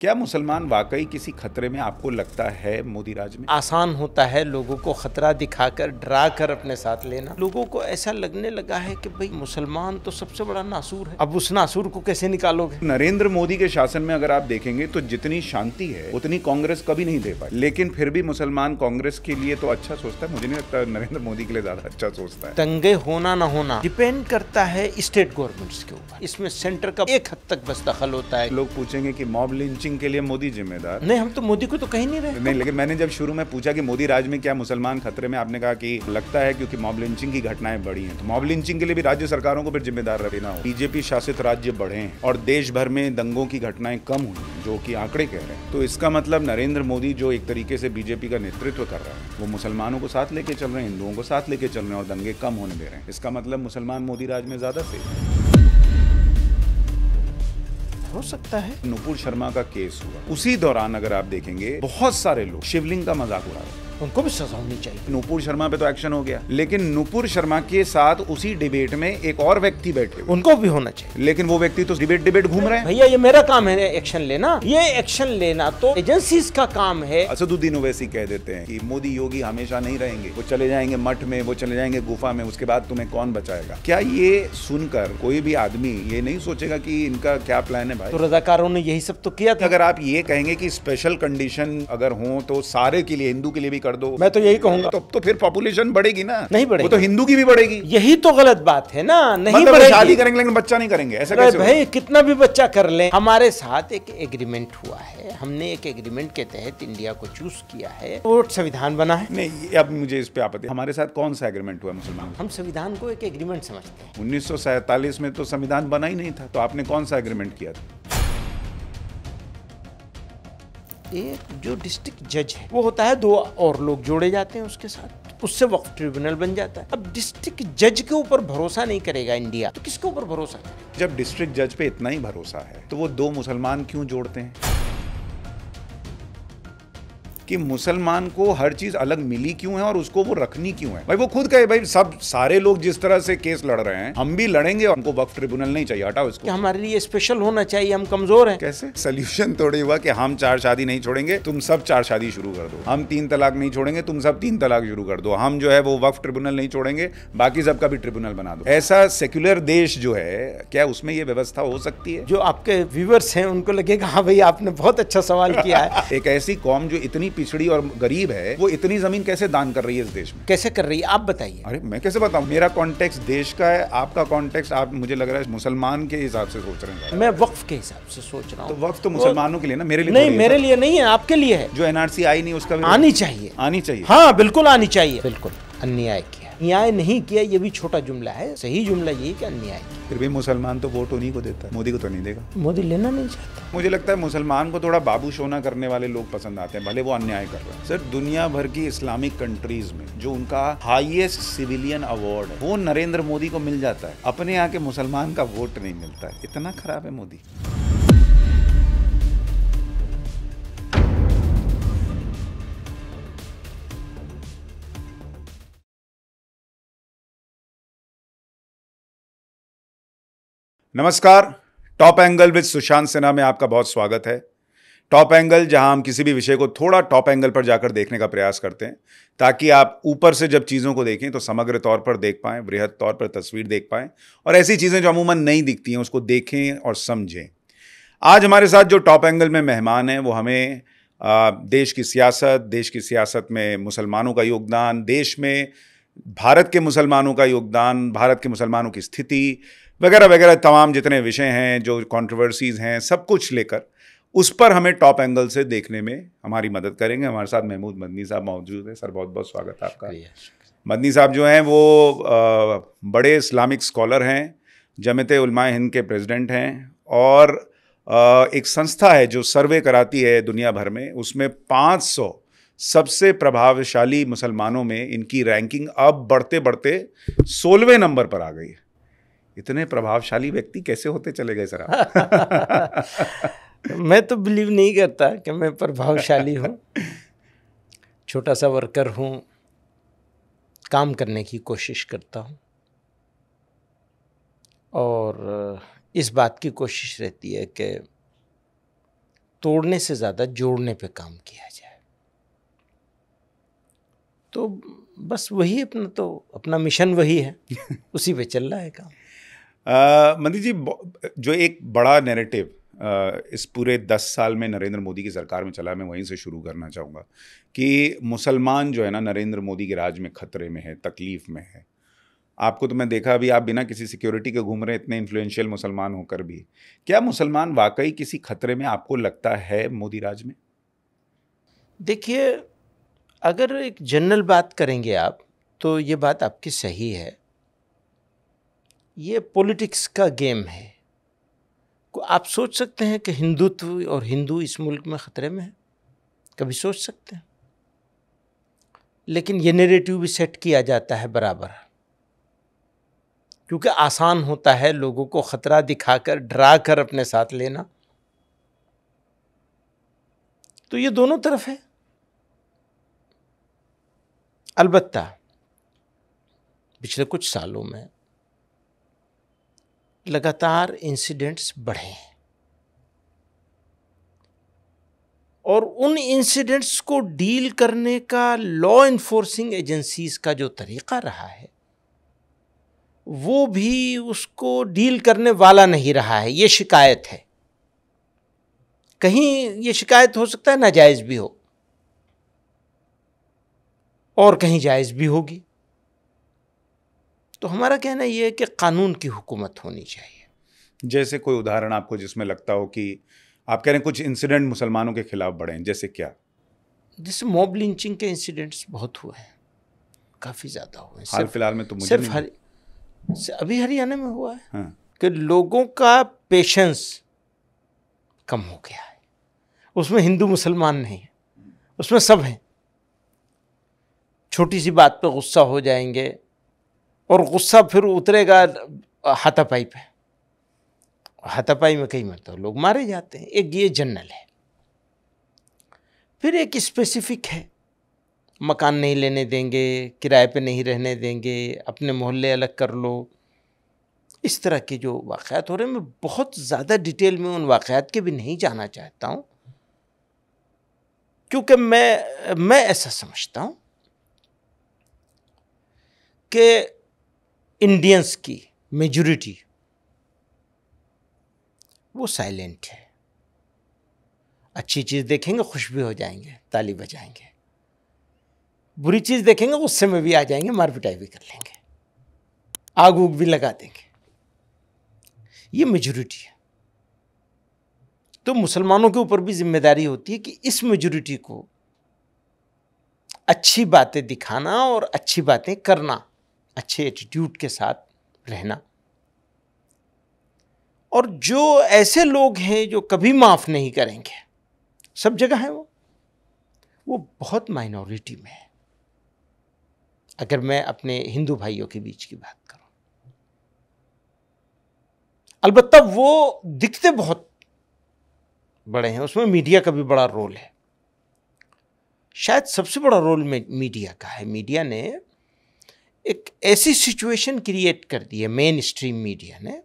क्या मुसलमान वाकई किसी खतरे में आपको लगता है मोदी राज में आसान होता है लोगों को खतरा दिखाकर डरा कर अपने साथ लेना लोगों को ऐसा लगने लगा है कि भाई मुसलमान तो सबसे बड़ा नासूर है अब उस नासूर को कैसे निकालोगे नरेंद्र मोदी के शासन में अगर आप देखेंगे तो जितनी शांति है उतनी कांग्रेस कभी नहीं दे पाई लेकिन फिर भी मुसलमान कांग्रेस के लिए तो अच्छा सोचता है मुझे नहीं लगता नरेंद्र मोदी के लिए ज्यादा अच्छा सोचता है दंगे होना न होना डिपेंड करता है स्टेट गवर्नमेंट के ऊपर इसमें सेंटर का एक हद तक बस दखल होता है लोग पूछेंगे की मॉब लिंच टीचिंग के लिए मोदी जिम्मेदार नहीं हम तो मोदी को तो कहीं नहीं रहे नहीं लेकिन मैंने जब शुरू में पूछा कि मोदी राज में क्या मुसलमान खतरे में आपने कहा कि लगता है क्योंकि मॉब लिंचिंग की घटनाएं बढ़ी हैं तो मॉब लिंचिंग के लिए भी राज्य सरकारों को फिर जिम्मेदार रहना हो बीजेपी शासित राज्य बढ़े और देश भर में दंगों की घटनाएं कम हुई जो कि आंकड़े कह रहे हैं तो इसका मतलब नरेंद्र मोदी जो एक तरीके से बीजेपी का नेतृत्व कर रहा है वो मुसलमानों को साथ लेके चल रहे हैं हिंदुओं को साथ लेके चल रहे हैं और दंगे कम होने दे रहे हैं इसका मतलब मुसलमान मोदी राज में ज्यादा से हो सकता है नुपुर शर्मा का केस हुआ उसी दौरान अगर आप देखेंगे बहुत सारे लोग शिवलिंग का मजाक उड़ा रहे उनको भी सजा होनी चाहिए नूपुर शर्मा पे तो एक्शन हो गया लेकिन नूपुर शर्मा के साथ उसी डिबेट में एक और व्यक्ति बैठे उनको भी होना चाहिए लेकिन वो व्यक्ति तो डिबेट डिबेट घूम रहे हैं भैया ये मेरा काम है एक्शन लेना ये एक्शन लेना तो एजेंसी का काम है असदुद्दीन ओवैसी कह देते हैं की मोदी योगी हमेशा नहीं रहेंगे वो चले जाएंगे मठ में वो चले जाएंगे गुफा में उसके बाद तुम्हें कौन बचाएगा क्या ये सुनकर कोई भी आदमी ये नहीं सोचेगा की इनका क्या प्लान है भाई तो रजाकारों ने यही सब तो किया था अगर आप ये कहेंगे की स्पेशल कंडीशन अगर हो तो सारे के लिए हिंदू के लिए भी कर दो मैं तो यही कहूंगा तब तो, तो फिर पॉपुलेशन बढ़ेगी ना नहीं बढ़ेगी वो तो हिंदू की भी बढ़ेगी यही तो गलत बात है ना नहीं मतलब शादी करेंगे लेकिन बच्चा नहीं करेंगे ऐसा कैसे भाई कितना भी बच्चा कर ले हमारे साथ एक एग्रीमेंट हुआ है हमने एक एग्रीमेंट के तहत इंडिया को चूज किया है वो संविधान बना है नहीं अब मुझे इस पे आपत्ति हमारे साथ कौन सा एग्रीमेंट हुआ मुसलमान हम संविधान को एक एग्रीमेंट समझते हैं उन्नीस में तो संविधान बना ही नहीं था तो आपने कौन सा एग्रीमेंट किया था एक जो डिस्ट्रिक्ट जज है वो होता है दो और लोग जोड़े जाते हैं उसके साथ उससे वक्त ट्रिब्यूनल बन जाता है अब डिस्ट्रिक्ट जज के ऊपर भरोसा नहीं करेगा इंडिया तो किसके ऊपर भरोसा करेगा जब डिस्ट्रिक्ट जज पे इतना ही भरोसा है तो वो दो मुसलमान क्यों जोड़ते हैं कि मुसलमान को हर चीज़ अलग मिली क्यों है और उसको वो रखनी क्यों है भाई वो खुद कहे भाई सब सारे लोग जिस तरह से केस लड़ रहे हैं हम भी लड़ेंगे हमको वक्त ट्रिब्यूनल नहीं चाहिए हटाओ इसको हमारे लिए स्पेशल होना चाहिए हम कमजोर है कैसे सोल्यूशन थोड़ी हुआ की हम चार शादी नहीं छोड़ेंगे तुम सब चार शादी शुरू कर दो हम तीन तलाक नहीं छोड़ेंगे तुम सब तीन तलाक शुरू कर दो हम जो है वो वक्त ट्रिब्यूनल नहीं छोड़ेंगे बाकी सबका भी ट्रिब्यूनल बना दो ऐसा सेक्युलर देश जो है क्या उसमें ये व्यवस्था हो सकती है जो आपके व्यूवर्स हैं उनको लगेगा हाँ भाई आपने बहुत अच्छा सवाल किया है एक ऐसी कौम जो इतनी पिछड़ी और गरीब है वो इतनी जमीन कैसे दान कर रही है इस देश में कैसे कर रही है आप बताइए अरे मैं कैसे बताऊँ मेरा कॉन्टेक्स्ट देश का है आपका कॉन्टेक्स्ट आप मुझे लग रहा है मुसलमान के हिसाब से सोच रहे हैं मैं वक्फ के हिसाब से सोच रहा हूँ तो तो मुसलमानों के लिए ना मेरे लिए नहीं मेरे लिए नहीं है आपके लिए है जो एनआरसी आई नहीं उसका आनी चाहिए आनी चाहिए हाँ बिल्कुल आनी चाहिए बिल्कुल अन्याय की न्याय नहीं किया ये भी छोटा जुमला है सही जुमला यही कि अन्याय फिर भी मुसलमान तो वोट उन्हीं को देता है मोदी को तो नहीं देगा मोदी लेना नहीं चाहता मुझे लगता है मुसलमान को थोड़ा बाबू शोना करने वाले लोग पसंद आते हैं भले वो अन्याय कर रहे हैं सर दुनिया भर की इस्लामिक कंट्रीज में जो उनका हाइएस्ट सिविलियन अवार्ड है वो नरेंद्र मोदी को मिल जाता है अपने यहाँ के मुसलमान का वोट नहीं मिलता है इतना खराब है मोदी नमस्कार top angle with Sushant Sinha में आपका बहुत स्वागत है टॉप एंगल जहां हम किसी भी विषय को थोड़ा टॉप एंगल पर जाकर देखने का प्रयास करते हैं ताकि आप ऊपर से जब चीज़ों को देखें तो समग्र तौर पर देख पाएं वृहद तौर पर तस्वीर देख पाएँ और ऐसी चीज़ें जो अमूमन नहीं दिखती हैं उसको देखें और समझें आज हमारे साथ जो टॉप एंगल में मेहमान हैं वो हमें देश की सियासत देश की सियासत में मुसलमानों का योगदान देश में भारत के मुसलमानों का योगदान भारत के मुसलमानों की स्थिति वगैरह वगैरह तमाम जितने विषय हैं जो कॉन्ट्रोवर्सीज़ हैं सब कुछ लेकर उस पर हमें टॉप एंगल से देखने में हमारी मदद करेंगे हमारे साथ महमूद मदनी साहब मौजूद हैं सर बहुत बहुत स्वागत है आपका मदनी साहब जो हैं वो आ, बड़े इस्लामिक स्कॉलर हैं जमत उलमा हिंद के प्रेसिडेंट हैं और आ, एक संस्था है जो सर्वे कराती है दुनिया भर में उसमें 500 सबसे प्रभावशाली मुसलमानों में इनकी रैंकिंग अब बढ़ते बढ़ते सोलहवें नंबर पर आ गई है इतने प्रभावशाली व्यक्ति कैसे होते चले गए सर मैं तो बिलीव नहीं करता कि मैं प्रभावशाली हूँ छोटा सा वर्कर हूँ काम करने की कोशिश करता हूँ और इस बात की कोशिश रहती है कि तोड़ने से ज़्यादा जोड़ने पे काम किया जाए तो बस वही अपना तो अपना मिशन वही है उसी पे चल रहा है काम मंदी जी जो एक बड़ा नैरेटिव इस पूरे दस साल में नरेंद्र मोदी की सरकार में चला मैं वहीं से शुरू करना चाहूँगा कि मुसलमान जो है ना नरेंद्र मोदी के राज में खतरे में है तकलीफ़ में है आपको तो मैं देखा अभी आप बिना किसी सिक्योरिटी के घूम रहे इतने इन्फ्लुएंशियल मुसलमान होकर भी क्या मुसलमान वाकई किसी खतरे में आपको लगता है मोदी राज में देखिए अगर एक जनरल बात करेंगे आप तो ये बात आपकी सही है ये पॉलिटिक्स का गेम है को आप सोच सकते हैं कि हिंदुत्व और हिंदू इस मुल्क में ख़तरे में है कभी सोच सकते हैं लेकिन ये नेरेटिव भी सेट किया जाता है बराबर क्योंकि आसान होता है लोगों को ख़तरा दिखाकर डरा कर अपने साथ लेना तो ये दोनों तरफ है अलबत्ता पिछले कुछ सालों में लगातार इंसिडेंट्स बढ़े और उन इंसिडेंट्स को डील करने का लॉ इन्फोर्सिंग एजेंसीज का जो तरीक़ा रहा है वो भी उसको डील करने वाला नहीं रहा है ये शिकायत है कहीं ये शिकायत हो सकता है नाजायज़ भी हो और कहीं जायज़ भी होगी तो हमारा कहना यह है कि कानून की हुकूमत होनी चाहिए जैसे कोई उदाहरण आपको जिसमें लगता हो कि आप कह रहे हैं कुछ इंसिडेंट मुसलमानों के खिलाफ बढ़े हैं जैसे क्या जैसे मॉब लिंचिंग के इंसिडेंट्स बहुत हुए हैं काफ़ी ज़्यादा हुए हैं हाल फिलहाल में तो मुझे सिर्फ हरी, अभी हरियाणा में हुआ है हाँ। कि लोगों का पेशेंस कम हो गया है उसमें हिंदू मुसलमान नहीं है उसमें सब हैं छोटी सी बात पर गुस्सा हो जाएंगे और गुस्सा फिर उतरेगा हाथापाई पे हाथापाई में कई मतलब लोग मारे जाते हैं एक ये जनरल है फिर एक स्पेसिफिक है मकान नहीं लेने देंगे किराए पे नहीं रहने देंगे अपने मोहल्ले अलग कर लो इस तरह के जो वाक़ात हो रहे हैं मैं बहुत ज़्यादा डिटेल में उन वाक़ात के भी नहीं जाना चाहता हूँ क्योंकि मैं मैं ऐसा समझता हूँ कि इंडियंस की मेजोरिटी वो साइलेंट है अच्छी चीज़ देखेंगे खुश भी हो जाएंगे ताली बजाएंगे बुरी चीज़ देखेंगे गुस्से में भी आ जाएंगे मार पिटाई भी कर लेंगे आग उग भी लगा देंगे ये मेजोरिटी है तो मुसलमानों के ऊपर भी जिम्मेदारी होती है कि इस मेजोरिटी को अच्छी बातें दिखाना और अच्छी बातें करना अच्छे एटीट्यूड के साथ रहना और जो ऐसे लोग हैं जो कभी माफ़ नहीं करेंगे सब जगह है वो वो बहुत माइनॉरिटी में है अगर मैं अपने हिंदू भाइयों के बीच की बात करूं अलबत् वो दिखते बहुत बड़े हैं उसमें मीडिया का भी बड़ा रोल है शायद सबसे बड़ा रोल में मीडिया का है मीडिया ने एक ऐसी सिचुएशन क्रिएट कर दी है मेन स्ट्रीम मीडिया ने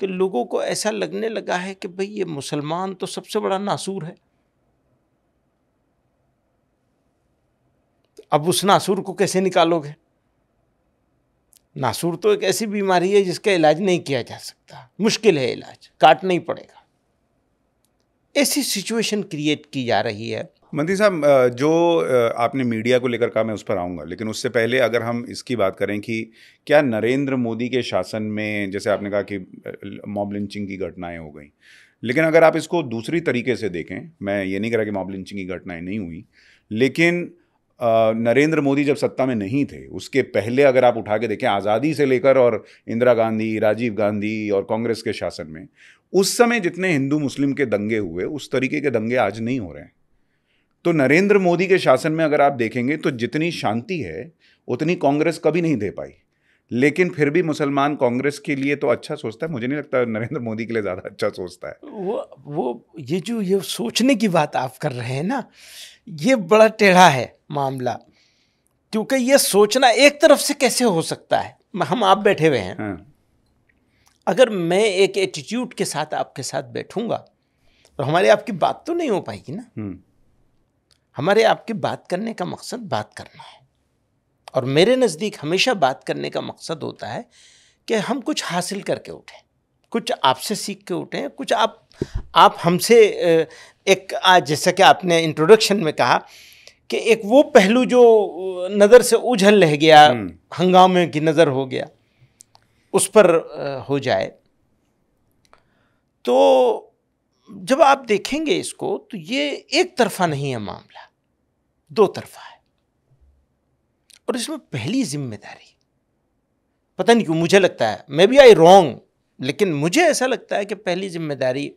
कि लोगों को ऐसा लगने लगा है कि भाई ये मुसलमान तो सबसे बड़ा नासूर है अब उस नासूर को कैसे निकालोगे नासूर तो एक ऐसी बीमारी है जिसका इलाज नहीं किया जा सकता मुश्किल है इलाज काट नहीं पड़ेगा ऐसी सिचुएशन क्रिएट की जा रही है मंत्री साहब जो आपने मीडिया को लेकर कहा मैं उस पर आऊँगा लेकिन उससे पहले अगर हम इसकी बात करें कि क्या नरेंद्र मोदी के शासन में जैसे आपने कहा कि मॉब लिंचिंग की घटनाएं हो गई लेकिन अगर आप इसको दूसरी तरीके से देखें मैं ये नहीं कह रहा कि मॉब लिंचिंग की घटनाएं नहीं हुई लेकिन नरेंद्र मोदी जब सत्ता में नहीं थे उसके पहले अगर आप उठा के देखें आज़ादी से लेकर और इंदिरा गांधी राजीव गांधी और कांग्रेस के शासन में उस समय जितने हिंदू मुस्लिम के दंगे हुए उस तरीके के दंगे आज नहीं हो रहे हैं तो नरेंद्र मोदी के शासन में अगर आप देखेंगे तो जितनी शांति है उतनी कांग्रेस कभी नहीं दे पाई लेकिन फिर भी मुसलमान कांग्रेस के लिए तो अच्छा सोचता है मुझे नहीं लगता नरेंद्र मोदी के लिए ज़्यादा अच्छा सोचता है वो वो ये जो ये सोचने की बात आप कर रहे हैं ना ये बड़ा टेढ़ा है मामला क्योंकि ये सोचना एक तरफ से कैसे हो सकता है हम आप बैठे हुए हैं हाँ। अगर मैं एक एटीट्यूड के साथ आपके साथ बैठूंगा तो हमारी आपकी बात तो नहीं हो पाएगी ना हम्म। हमारे आपके बात करने का मकसद बात करना है और मेरे नज़दीक हमेशा बात करने का मकसद होता है कि हम कुछ हासिल करके उठें कुछ आपसे सीख के उठें कुछ आप आप हमसे एक आज जैसा कि आपने इंट्रोडक्शन में कहा कि एक वो पहलू जो नज़र से उझल रह गया हम्म। हंगामे की नज़र हो गया उस पर हो जाए तो जब आप देखेंगे इसको तो ये एक तरफा नहीं है मामला दो तरफा है और इसमें पहली जिम्मेदारी पता नहीं क्यों मुझे लगता है मे बी आई रॉन्ग लेकिन मुझे ऐसा लगता है कि पहली जिम्मेदारी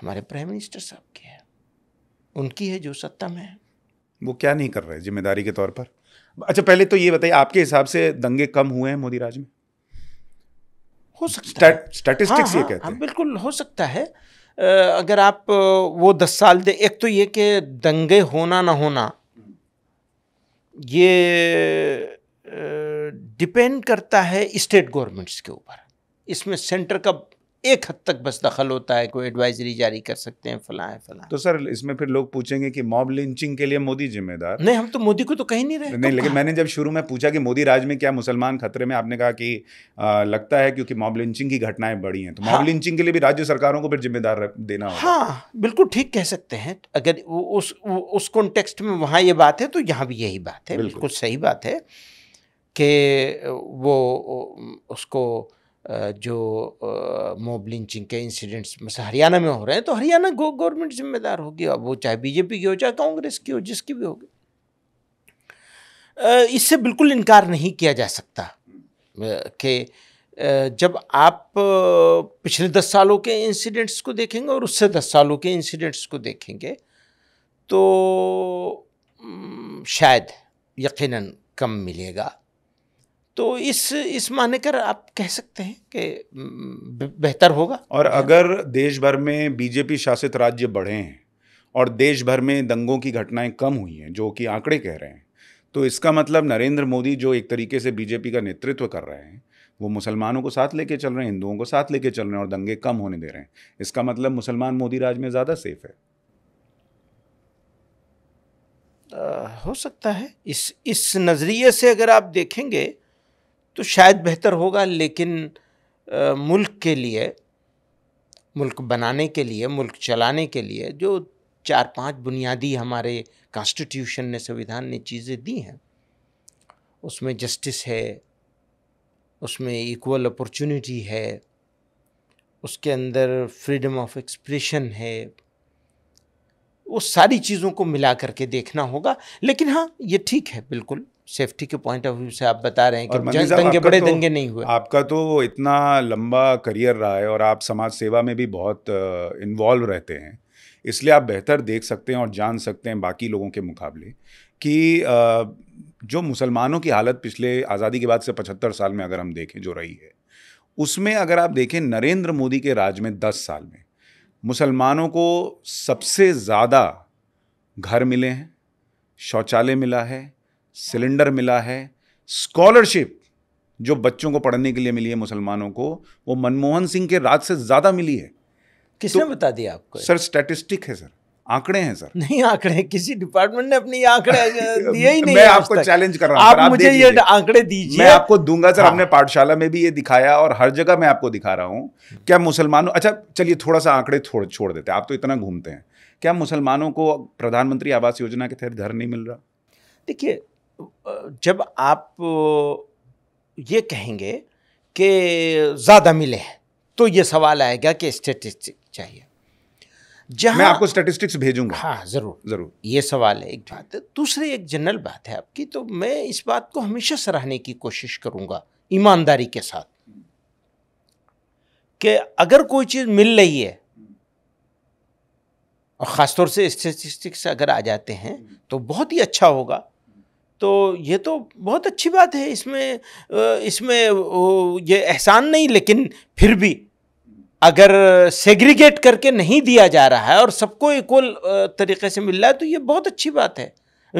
हमारे प्राइम मिनिस्टर साहब की है उनकी है जो सत्ता में है वो क्या नहीं कर रहे जिम्मेदारी के तौर पर अच्छा पहले तो ये बताइए आपके हिसाब से दंगे कम हुए हैं मोदी राज में हो सकता है स्टैटिस्टिक्स हाँ, ये हाँ, कहते हैं हाँ, बिल्कुल हो सकता है अगर आप वो दस साल दे एक तो ये कि दंगे होना ना होना ये डिपेंड करता है स्टेट गवर्नमेंट्स के ऊपर इसमें सेंटर का एक हद तक बस दखल होता है कोई एडवाइजरी जारी कर सकते हैं फला है फला तो सर इसमें फिर लोग पूछेंगे कि मॉब लिंचिंग के लिए मोदी जिम्मेदार नहीं हम तो मोदी को तो कहीं नहीं रहे नहीं तो लेकिन मैंने जब शुरू में पूछा कि मोदी राज में क्या मुसलमान खतरे में आपने कहा कि आ, लगता है क्योंकि मॉब लिंचिंग की घटनाएं बढ़ी हैं तो मॉब लिंचिंग हाँ। के लिए भी राज्य सरकारों को फिर जिम्मेदार देना होगा हाँ बिल्कुल ठीक कह सकते हैं अगर उस उस कॉन्टेक्स्ट में वहाँ ये बात है तो यहाँ भी यही बात है बिल्कुल सही बात है कि वो उसको जो मॉब लिंचिंग के इंसिडेंट्स मतलब हरियाणा में हो रहे हैं तो हरियाणा गवर्नमेंट जिम्मेदार होगी अब वो चाहे बीजेपी की हो चाहे कांग्रेस की हो जिसकी भी होगी इससे बिल्कुल इनकार नहीं किया जा सकता कि जब आप पिछले दस सालों के इंसिडेंट्स को देखेंगे और उससे दस सालों के इंसिडेंट्स को देखेंगे तो शायद यकीनन कम मिलेगा तो इस इस माने कर आप कह सकते हैं कि बेहतर होगा और अगर देश भर में बीजेपी शासित राज्य बढ़े हैं और देश भर में दंगों की घटनाएं कम हुई हैं जो कि आंकड़े कह रहे हैं तो इसका मतलब नरेंद्र मोदी जो एक तरीके से बीजेपी का नेतृत्व कर रहे हैं वो मुसलमानों को साथ लेके चल रहे हैं हिंदुओं को साथ लेके चल रहे हैं और दंगे कम होने दे रहे हैं इसका मतलब मुसलमान मोदी राज में ज़्यादा सेफ है आ, हो सकता है इस इस नज़रिए से अगर आप देखेंगे तो शायद बेहतर होगा लेकिन आ, मुल्क के लिए मुल्क बनाने के लिए मुल्क चलाने के लिए जो चार पांच बुनियादी हमारे कॉन्स्टिट्यूशन ने संविधान ने चीज़ें दी हैं उसमें जस्टिस है उसमें इक्वल अपॉर्चुनिटी है उसके अंदर फ्रीडम ऑफ एक्सप्रेशन है वो सारी चीज़ों को मिला करके देखना होगा लेकिन हाँ ये ठीक है बिल्कुल सेफ्टी के पॉइंट ऑफ व्यू से आप बता रहे हैं कि जंग दंगे बड़े तो, दंगे नहीं हुए आपका तो इतना लंबा करियर रहा है और आप समाज सेवा में भी बहुत इन्वॉल्व रहते हैं इसलिए आप बेहतर देख सकते हैं और जान सकते हैं बाकी लोगों के मुकाबले कि जो मुसलमानों की हालत पिछले आज़ादी के बाद से पचहत्तर साल में अगर हम देखें जो रही है उसमें अगर आप देखें नरेंद्र मोदी के राज में दस साल में मुसलमानों को सबसे ज़्यादा घर मिले हैं शौचालय मिला है सिलेंडर मिला है स्कॉलरशिप जो बच्चों को पढ़ने के लिए मिली है मुसलमानों को वो मनमोहन सिंह के राज से ज़्यादा मिली है किसने तो, बता दिया आपको सर स्टैटिस्टिक है सर आंकड़े हैं सर नहीं आंकड़े किसी डिपार्टमेंट ने अपनी आंकड़े दिए ही नहीं मैं आपको चैलेंज कर रहा हूँ आप, आप मुझे ये आंकड़े दीजिए मैं आपको दूंगा सर हमने हाँ। पाठशाला में भी ये दिखाया और हर जगह मैं आपको दिखा रहा हूँ क्या मुसलमानों अच्छा चलिए थोड़ा सा आंकड़े छोड़ छोड़ देते हैं आप तो इतना घूमते हैं क्या मुसलमानों को प्रधानमंत्री आवास योजना के तहत घर नहीं मिल रहा देखिए जब आप ये कहेंगे कि ज़्यादा मिले हैं तो ये सवाल आएगा कि स्टेटिस्टिक चाहिए जहां मैं आपको स्टेटिस्टिक्स भेजूंगा हाँ ज़रूर ज़रूर ये सवाल है एक बात दूसरी एक जनरल बात है आपकी तो मैं इस बात को हमेशा सराहने की कोशिश करूंगा ईमानदारी के साथ कि अगर कोई चीज़ मिल रही है और ख़ासतौर से स्टेटिस्टिक्स अगर आ जाते हैं तो बहुत ही अच्छा होगा तो ये तो बहुत अच्छी बात है इसमें इसमें ये एहसान नहीं लेकिन फिर भी अगर सेग्रीगेट करके नहीं दिया जा रहा है और सबको इक्वल तरीके से मिल रहा है तो ये बहुत अच्छी बात है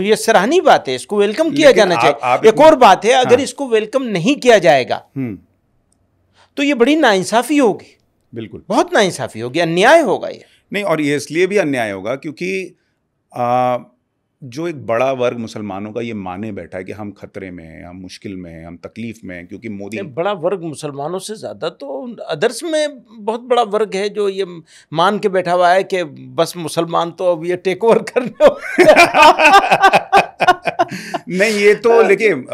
ये सराहनीय बात है इसको वेलकम किया जाना चाहिए एक और बात है हाँ। अगर हाँ। इसको वेलकम नहीं किया जाएगा हम्म। तो ये बड़ी नाइंसाफ़ी होगी बिल्कुल बहुत नाइंसाफ़ी होगी अन्याय होगा ये नहीं और ये इसलिए भी अन्याय होगा क्योंकि जो एक बड़ा वर्ग मुसलमानों का ये माने बैठा है कि हम खतरे में हैं हम मुश्किल में हैं हम तकलीफ में हैं क्योंकि मोदी बड़ा वर्ग मुसलमानों से ज़्यादा तो अदर्स में बहुत बड़ा वर्ग है जो ये मान के बैठा हुआ है कि बस मुसलमान तो अब ये टेक ओवर करने नहीं ये तो हाँ। लेकिन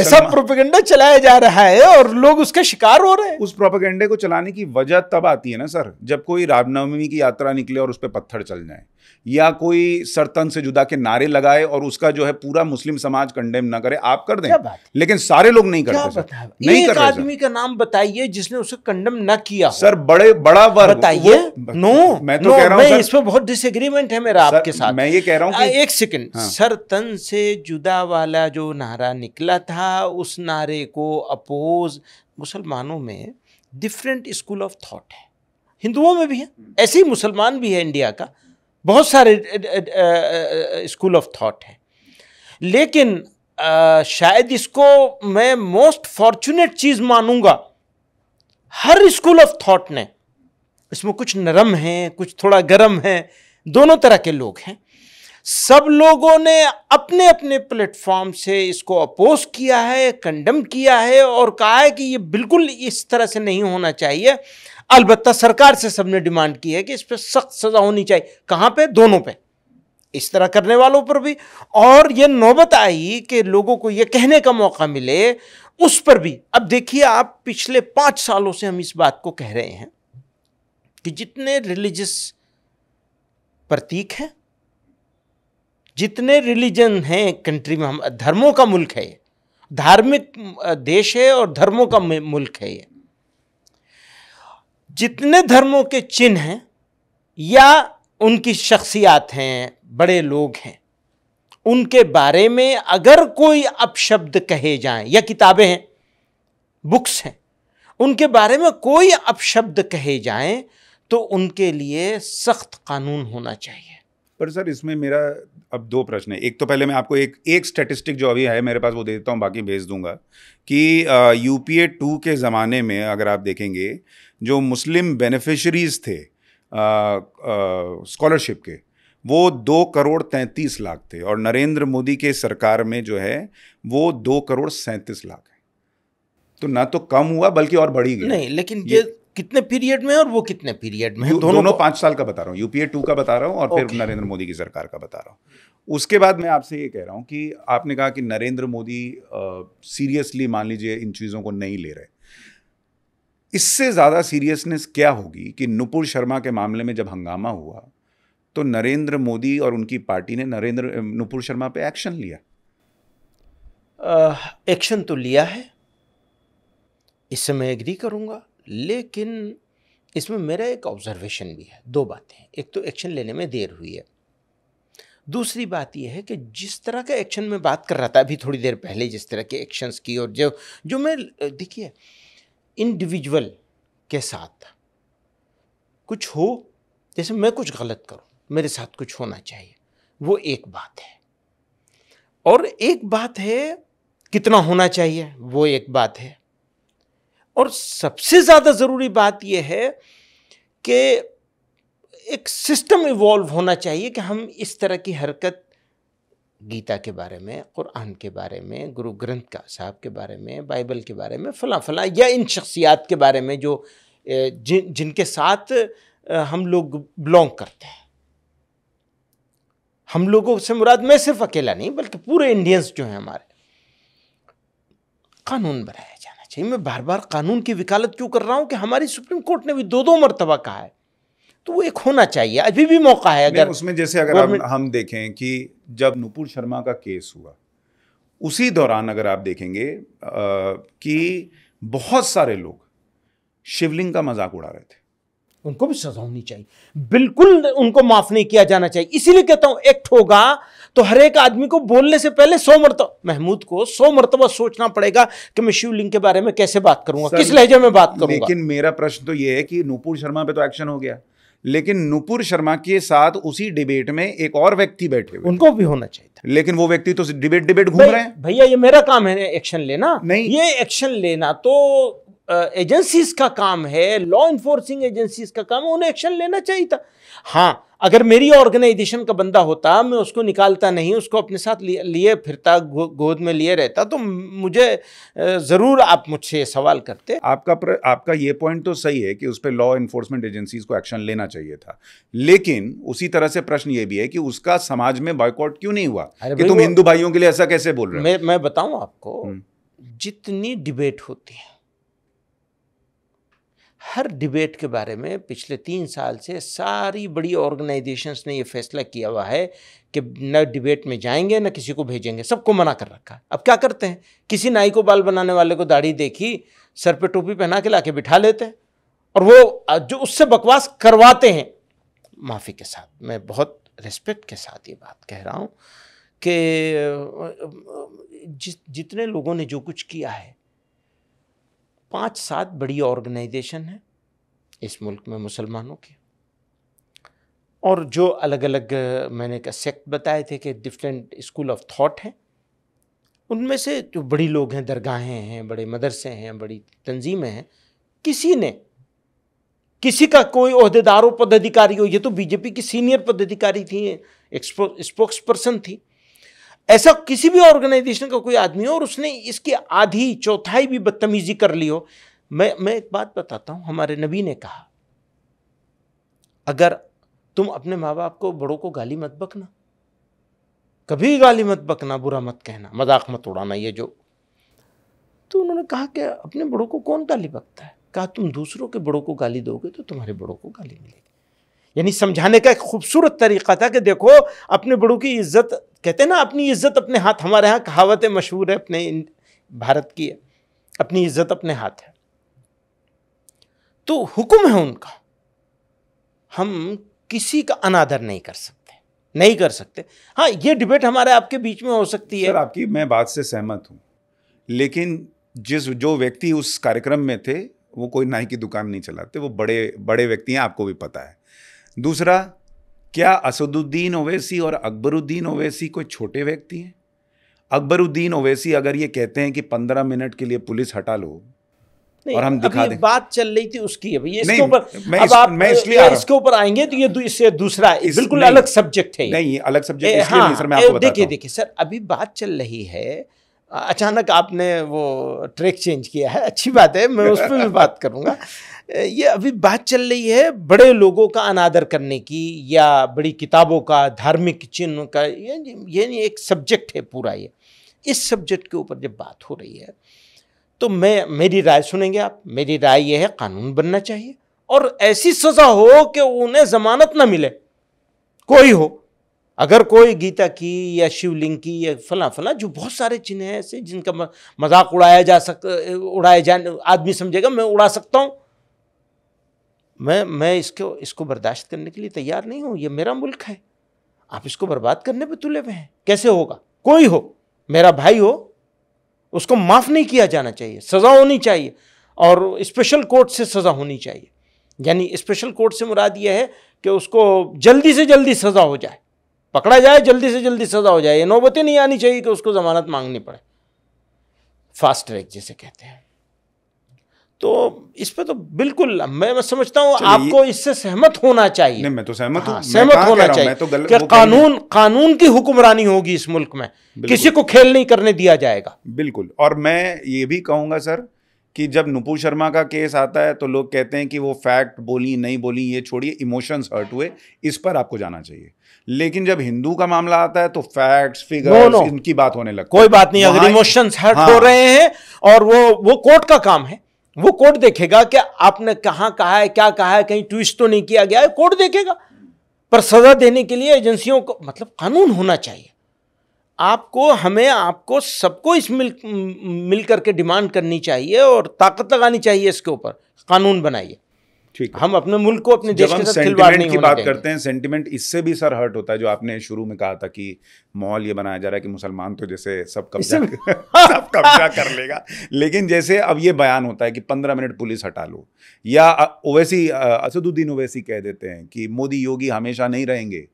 ऐसा प्रोपेगेंडा चलाया जा रहा है और लोग उसका शिकार हो रहे हैं उस प्रोपेगेंडे को चलाने की वजह तब आती है ना सर जब कोई रामनवमी की यात्रा निकले और उस पर पत्थर चल जाए या कोई सरतन से जुदा के नारे लगाए और उसका जो है पूरा मुस्लिम समाज कंडेम ना करे आप कर दें लेकिन सारे लोग नहीं करते नहीं एक आदमी का नाम बताइए जिसने उसे कंडेम ना किया सर बड़े बड़ा वर्ग बताइए नो मैं तो कह रहा हूँ इसमें बहुत डिसएग्रीमेंट है मेरा आपके साथ मैं ये कह रहा हूँ एक सेकंड हाँ। सरतन वतन से जुदा वाला जो नारा निकला था उस नारे को अपोज मुसलमानों में डिफरेंट स्कूल ऑफ थॉट है हिंदुओं में भी है ऐसे ही मुसलमान भी है इंडिया का बहुत सारे स्कूल ऑफ थॉट है लेकिन आ, शायद इसको मैं मोस्ट फॉर्चुनेट चीज़ मानूंगा हर स्कूल ऑफ थॉट ने इसमें कुछ नरम हैं कुछ थोड़ा गर्म है दोनों तरह के लोग हैं सब लोगों ने अपने अपने प्लेटफॉर्म से इसको अपोज किया है कंडम किया है और कहा है कि ये बिल्कुल इस तरह से नहीं होना चाहिए अलबत् सरकार से सबने डिमांड की है कि इस पर सख्त सज़ा होनी चाहिए कहाँ पे दोनों पे इस तरह करने वालों पर भी और ये नौबत आई कि लोगों को ये कहने का मौका मिले उस पर भी अब देखिए आप पिछले पाँच सालों से हम इस बात को कह रहे हैं कि जितने रिलीजस प्रतीक हैं जितने रिलीजन हैं कंट्री में हम धर्मों का मुल्क है धार्मिक देश है और धर्मों का मुल्क है ये जितने धर्मों के चिन्ह हैं या उनकी शख्सियात हैं बड़े लोग हैं उनके बारे में अगर कोई अपशब्द कहे जाएं या किताबें हैं बुक्स हैं उनके बारे में कोई अपशब्द कहे जाएं तो उनके लिए सख्त कानून होना चाहिए पर सर इसमें मेरा अब दो प्रश्न है एक तो पहले मैं आपको एक एक स्टेटिस्टिक जो अभी है मेरे पास वो दे देता हूँ बाकी भेज दूंगा कि यू पी ए टू के ज़माने में अगर आप देखेंगे जो मुस्लिम बेनिफिशरीज थे स्कॉलरशिप के वो दो करोड़ तैंतीस लाख थे और नरेंद्र मोदी के सरकार में जो है वो दो करोड़ सैंतीस लाख है तो ना तो कम हुआ बल्कि और बढ़ी गई नहीं लेकिन ये, ये कितने पीरियड में और वो कितने पीरियड में दोनों, दोनों पांच साल का बता रहा हूँ यूपीए टू का बता रहा हूँ और फिर नरेंद्र मोदी की सरकार का बता रहा हूँ उसके बाद मैं आपसे ये कह रहा हूँ कि आपने कहा कि नरेंद्र मोदी सीरियसली मान लीजिए इन चीज़ों को नहीं ले रहे इससे ज़्यादा सीरियसनेस क्या होगी कि नुपुर शर्मा के मामले में जब हंगामा हुआ तो नरेंद्र मोदी और उनकी पार्टी ने नरेंद्र नुपुर शर्मा पे एक्शन लिया एक्शन तो लिया है इससे मैं एग्री करूँगा लेकिन इसमें मेरा एक ऑब्जर्वेशन भी है दो बातें एक तो एक्शन लेने में देर हुई है दूसरी बात यह है कि जिस तरह का एक्शन में बात कर रहा था अभी थोड़ी देर पहले जिस तरह के एक्शंस की और जो जो मैं देखिए इंडिविजुअल के साथ कुछ हो जैसे मैं कुछ गलत करूं मेरे साथ कुछ होना चाहिए वो एक बात है और एक बात है कितना होना चाहिए वो एक बात है और सबसे ज़्यादा ज़रूरी बात यह है कि एक सिस्टम इवॉल्व होना चाहिए कि हम इस तरह की हरकत गीता के बारे में कुरान के बारे में गुरु ग्रंथ का साहब के बारे में बाइबल के बारे में फ़लाँ फ़लाँ या इन शख्सियात के बारे में जो जिन जिनके साथ हम लोग बिलोंग करते हैं हम लोगों से मुराद मैं सिर्फ अकेला नहीं बल्कि पूरे इंडियंस जो हैं हमारे कानून बनाया अच्छा मैं बार बार कानून की वकालत क्यों कर रहा हूँ कि हमारी सुप्रीम कोर्ट ने भी दो दो मरतबा कहा है तो वो एक होना चाहिए अभी भी मौका है अगर उसमें जैसे अगर हम, हम देखें कि जब नुपुर शर्मा का केस हुआ उसी दौरान अगर आप देखेंगे आ, कि बहुत सारे लोग शिवलिंग का मजाक उड़ा रहे थे उनको भी सजा होनी चाहिए बिल्कुल उनको माफ नहीं किया जाना चाहिए इसीलिए कहता हूं एक्ट होगा तो हर एक आदमी को बोलने से पहले सौ मरतबा महमूद को सौ मरतबा सोचना पड़ेगा कि मैं शिवलिंग के बारे में कैसे बात करूंगा किस लहजे में बात करूंगा लेकिन मेरा प्रश्न तो यह है कि नूपुर शर्मा पे तो एक्शन हो गया लेकिन नुपुर शर्मा के साथ उसी डिबेट में एक और व्यक्ति बैठे हुए उनको भी होना चाहिए था लेकिन वो व्यक्ति तो डिबेट डिबेट घूम रहे हैं भैया ये मेरा काम है एक्शन लेना नहीं ये एक्शन लेना तो एजेंसीज का काम है लॉ इन्फोर्सिंग एजेंसीज का काम है उन्हें एक्शन लेना चाहिए था हाँ अगर मेरी ऑर्गेनाइजेशन का बंदा होता मैं उसको निकालता नहीं उसको अपने साथ लिए फिरता गो, गोद में लिए रहता तो मुझे ज़रूर आप मुझसे सवाल करते आपका प्र, आपका ये पॉइंट तो सही है कि उस पर लॉ इन्फोर्समेंट एजेंसीज को एक्शन लेना चाहिए था लेकिन उसी तरह से प्रश्न ये भी है कि उसका समाज में बॉयकॉट क्यों नहीं हुआ कि तुम हिंदू भाइयों के लिए ऐसा कैसे बोल रहे हो मैं मैं बताऊँ आपको हम्म। जितनी डिबेट होती है हर डिबेट के बारे में पिछले तीन साल से सारी बड़ी ऑर्गेनाइजेशंस ने ये फैसला किया हुआ है कि न डिबेट में जाएंगे न किसी को भेजेंगे सबको मना कर रखा अब क्या करते हैं किसी नाई को बाल बनाने वाले को दाढ़ी देखी सर पे टोपी पहना के ला के बिठा लेते हैं और वो जो उससे बकवास करवाते हैं माफ़ी के साथ मैं बहुत रिस्पेक्ट के साथ ये बात कह रहा हूँ कि जितने लोगों ने जो कुछ किया है पांच सात बड़ी ऑर्गेनाइजेशन है इस मुल्क में मुसलमानों की और जो अलग अलग मैंने का सेक्ट बताए थे कि डिफरेंट स्कूल ऑफ थॉट हैं उनमें से जो बड़ी लोग हैं दरगाहें हैं बड़े मदरसे हैं बड़ी तंजीमें हैं किसी ने किसी का कोई अहदेदार हो पदाधिकारी हो ये तो बीजेपी की सीनियर पदाधिकारी थी स्पोक्स पर्सन थी ऐसा किसी भी ऑर्गेनाइजेशन का कोई आदमी हो और उसने इसकी आधी चौथाई भी बदतमीजी कर ली हो मैं मैं एक बात बताता हूँ हमारे नबी ने कहा अगर तुम अपने माँ बाप को बड़ों को गाली मत बकना कभी गाली मत बकना बुरा मत कहना मजाक मत उड़ाना ये जो तो उन्होंने कहा कि अपने बड़ों को कौन गाली बकता है कहा तुम दूसरों के बड़ों को गाली दोगे तो तुम्हारे बड़ों को गाली मिलेगी यानी समझाने का एक खूबसूरत तरीका था कि देखो अपने बड़ों की इज्जत कहते हैं ना अपनी इज्जत अपने हाथ हमारे यहाँ कहावतें मशहूर है अपने भारत की है अपनी इज्जत अपने हाथ है तो हुक्म है उनका हम किसी का अनादर नहीं कर सकते नहीं कर सकते हाँ ये डिबेट हमारे आपके बीच में हो सकती है सर आपकी मैं बात से सहमत हूँ लेकिन जिस जो व्यक्ति उस कार्यक्रम में थे वो कोई नाई की दुकान नहीं चलाते वो बड़े बड़े व्यक्ति हैं आपको भी पता है दूसरा क्या असदुद्दीन ओवैसी और अकबरुद्दीन ओवैसी कोई छोटे व्यक्ति हैं अकबरुद्दीन ओवैसी अगर ये कहते हैं कि पंद्रह मिनट के लिए पुलिस हटा लो और हम दिखा दें बात चल रही थी उसकी अभी इसके ऊपर मैं, इस, आप, मैं इसलिए इसके ऊपर आएंगे तो ये दू, इससे दूसरा इस, बिल्कुल अलग सब्जेक्ट है नहीं अलग सब्जेक्ट इसलिए हाँ, नहीं सर मैं आपको देखिए देखिए सर अभी बात चल रही है अचानक आपने वो ट्रैक चेंज किया है अच्छी बात है मैं उस पर भी बात करूँगा ये अभी बात चल रही है बड़े लोगों का अनादर करने की या बड़ी किताबों का धार्मिक चिन्ह का ये ये एक सब्जेक्ट है पूरा ये इस सब्जेक्ट के ऊपर जब बात हो रही है तो मैं मेरी राय सुनेंगे आप मेरी राय यह है कानून बनना चाहिए और ऐसी सज़ा हो कि उन्हें ज़मानत ना मिले कोई हो अगर कोई गीता की या शिवलिंग की या फला फला जो बहुत सारे चिन्ह हैं ऐसे जिनका मजाक उड़ाया जा सक उड़ाया जा आदमी समझेगा मैं उड़ा सकता हूँ मैं मैं इसको इसको बर्दाश्त करने के लिए तैयार नहीं हूँ ये मेरा मुल्क है आप इसको बर्बाद करने पर तुले हुए हैं कैसे होगा कोई हो मेरा भाई हो उसको माफ़ नहीं किया जाना चाहिए सज़ा होनी चाहिए और स्पेशल कोर्ट से सज़ा होनी चाहिए यानी स्पेशल कोर्ट से मुराद यह है कि उसको जल्दी से जल्दी सज़ा हो जाए पकड़ा जाए जल्दी से जल्दी सजा हो जाए ये नौबतें नहीं आनी चाहिए कि उसको ज़मानत मांगनी पड़े फास्ट ट्रैक जिसे कहते हैं तो इस पर तो बिल्कुल मैं समझता हूँ आपको इससे सहमत होना चाहिए नहीं मैं तो सहमत हाँ, सहमत होना चाहिए तो कि कानून कानून की हुक्मरानी होगी इस मुल्क में किसी को खेल नहीं करने दिया जाएगा बिल्कुल और मैं ये भी कहूंगा सर कि जब नुपुर शर्मा का केस आता है तो लोग कहते हैं कि वो फैक्ट बोली नहीं बोली ये छोड़िए इमोशंस हर्ट हुए इस पर आपको जाना चाहिए लेकिन जब हिंदू का मामला आता है तो फैक्ट्स फिगर no, no. इनकी बात होने लगती कोई बात नहीं अगर इमोशंस हर्ट हाँ, हो रहे हैं और वो वो कोर्ट का काम है वो कोर्ट देखेगा कि आपने कहाँ कहा है क्या कहा है कहीं ट्विस्ट तो नहीं किया गया है कोर्ट देखेगा पर सजा देने के लिए एजेंसियों को मतलब कानून होना चाहिए आपको हमें आपको सबको इस मिल मिल करके डिमांड करनी चाहिए और ताकत लगानी चाहिए इसके ऊपर कानून बनाइए ठीक हम अपने मुल्क को अपने देश के साथ खिलवाड़ नहीं की बात करते हैं सेंटिमेंट इससे भी सर हर्ट होता है जो आपने शुरू में कहा था कि मॉल ये बनाया जा रहा है कि मुसलमान तो जैसे सब कब्जा सब कब्जा कर लेगा लेकिन जैसे अब ये बयान होता है कि पंद्रह मिनट पुलिस हटा लो या ओवैसी असदुद्दीन ओवैसी कह देते हैं कि मोदी योगी हमेशा नहीं रहेंगे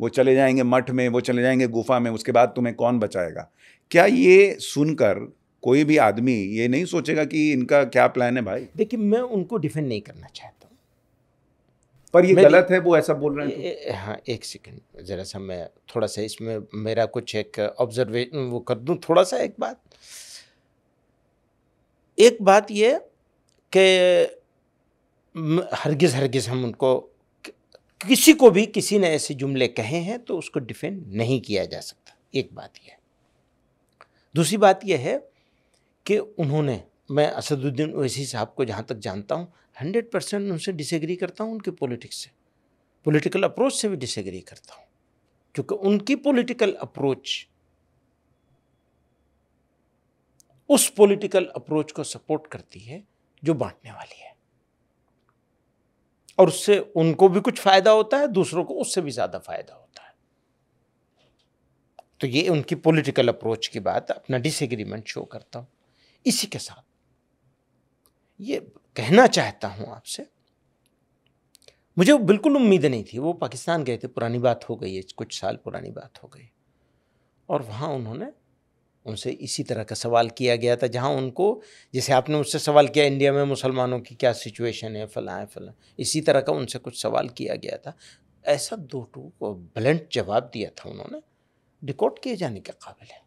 वो चले जाएंगे मठ में वो चले जाएंगे गुफा में उसके बाद तुम्हें कौन बचाएगा क्या ये सुनकर कोई भी आदमी ये नहीं सोचेगा कि इनका क्या प्लान है भाई देखिए मैं उनको डिफेंड नहीं करना चाहता पर ये गलत है वो ऐसा बोल रहे हैं तो? हाँ एक सेकंड ज़रा सा मैं थोड़ा सा इसमें मेरा कुछ एक ऑब्जर्वेशन वो कर दूँ थोड़ा सा एक बात एक बात ये कि हरगिज़ हरगिज़ हम उनको किसी को भी किसी ने ऐसे जुमले कहे हैं तो उसको डिफेंड नहीं किया जा सकता एक बात यह दूसरी बात यह है कि उन्होंने मैं असदुद्दीन ओवैसी साहब को जहाँ तक जानता हूँ हंड्रेड परसेंट उनसे डिसएग्री करता हूँ उनकी पॉलिटिक्स से पॉलिटिकल अप्रोच से भी डिसएग्री करता हूँ क्योंकि उनकी पॉलिटिकल अप्रोच उस पॉलिटिकल अप्रोच को सपोर्ट करती है जो बांटने वाली है और उससे उनको भी कुछ फ़ायदा होता है दूसरों को उससे भी ज़्यादा फ़ायदा होता है तो ये उनकी पॉलिटिकल अप्रोच की बात अपना डिसएग्रीमेंट शो करता हूं इसी के साथ ये कहना चाहता हूँ आपसे मुझे बिल्कुल उम्मीद नहीं थी वो पाकिस्तान गए थे पुरानी बात हो गई है कुछ साल पुरानी बात हो गई और वहाँ उन्होंने उनसे इसी तरह का सवाल किया गया था जहाँ उनको जैसे आपने उससे सवाल किया इंडिया में मुसलमानों की क्या सिचुएशन है फला है फला इसी तरह का उनसे कुछ सवाल किया गया था ऐसा दो टू को जवाब दिया था उन्होंने रिकॉर्ड किए जाने के काबिल है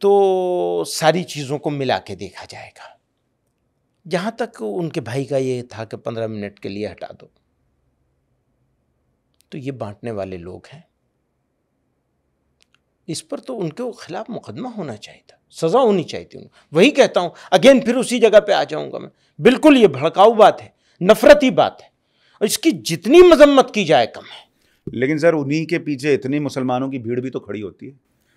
तो सारी चीज़ों को मिला के देखा जाएगा जहाँ तक उनके भाई का ये था कि पंद्रह मिनट के लिए हटा दो तो ये बांटने वाले लोग हैं इस पर तो उनके खिलाफ मुकदमा होना चाहिए था सज़ा होनी चाहिए थी वही कहता हूँ अगेन फिर उसी जगह पे आ जाऊँगा मैं बिल्कुल ये भड़काऊ बात है नफरत ही बात है और इसकी जितनी मजम्मत की जाए कम है लेकिन सर उन्हीं के पीछे इतनी मुसलमानों की भीड़ भी तो खड़ी होती है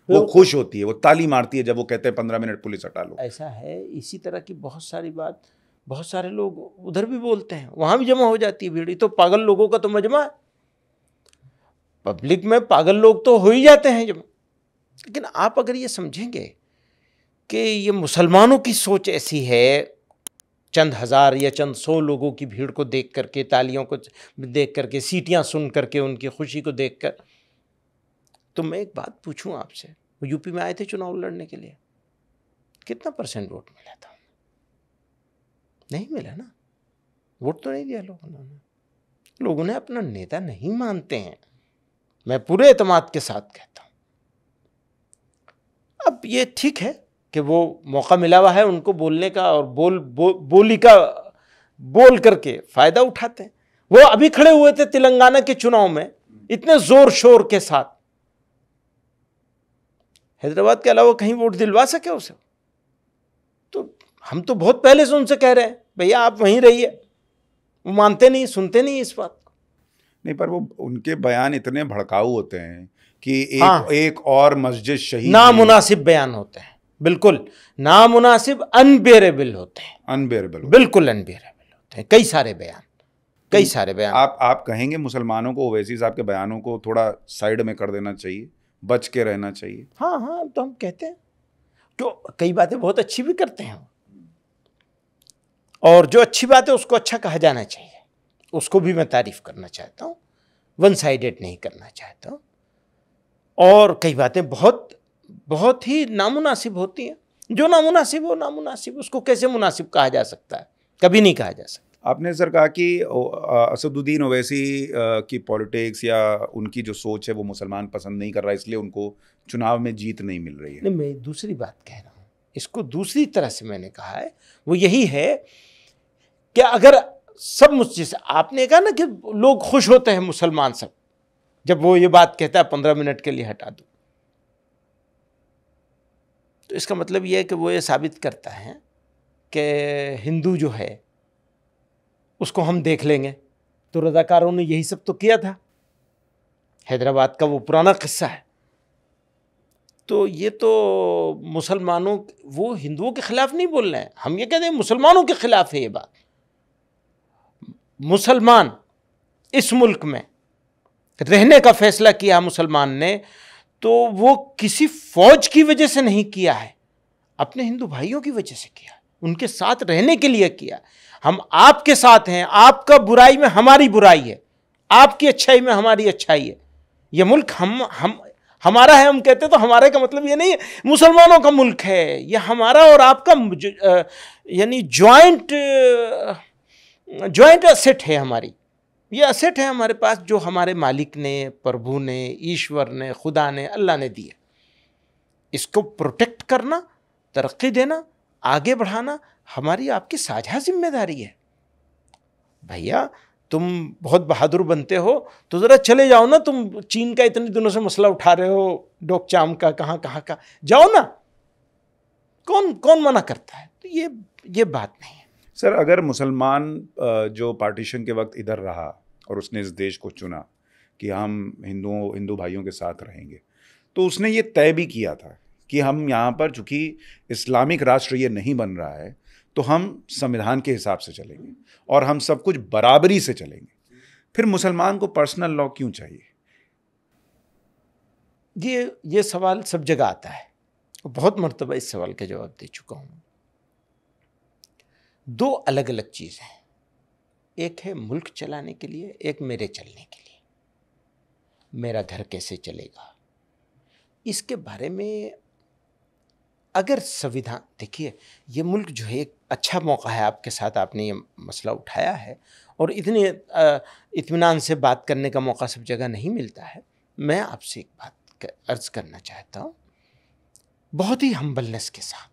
वो खुश होती है वो ताली मारती है जब वो कहते हैं पंद्रह मिनट पुलिस हटा लो ऐसा है इसी तरह की बहुत सारी बात बहुत सारे लोग उधर भी बोलते हैं वहाँ भी जमा हो जाती है भीड़ तो पागल लोगों का तो मजमा है पब्लिक में पागल लोग तो हो ही जाते हैं जमा लेकिन आप अगर ये समझेंगे कि ये मुसलमानों की सोच ऐसी है चंद हज़ार या चंद सौ लोगों की भीड़ को देख करके तालियों को देख करके सीटियाँ सुन करके उनकी खुशी को देख कर तो मैं एक बात पूछूं आपसे यूपी में आए थे चुनाव लड़ने के लिए कितना परसेंट वोट मिला था नहीं मिला ना वोट तो नहीं दिया लोगों ने लोगों ने अपना नेता नहीं मानते हैं मैं पूरे अतमाद के साथ कहता हूँ अब ये ठीक है कि वो मौका मिला हुआ है उनको बोलने का और बोल बो, बोली का बोल करके फ़ायदा उठाते हैं वो अभी खड़े हुए थे तेलंगाना के चुनाव में इतने ज़ोर शोर के साथ हैदराबाद के अलावा कहीं वोट दिलवा सके उसे हम तो बहुत पहले से उनसे कह रहे हैं भैया आप वहीं रहिए वो मानते नहीं सुनते नहीं इस बात को नहीं पर वो उनके बयान इतने भड़काऊ होते हैं कि एक, हाँ, एक और मस्जिद शहीद नामुनासिब बयान होते हैं बिल्कुल नामुनासिब अनबेरेबल होते हैं अनबेरेबल बिल्कुल अनबेरेबल होते हैं कई सारे बयान कई तो सारे बयान आप आप कहेंगे मुसलमानों को ओवैसी साहब के बयानों को थोड़ा साइड में कर देना चाहिए बच के रहना चाहिए हाँ हाँ तो हम कहते हैं क्यों तो कई बातें बहुत अच्छी भी करते हैं और जो अच्छी बात है उसको अच्छा कहा जाना चाहिए उसको भी मैं तारीफ़ करना चाहता हूँ वन साइडेड नहीं करना चाहता हूँ और कई बातें बहुत बहुत ही नामुनासिब होती हैं जो नामुनासिब हो नामुनासिब उसको कैसे मुनासिब कहा जा सकता है कभी नहीं कहा जा सकता आपने सर कहा कि असदुद्दीन ओवैसी की पॉलिटिक्स या उनकी जो सोच है वो मुसलमान पसंद नहीं कर रहा इसलिए उनको चुनाव में जीत नहीं मिल रही है नहीं मैं दूसरी बात कह रहा हूँ इसको दूसरी तरह से मैंने कहा है वो यही है कि अगर सब मुझसे आपने कहा ना कि लोग खुश होते हैं मुसलमान सब जब वो ये बात कहता है पंद्रह मिनट के लिए हटा दो तो इसका मतलब यह है कि वो ये साबित करता है कि हिंदू जो है उसको हम देख लेंगे तो रजाकारों ने यही सब तो किया था हैदराबाद का वो पुराना किस्सा है तो ये तो मुसलमानों वो हिंदुओं के ख़िलाफ़ नहीं बोल रहे हैं हम ये कहते हैं मुसलमानों के ख़िलाफ़ है ये बात मुसलमान इस मुल्क में रहने का फैसला किया मुसलमान ने तो वो किसी फौज की वजह से नहीं किया है अपने हिंदू भाइयों की वजह से किया है उनके साथ रहने के लिए किया हम आपके साथ हैं आपका बुराई में हमारी बुराई है आपकी अच्छाई में हमारी अच्छाई है यह मुल्क हम हम हमारा है हम कहते तो हमारे का मतलब ये नहीं है मुसलमानों का मुल्क है यह हमारा और आपका यानी ज्वाइंट ज्वाइंट असेट है हमारी ये असेट है हमारे पास जो हमारे मालिक ने प्रभु ने ईश्वर ने खुदा ने अल्लाह ने दिए इसको प्रोटेक्ट करना तरक्की देना आगे बढ़ाना हमारी आपकी साझा जिम्मेदारी है भैया तुम बहुत बहादुर बनते हो तो ज़रा चले जाओ ना तुम चीन का इतने दिनों से मसला उठा रहे हो डोक चाम का कहाँ कहाँ का जाओ ना कौन कौन मना करता है तो ये ये बात नहीं सर अगर मुसलमान जो पार्टीशन के वक्त इधर रहा और उसने इस देश को चुना कि हम हिंदुओं हिंदू भाइयों के साथ रहेंगे तो उसने ये तय भी किया था कि हम यहाँ पर चूँकि इस्लामिक राष्ट्र ये नहीं बन रहा है तो हम संविधान के हिसाब से चलेंगे और हम सब कुछ बराबरी से चलेंगे फिर मुसलमान को पर्सनल लॉ क्यों चाहिए ये ये सवाल सब जगह आता है बहुत मरतबा इस सवाल का जवाब दे चुका हूँ दो अलग अलग चीज़ हैं एक है मुल्क चलाने के लिए एक मेरे चलने के लिए मेरा घर कैसे चलेगा इसके बारे में अगर संविधान देखिए ये मुल्क जो है एक अच्छा मौका है आपके साथ आपने ये मसला उठाया है और इतने इतमान से बात करने का मौका सब जगह नहीं मिलता है मैं आपसे एक बात कर, अर्ज़ करना चाहता हूँ बहुत ही हम्बलनेस के साथ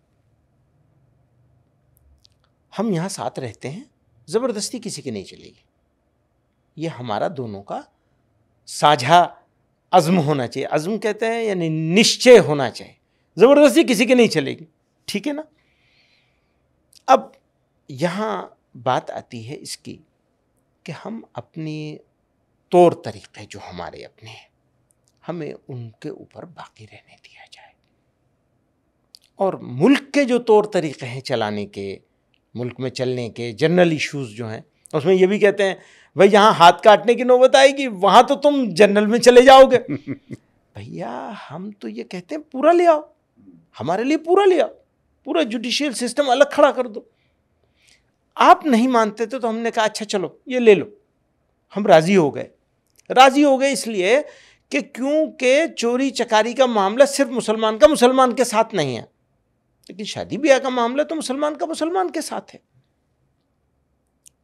हम यहाँ साथ रहते हैं ज़बरदस्ती किसी की नहीं चलेगी ये हमारा दोनों का साझा अज़म होना चाहिए अज़म कहते हैं यानी निश्चय होना चाहिए ज़बरदस्ती किसी की नहीं चलेगी ठीक है ना अब यहाँ बात आती है इसकी कि हम अपने तौर तरीक़े जो हमारे अपने हैं हमें उनके ऊपर बाकी रहने दिया जाए और मुल्क के जो तौर तरीक़े हैं चलाने के मुल्क में चलने के जनरल इश्यूज जो हैं उसमें ये भी कहते हैं भाई यहाँ हाथ काटने की नौबत आएगी वहाँ तो तुम जनरल में चले जाओगे भैया हम तो ये कहते हैं पूरा ले आओ हमारे लिए पूरा ले आओ पूरा जुडिशियल सिस्टम अलग खड़ा कर दो आप नहीं मानते थे तो हमने कहा अच्छा चलो ये ले लो हम राज़ी हो गए राज़ी हो गए इसलिए कि क्योंकि चोरी चकारी का मामला सिर्फ मुसलमान का मुसलमान के साथ नहीं है लेकिन शादी ब्याह का मामला तो मुसलमान का मुसलमान के साथ है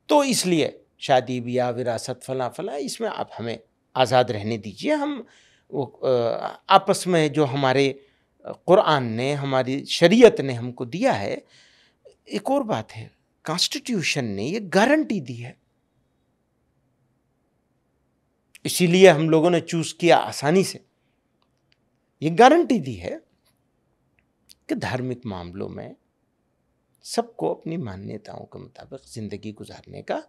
तो इसलिए शादी ब्याह विरासत फला फला इसमें आप हमें आज़ाद रहने दीजिए हम वो आपस में जो हमारे कुरान ने हमारी शरीयत ने हमको दिया है एक और बात है कॉन्स्टिट्यूशन ने ये गारंटी दी है इसीलिए हम लोगों ने चूज़ किया आसानी से ये गारंटी दी है कि धार्मिक मामलों में सबको अपनी मान्यताओं के मुताबिक ज़िंदगी गुजारने का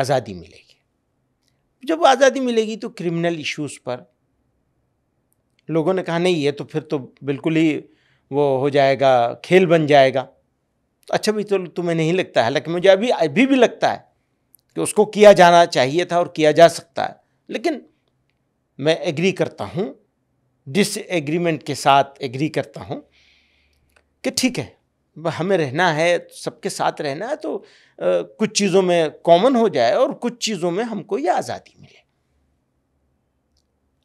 आज़ादी मिलेगी जब आज़ादी मिलेगी तो क्रिमिनल इश्यूज़ पर लोगों ने कहा नहीं ये तो फिर तो बिल्कुल ही वो हो जाएगा खेल बन जाएगा तो अच्छा भी तो तुम्हें नहीं लगता है हालांकि मुझे अभी अभी भी लगता है कि उसको किया जाना चाहिए था और किया जा सकता है लेकिन मैं एग्री करता हूँ डिसएग्रीमेंट के साथ एग्री करता हूँ कि ठीक है हमें रहना है सबके साथ रहना है तो आ, कुछ चीज़ों में कॉमन हो जाए और कुछ चीज़ों में हमको ये आज़ादी मिले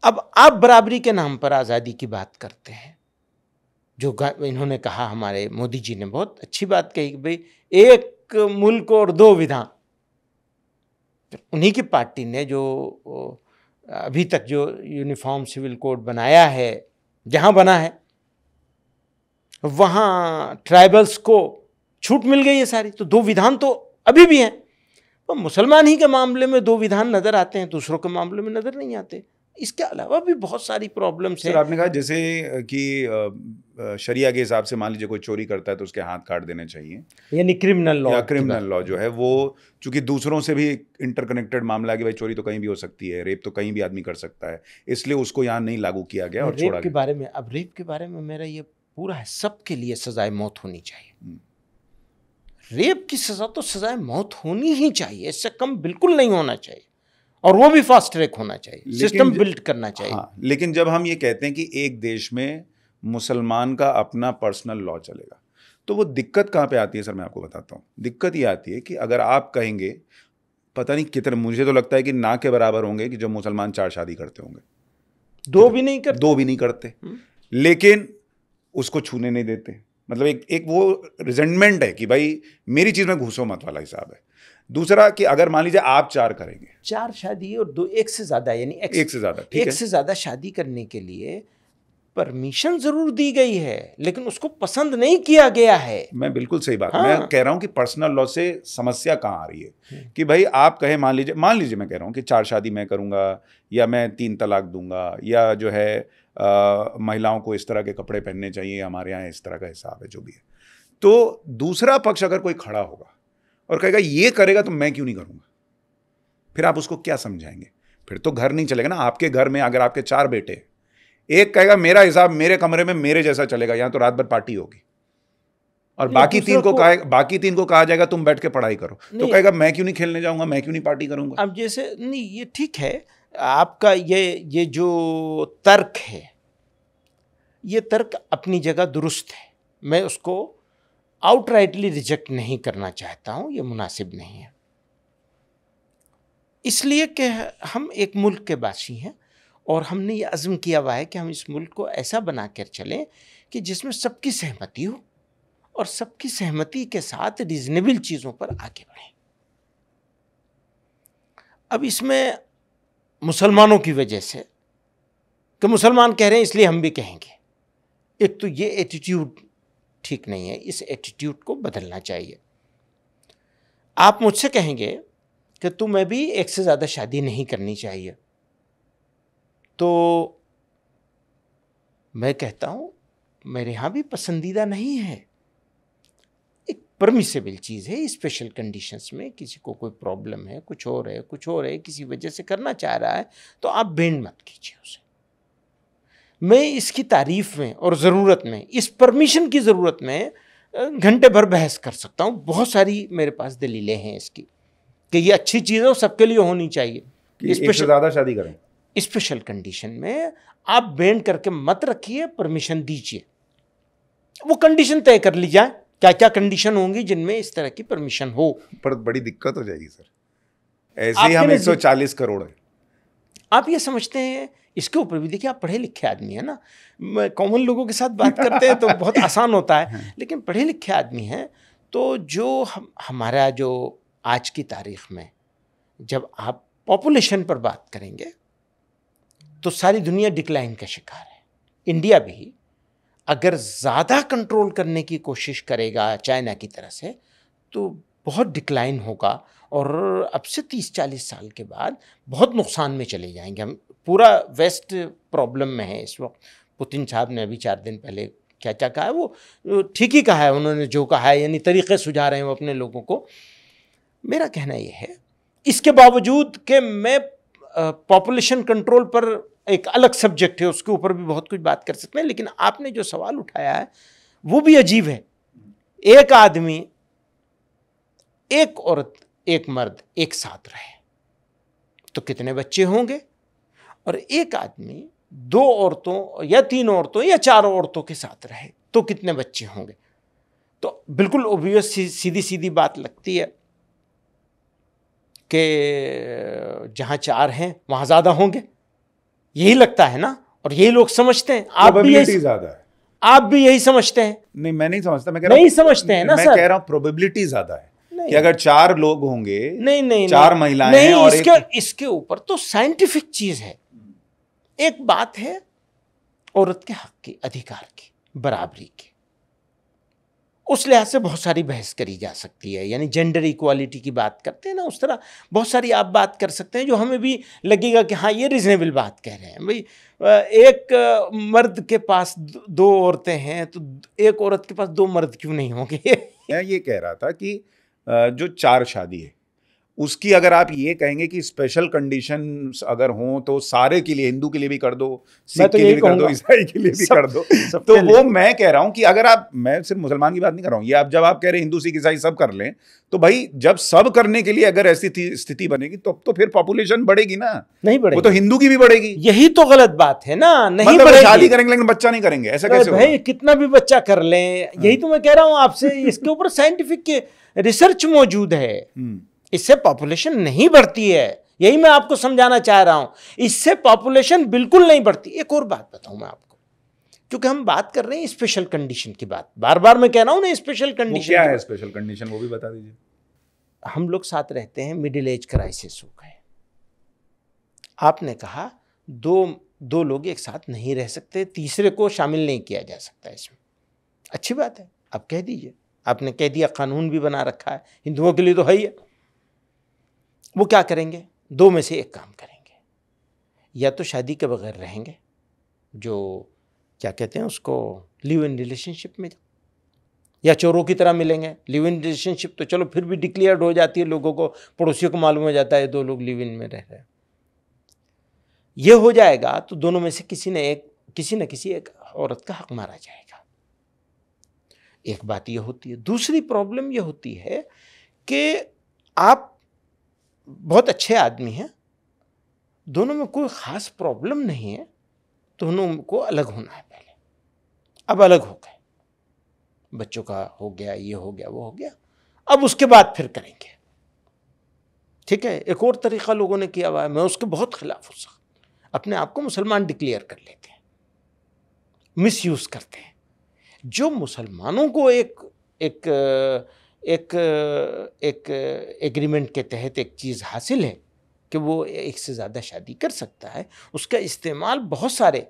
अब आप बराबरी के नाम पर आज़ादी की बात करते हैं जो इन्होंने कहा हमारे मोदी जी ने बहुत अच्छी बात कही कि भाई एक मुल्क और दो विधान उन्हीं की पार्टी ने जो अभी तक जो यूनिफॉर्म सिविल कोड बनाया है जहाँ बना है वहाँ ट्राइबल्स को छूट मिल गई है सारी तो दो विधान तो अभी भी हैं तो मुसलमान ही के मामले में दो विधान नज़र आते हैं दूसरों के मामले में नज़र नहीं आते इसके अलावा भी बहुत सारी प्रॉब्लम्स हैं आपने कहा जैसे कि शरिया के हिसाब से मान लीजिए कोई चोरी करता है तो उसके हाथ काट देने चाहिए यानी क्रिमिनल लॉ या क्रिमिनल लॉ जो है वो चूंकि दूसरों से भी इंटरकनेक्टेड मामला है कि भाई चोरी तो कहीं भी हो सकती है रेप तो कहीं भी आदमी कर सकता है इसलिए उसको यहाँ नहीं लागू किया गया और रेप के बारे में अब रेप के बारे में मेरा ये पूरा है सबके लिए सजाए मौत होनी चाहिए हम्म। रेप की सज़ा तो सज़ाए मौत होनी ही चाहिए इससे कम बिल्कुल नहीं होना चाहिए और वो भी फास्ट ट्रैक होना चाहिए सिस्टम बिल्ड करना चाहिए हाँ, लेकिन जब हम ये कहते हैं कि एक देश में मुसलमान का अपना पर्सनल लॉ चलेगा तो वो दिक्कत कहाँ पे आती है सर मैं आपको बताता हूँ दिक्कत ये आती है कि अगर आप कहेंगे पता नहीं कितने मुझे तो लगता है कि ना के बराबर होंगे कि जो मुसलमान चार शादी करते होंगे दो भी नहीं करते दो भी नहीं करते हम्म। लेकिन उसको छूने नहीं देते मतलब एक एक वो रिजेंटमेंट है कि भाई मेरी चीज़ में घुसो मत वाला हिसाब है दूसरा कि अगर मान लीजिए आप चार करेंगे चार शादी और दो एक से ज़्यादा यानी एक, एक से ज़्यादा एक है? से ज़्यादा शादी करने के लिए परमिशन ज़रूर दी गई है लेकिन उसको पसंद नहीं किया गया है मैं बिल्कुल सही बात हाँ। मैं कह रहा हूँ कि पर्सनल लॉ से समस्या कहाँ आ रही है हम्म। कि भाई आप कहे मान लीजिए मान लीजिए मैं कह रहा हूँ कि चार शादी मैं करूँगा या मैं तीन तलाक दूंगा या जो है महिलाओं को इस तरह के कपड़े पहनने चाहिए हमारे यहाँ इस तरह का हिसाब है जो भी है तो दूसरा पक्ष अगर कोई खड़ा होगा और कहेगा ये करेगा तो मैं क्यों नहीं करूँगा फिर आप उसको क्या समझाएंगे फिर तो घर नहीं चलेगा ना आपके घर में अगर आपके चार बेटे एक कहेगा मेरा हिसाब मेरे कमरे में मेरे जैसा चलेगा यहाँ तो रात भर पार्टी होगी और बाकी तीन को कहा बाकी तीन को कहा जाएगा तुम बैठ के पढ़ाई करो तो कहेगा मैं क्यों नहीं खेलने जाऊंगा मैं क्यों नहीं पार्टी करूंगा अब जैसे नहीं ये ठीक है आपका ये ये जो तर्क है ये तर्क अपनी जगह दुरुस्त है मैं उसको आउटराइटली रिजेक्ट नहीं करना चाहता हूँ ये मुनासिब नहीं है इसलिए कि हम एक मुल्क के बासी हैं और हमने ये अज़म किया हुआ है कि हम इस मुल्क को ऐसा बना कर चलें कि जिसमें सबकी सहमति हो और सबकी सहमति के साथ रीज़नेबल चीज़ों पर आगे बढ़ें अब इसमें मुसलमानों की वजह से कि मुसलमान कह रहे हैं इसलिए हम भी कहेंगे एक तो ये एटीट्यूड ठीक नहीं है इस एटीट्यूड को बदलना चाहिए आप मुझसे कहेंगे कि तुम्हें भी एक से ज़्यादा शादी नहीं करनी चाहिए तो मैं कहता हूँ मेरे यहाँ भी पसंदीदा नहीं है परमिसेबल चीज़ है स्पेशल कंडीशंस में किसी को कोई प्रॉब्लम है कुछ और है कुछ और है किसी वजह से करना चाह रहा है तो आप बेंड मत कीजिए उसे मैं इसकी तारीफ में और ज़रूरत में इस परमिशन की ज़रूरत में घंटे भर बहस कर सकता हूँ बहुत सारी मेरे पास दलीलें हैं इसकी कि ये अच्छी चीज़ है और सबके लिए होनी चाहिए स्पेशल ज़्यादा शादी करें स्पेशल कंडीशन में आप बेंड करके मत रखिए परमिशन दीजिए वो कंडीशन तय कर ली जाए क्या क्या कंडीशन होंगी जिनमें इस तरह की परमिशन हो पर बड़ी दिक्कत हो जाएगी सर ऐसे ही हम चालीस करोड़ है आप ये समझते हैं इसके ऊपर भी देखिए आप पढ़े लिखे आदमी है ना कॉमन लोगों के साथ बात करते हैं तो बहुत आसान होता है हाँ। लेकिन पढ़े लिखे आदमी हैं तो जो हम हमारा जो आज की तारीख में जब आप पॉपुलेशन पर बात करेंगे तो सारी दुनिया डिक्लाइन का शिकार है इंडिया भी अगर ज़्यादा कंट्रोल करने की कोशिश करेगा चाइना की तरह से तो बहुत डिक्लाइन होगा और अब से तीस चालीस साल के बाद बहुत नुकसान में चले जाएंगे हम पूरा वेस्ट प्रॉब्लम में है इस वक्त पुतिन साहब ने अभी चार दिन पहले क्या क्या कहा है वो ठीक ही कहा है उन्होंने जो कहा है यानी तरीक़े सुझा रहे हैं वो अपने लोगों को मेरा कहना ये है इसके बावजूद कि मैं पॉपुलेशन कंट्रोल पर एक अलग सब्जेक्ट है उसके ऊपर भी बहुत कुछ बात कर सकते हैं लेकिन आपने जो सवाल उठाया है वो भी अजीब है एक आदमी एक औरत एक मर्द एक साथ रहे तो कितने बच्चे होंगे और एक आदमी दो औरतों या तीन औरतों या चार औरतों के साथ रहे तो कितने बच्चे होंगे तो बिल्कुल ओबियस सीधी सीधी बात लगती है कि जहाँ चार हैं वहाँ ज़्यादा होंगे यही लगता है ना और यही लोग समझते हैं आप भी यही ज्यादा है आप भी यही समझते हैं नहीं मैं नहीं समझता मैं कह नहीं समझते हैं ना मैं कह रहा हूँ प्रोबेबिलिटी ज्यादा है कि अगर चार लोग होंगे नहीं नहीं चार महिलाएं नहीं, और इसके इसके ऊपर तो साइंटिफिक चीज है एक बात है औरत के हक की अधिकार की बराबरी की उस लिहाज से बहुत सारी बहस करी जा सकती है यानी जेंडर इक्वालिटी की बात करते हैं ना उस तरह बहुत सारी आप बात कर सकते हैं जो हमें भी लगेगा कि हाँ ये रिजनेबल बात कह रहे हैं भाई एक मर्द के पास दो औरतें हैं तो एक औरत के पास दो मर्द क्यों नहीं होंगे मैं ये कह रहा था कि जो चार शादी है उसकी अगर आप ये कहेंगे कि स्पेशल कंडीशन अगर हों तो सारे के लिए हिंदू के लिए भी कर दो सिख तो के लिए भी कर दो ईसाई के लिए भी सब, कर दो सब तो वो मैं कह रहा हूं कि अगर आप मैं सिर्फ मुसलमान की बात नहीं कर रहा हूँ ये आप जब आप कह रहे हिंदू सिख ईसाई सब कर लें तो भाई जब सब करने के लिए अगर ऐसी स्थिति बनेगी तो तो फिर पॉपुलेशन बढ़ेगी ना नहीं बढ़ेगी वो तो हिंदू की भी बढ़ेगी यही तो गलत बात है ना नहीं मतलब शादी करेंगे लेकिन बच्चा नहीं करेंगे ऐसा कैसे भाई कितना भी बच्चा कर लें यही हाँ। तो मैं कह रहा हूँ आपसे इसके ऊपर साइंटिफिक रिसर्च मौजूद है हम्म। इससे पॉपुलेशन नहीं बढ़ती है यही मैं आपको समझाना चाह रहा हूं इससे पॉपुलेशन बिल्कुल नहीं बढ़ती एक और बात बताऊं मैं आपको क्योंकि हम बात कर रहे हैं स्पेशल कंडीशन की बात बार बार मैं कह रहा हूं ना स्पेशल कंडीशन क्या है स्पेशल कंडीशन वो भी बता दीजिए हम लोग साथ रहते हैं मिडिल एज क्राइसिस हो गए आपने कहा दो दो लोग एक साथ नहीं रह सकते तीसरे को शामिल नहीं किया जा सकता इसमें अच्छी बात है आप कह दीजिए आपने कह दिया कानून भी बना रखा है हिंदुओं के लिए तो है ही है वो क्या करेंगे दो में से एक काम करेंगे या तो शादी के बगैर रहेंगे जो क्या कहते हैं उसको लिव इन रिलेशनशिप में या चोरों की तरह मिलेंगे लिव इन रिलेशनशिप तो चलो फिर भी डिक्लेयर्ड हो जाती है लोगों को पड़ोसियों को मालूम हो जाता है दो लोग लिव इन में रह रहे हैं ये हो जाएगा तो दोनों में से किसी ने एक किसी न किसी एक औरत का हक मारा जाएगा एक बात यह होती है दूसरी प्रॉब्लम यह होती है कि आप बहुत अच्छे आदमी हैं दोनों में कोई ख़ास प्रॉब्लम नहीं है दोनों को अलग होना है पहले अब अलग हो गए बच्चों का हो गया ये हो गया वो हो गया अब उसके बाद फिर करेंगे ठीक है एक और तरीक़ा लोगों ने किया हुआ है मैं उसके बहुत खिलाफ हूँ अपने आप को मुसलमान डिक्लेयर कर लेते हैं मिस यूज़ करते हैं जो मुसलमानों को एक एक एक एक एग्रीमेंट के तहत एक चीज़ हासिल है कि वो एक से ज़्यादा शादी कर सकता है उसका इस्तेमाल बहुत सारे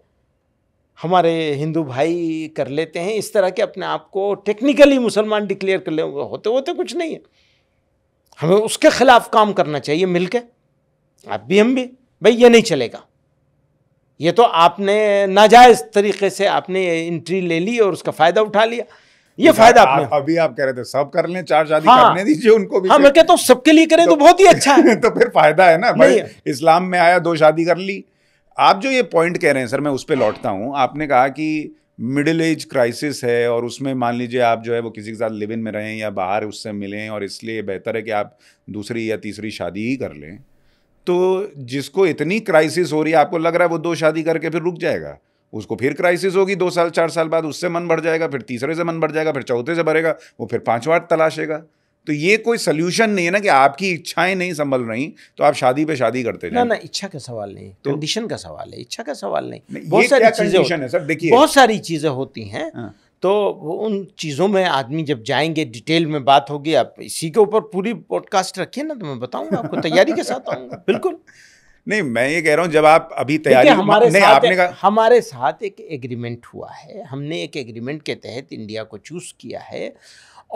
हमारे हिंदू भाई कर लेते हैं इस तरह के अपने आप को टेक्निकली मुसलमान डिक्लेयर कर ले होते होते कुछ नहीं है हमें उसके खिलाफ काम करना चाहिए मिलकर आप भी हम भी भाई ये नहीं चलेगा ये तो आपने नाजायज़ तरीके से आपने एंट्री ले ली और उसका फ़ायदा उठा लिया ये फायदा आप, आपने अभी आप कह रहे थे सब कर लें चार शादी हाँ, करने दीजिए उनको भी हाँ मैं कहता हूँ सबके लिए करें तो, तो बहुत ही अच्छा है तो फिर फायदा है ना भाई इस्लाम में आया दो शादी कर ली आप जो ये पॉइंट कह रहे हैं सर मैं उस पर लौटता हूँ आपने कहा कि मिडिल एज क्राइसिस है और उसमें मान लीजिए आप जो है वो किसी के साथ लिव इन में रहें या बाहर उससे मिलें और इसलिए बेहतर है कि आप दूसरी या तीसरी शादी ही कर लें तो जिसको इतनी क्राइसिस हो रही है आपको लग रहा है वो दो शादी करके फिर रुक जाएगा उसको फिर क्राइसिस होगी दो साल चार साल बाद उससे मन बढ़ जाएगा फिर तीसरे से मन बढ़ जाएगा फिर चौथे से भरेगा वो फिर बार तलाशेगा तो ये कोई सोल्यूशन नहीं है ना कि आपकी इच्छाएं नहीं संभल रही तो आप शादी पे शादी करते ना ना इच्छा का सवाल नहीं तो कंडीशन का सवाल है इच्छा का सवाल नहीं बहुत सारी चीजें है सर देखिए बहुत सारी चीजें होती हैं हाँ। तो उन चीज़ों में आदमी जब जाएंगे डिटेल में बात होगी आप इसी के ऊपर पूरी पॉडकास्ट रखिए ना तो मैं बताऊंगा आपको तैयारी के साथ आऊंगा बिल्कुल नहीं मैं ये कह रहा हूँ जब आप अभी तैयारी हमारे नहीं साथ आपने हमारे साथ एक एग्रीमेंट हुआ है हमने एक एग्रीमेंट के तहत इंडिया को चूज किया है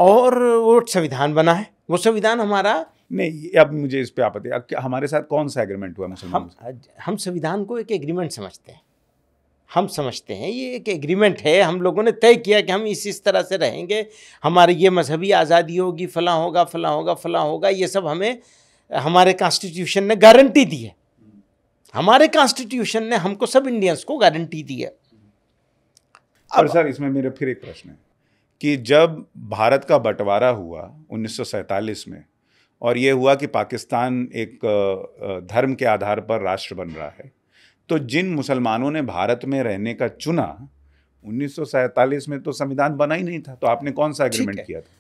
और वो संविधान बना है वो संविधान हमारा नहीं अब मुझे इस पे आप हमारे साथ कौन सा एग्रीमेंट हुआ मुसलमान हम हम संविधान को एक एग्रीमेंट समझते हैं हम समझते हैं ये एक एग्रीमेंट है हम लोगों ने तय किया कि हम इस इस तरह से रहेंगे हमारे ये मजहबी आज़ादी होगी फला होगा फला होगा फला होगा ये सब हमें हमारे कॉन्स्टिट्यूशन ने गारंटी दी है हमारे कॉन्स्टिट्यूशन ने हमको सब इंडियंस को गारंटी दी है और सर इसमें मेरे फिर एक प्रश्न है कि जब भारत का बंटवारा हुआ उन्नीस में और ये हुआ कि पाकिस्तान एक धर्म के आधार पर राष्ट्र बन रहा है तो जिन मुसलमानों ने भारत में रहने का चुना उन्नीस में तो संविधान बना ही नहीं था तो आपने कौन सा एग्रीमेंट किया था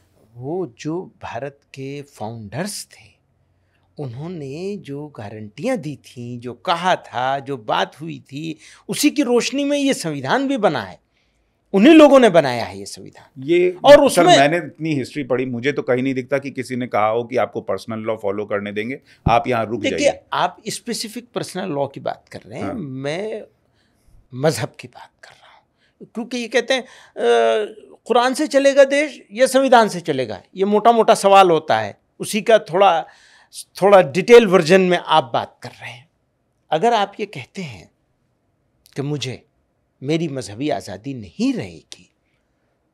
वो जो भारत के फाउंडर्स थे उन्होंने जो गारंटियां दी थी जो कहा था जो बात हुई थी उसी की रोशनी में ये संविधान भी बना है उन्हीं लोगों ने बनाया है ये संविधान ये और उसमें मैंने इतनी हिस्ट्री पढ़ी मुझे तो कहीं नहीं दिखता कि किसी ने कहा हो कि आपको पर्सनल लॉ फॉलो करने देंगे आप यहाँ रुक देखिए आप स्पेसिफिक पर्सनल लॉ की बात कर रहे हैं हाँ। मैं मजहब की बात कर रहा हूँ क्योंकि ये कहते हैं कुरान से चलेगा देश या संविधान से चलेगा ये मोटा मोटा सवाल होता है उसी का थोड़ा थोड़ा डिटेल वर्जन में आप बात कर रहे हैं अगर आप ये कहते हैं कि मुझे मेरी मजहबी आज़ादी नहीं रहेगी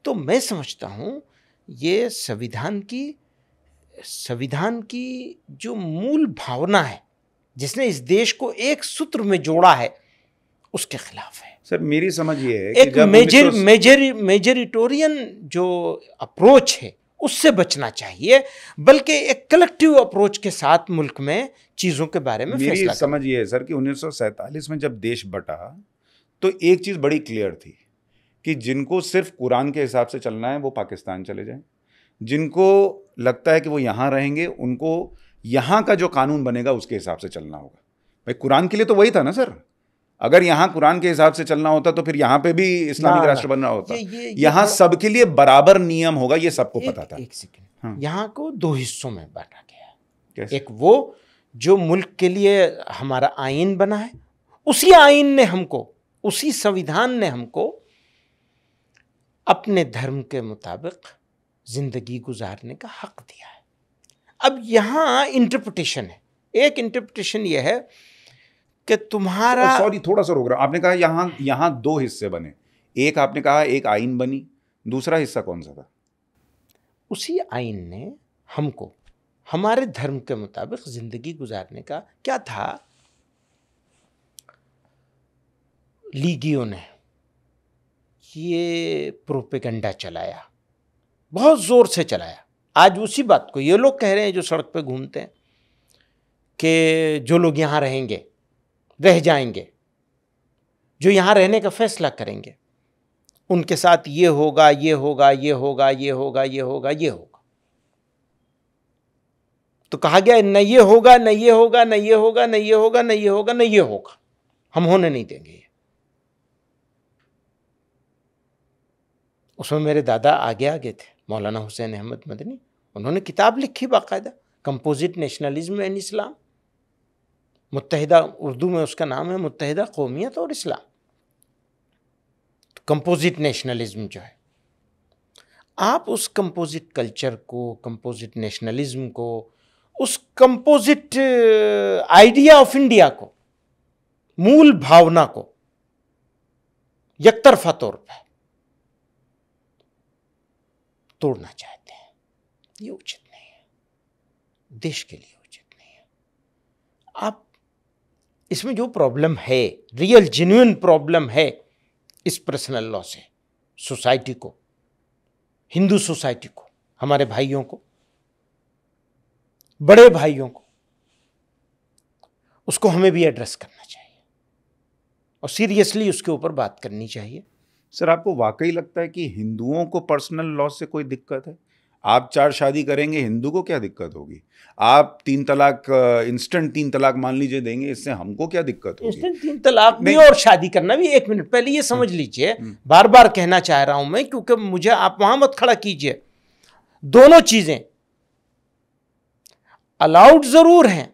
तो मैं समझता हूँ ये संविधान की संविधान की जो मूल भावना है जिसने इस देश को एक सूत्र में जोड़ा है उसके खिलाफ है सर मेरी समझ ये है एक मेजर मेजर मेजरिटोरियन जो अप्रोच है उससे बचना चाहिए बल्कि एक कलेक्टिव अप्रोच के साथ मुल्क में चीज़ों के बारे में मेरी समझ ये है सर कि उन्नीस में जब देश बटा तो एक चीज़ बड़ी क्लियर थी कि जिनको सिर्फ कुरान के हिसाब से चलना है वो पाकिस्तान चले जाए जिनको लगता है कि वो यहाँ रहेंगे उनको यहाँ का जो कानून बनेगा उसके हिसाब से चलना होगा भाई कुरान के लिए तो वही था ना सर अगर यहाँ कुरान के हिसाब से चलना होता तो फिर यहाँ पे भी इस्लामिक राष्ट्र बनना होता यहाँ तो सबके लिए बराबर नियम होगा ये सबको पता था एक सेकेंड हाँ। यहाँ को दो हिस्सों में बांटा गया एक वो जो मुल्क के लिए हमारा आइन बना है उसी आइन ने हमको उसी संविधान ने हमको अपने धर्म के मुताबिक जिंदगी गुजारने का हक दिया है अब यहां इंटरप्रिटेशन है एक इंटरप्रिटेशन यह है कि तुम्हारा सॉरी थोड़ा सा रोक रहा आपने कहा यहाँ यहाँ दो हिस्से बने एक आपने कहा एक आइन बनी दूसरा हिस्सा कौन सा था उसी आइन ने हमको हमारे धर्म के मुताबिक जिंदगी गुजारने का क्या था लीगियों ने ये प्रोपेगंडा चलाया बहुत ज़ोर से चलाया आज उसी बात को ये लोग कह रहे हैं जो सड़क पे घूमते हैं कि जो लोग यहाँ रहेंगे रह जाएंगे जो यहाँ रहने का फैसला करेंगे उनके साथ ये होगा ये होगा ये होगा ये होगा ये होगा ये होगा तो कहा गया न ये होगा न ये होगा न ये होगा न ये होगा न ये होगा न ये होगा हम होने नहीं देंगे उसमें मेरे दादा आगे आगे थे मौलाना हुसैन अहमद मदनी उन्होंने किताब लिखी बाकायदा कंपोजिट नेशनलिज्म एंड इस्लाम मुतहदा उर्दू में उसका नाम है मुतहदा कौमियत और इस्लाम कंपोजिट नेशनलिज्म जो है आप उस कंपोजिट कल्चर को कंपोजिट नेशनलिज्म को उस कंपोजिट आइडिया ऑफ इंडिया को मूल भावना को यकतरफा तौर पर तोड़ना चाहते हैं ये उचित नहीं है देश के लिए उचित नहीं है आप इसमें जो प्रॉब्लम है रियल जेन्यून प्रॉब्लम है इस पर्सनल लॉ से सोसाइटी को हिंदू सोसाइटी को हमारे भाइयों को बड़े भाइयों को उसको हमें भी एड्रेस करना चाहिए और सीरियसली उसके ऊपर बात करनी चाहिए सर आपको वाकई लगता है कि हिंदुओं को पर्सनल लॉ से कोई दिक्कत है आप चार शादी करेंगे हिंदू को क्या दिक्कत होगी आप तीन तलाक इंस्टेंट तीन तलाक मान लीजिए देंगे इससे हमको क्या दिक्कत होगी इंस्टेंट तीन तलाक भी और शादी करना भी एक मिनट पहले ये समझ हम्म। लीजिए हम्म। बार बार कहना चाह रहा हूं मैं क्योंकि मुझे आप वहां मत खड़ा कीजिए दोनों चीजें अलाउड जरूर हैं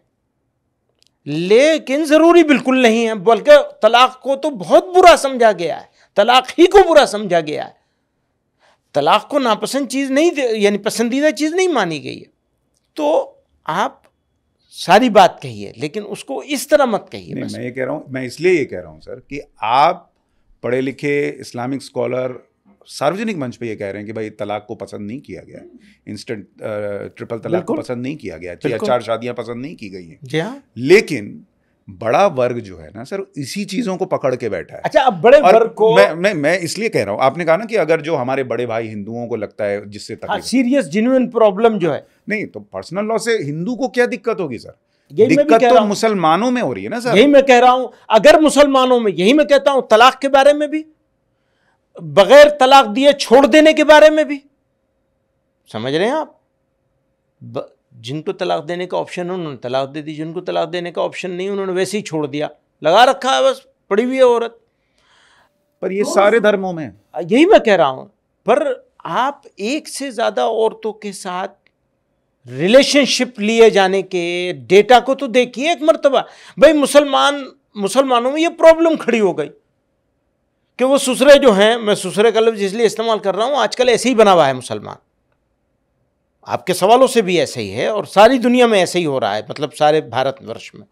लेकिन ज़रूरी बिल्कुल नहीं है बल्कि तलाक को तो बहुत बुरा समझा गया है तलाक ही को बुरा समझा गया है तलाक़ को नापसंद चीज़ नहीं यानी पसंदीदा चीज़ नहीं मानी गई है तो आप सारी बात कहिए लेकिन उसको इस तरह मत कहिए मैं ये कह रहा हूँ मैं इसलिए ये कह रहा हूँ सर कि आप पढ़े लिखे इस्लामिक स्कॉलर सार्वजनिक मंच पे ये कह रहे हैं कि भाई तलाक को पसंद नहीं किया गया इंस्टेंट ट्रिपल तलाक को पसंद नहीं किया गया चार शादियां पसंद नहीं की गई हैं हाँ। लेकिन बड़ा वर्ग जो है ना सर इसी चीजों को पकड़ के बैठा है अच्छा अब बड़े वर्ग को मैं मैं, मैं इसलिए कह रहा हूँ आपने कहा ना कि अगर जो हमारे बड़े भाई हिंदुओं को लगता है जिससे तक सीरियस जिन्यून प्रॉब्लम जो है नहीं तो पर्सनल लॉ से हिंदू को क्या दिक्कत होगी सर दिक्कत तो मुसलमानों में हो रही है ना सर यही मैं कह रहा हूं अगर मुसलमानों में यही मैं कहता हूं तलाक के बारे में भी बगैर तलाक दिए छोड़ देने के बारे में भी समझ रहे हैं आप जिनको तलाक देने का ऑप्शन है उन्होंने तलाक दे दी जिनको तलाक देने का ऑप्शन नहीं उन्होंने वैसे ही छोड़ दिया लगा रखा है बस पड़ी हुई है औरत पर ये तो सारे धर्मों में यही मैं कह रहा हूँ पर आप एक से ज़्यादा औरतों के साथ रिलेशनशिप लिए जाने के डेटा को तो देखिए एक मरतबा भाई मुसलमान मुसलमानों में ये प्रॉब्लम खड़ी हो गई कि वो सुसरे जो हैं मैं सुसरे का लफ्ज़ इसलिए इस्तेमाल कर रहा हूँ आजकल ऐसे ही बना हुआ है मुसलमान आपके सवालों से भी ऐसे ही है और सारी दुनिया में ऐसे ही हो रहा है मतलब सारे भारतवर्ष में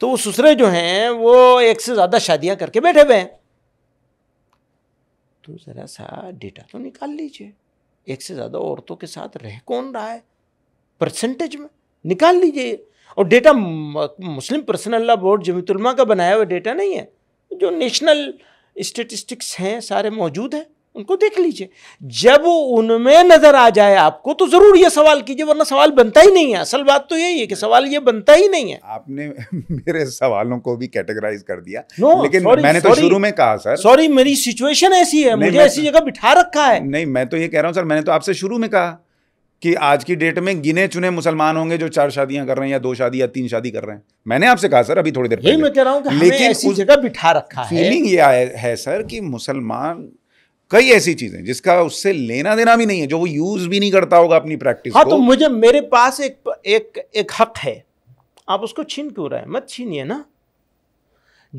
तो वो ससुरे जो हैं वो एक से ज़्यादा शादियां करके बैठे हुए हैं तो ज़रा सा डेटा तो निकाल लीजिए एक से ज़्यादा औरतों के साथ रह कौन रहा है परसेंटेज में निकाल लीजिए और डेटा Muslim personal law board Jamiatulama का बनाया हुआ डेटा नहीं है जो नेशनल स्टेटिस्टिक्स हैं सारे मौजूद हैं उनको देख लीजिए जब उनमें नजर आ जाए आपको तो जरूर ये सवाल कीजिए वरना सवाल बनता ही नहीं है असल बात तो यही है कि सवाल ये बनता ही नहीं है आपने मेरे सवालों को भी कैटेगराइज कर दिया no, लेकिन sorry, मैंने तो sorry, तो शुरू में कहा सर सॉरी मेरी सिचुएशन ऐसी है मुझे ऐसी जगह बिठा रखा है नहीं मैं तो ये कह रहा हूँ सर मैंने तो आपसे शुरू में कहा कि आज की डेट में गिने चुने मुसलमान होंगे जो चार शादियां कर रहे हैं या दो शादी या तीन शादी कर रहे हैं मैंने आपसे कहा सर अभी थोड़ी देर पहले मैं कह रहा हूँ लेकिन ऐसी जगह बिठा रखा है फीलिंग ये है सर कि मुसलमान कई ऐसी चीजें जिसका उससे लेना देना भी नहीं है जो वो यूज भी नहीं करता होगा अपनी प्रैक्टिस हाँ तो मुझे मेरे पास एक एक एक हक है आप उसको छीन क्यों रहे हैं मत छीनिए ना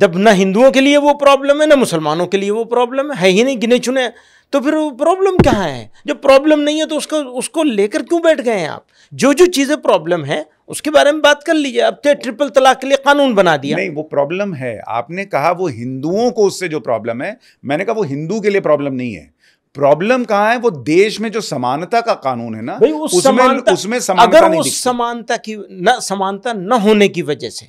जब ना हिंदुओं के लिए वो प्रॉब्लम है ना मुसलमानों के लिए वो प्रॉब्लम है, ही नहीं गिने चुने तो फिर वो प्रॉब्लम कहाँ है जब प्रॉब्लम नहीं है तो उसको उसको लेकर क्यों बैठ गए हैं आप जो जो चीज़ें प्रॉब्लम है उसके बारे में बात कर लीजिए अब तो ट्रिपल तलाक के लिए कानून बना दिया नहीं वो प्रॉब्लम है आपने कहा वो हिंदुओं को उससे जो प्रॉब्लम है मैंने कहा वो हिंदू के लिए प्रॉब्लम नहीं है प्रॉब्लम कहाँ है वो देश में जो समानता का कानून है ना भाई उस उसमें समानता, उसमें समानता अगर उस समानता की न समानता न होने की वजह से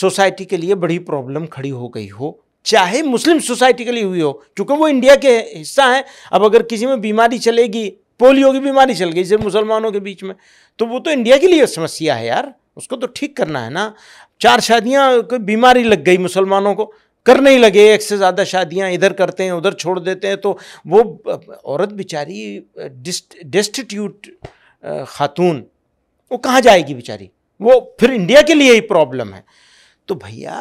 सोसाइटी के लिए बड़ी प्रॉब्लम खड़ी हो गई हो चाहे मुस्लिम सोसाइटी के लिए हुई हो क्योंकि वो इंडिया के हिस्सा है अब अगर किसी में बीमारी चलेगी पोलियो की बीमारी चल गई जब मुसलमानों के बीच में तो वो तो इंडिया के लिए समस्या है यार उसको तो ठीक करना है ना चार शादियाँ कोई बीमारी लग गई मुसलमानों को करने ही लगे एक से ज़्यादा शादियाँ इधर करते हैं उधर छोड़ देते हैं तो वो औरत बेचारी डिस्टिट्यूट खातून वो कहाँ जाएगी बेचारी वो फिर इंडिया के लिए ही प्रॉब्लम है तो भैया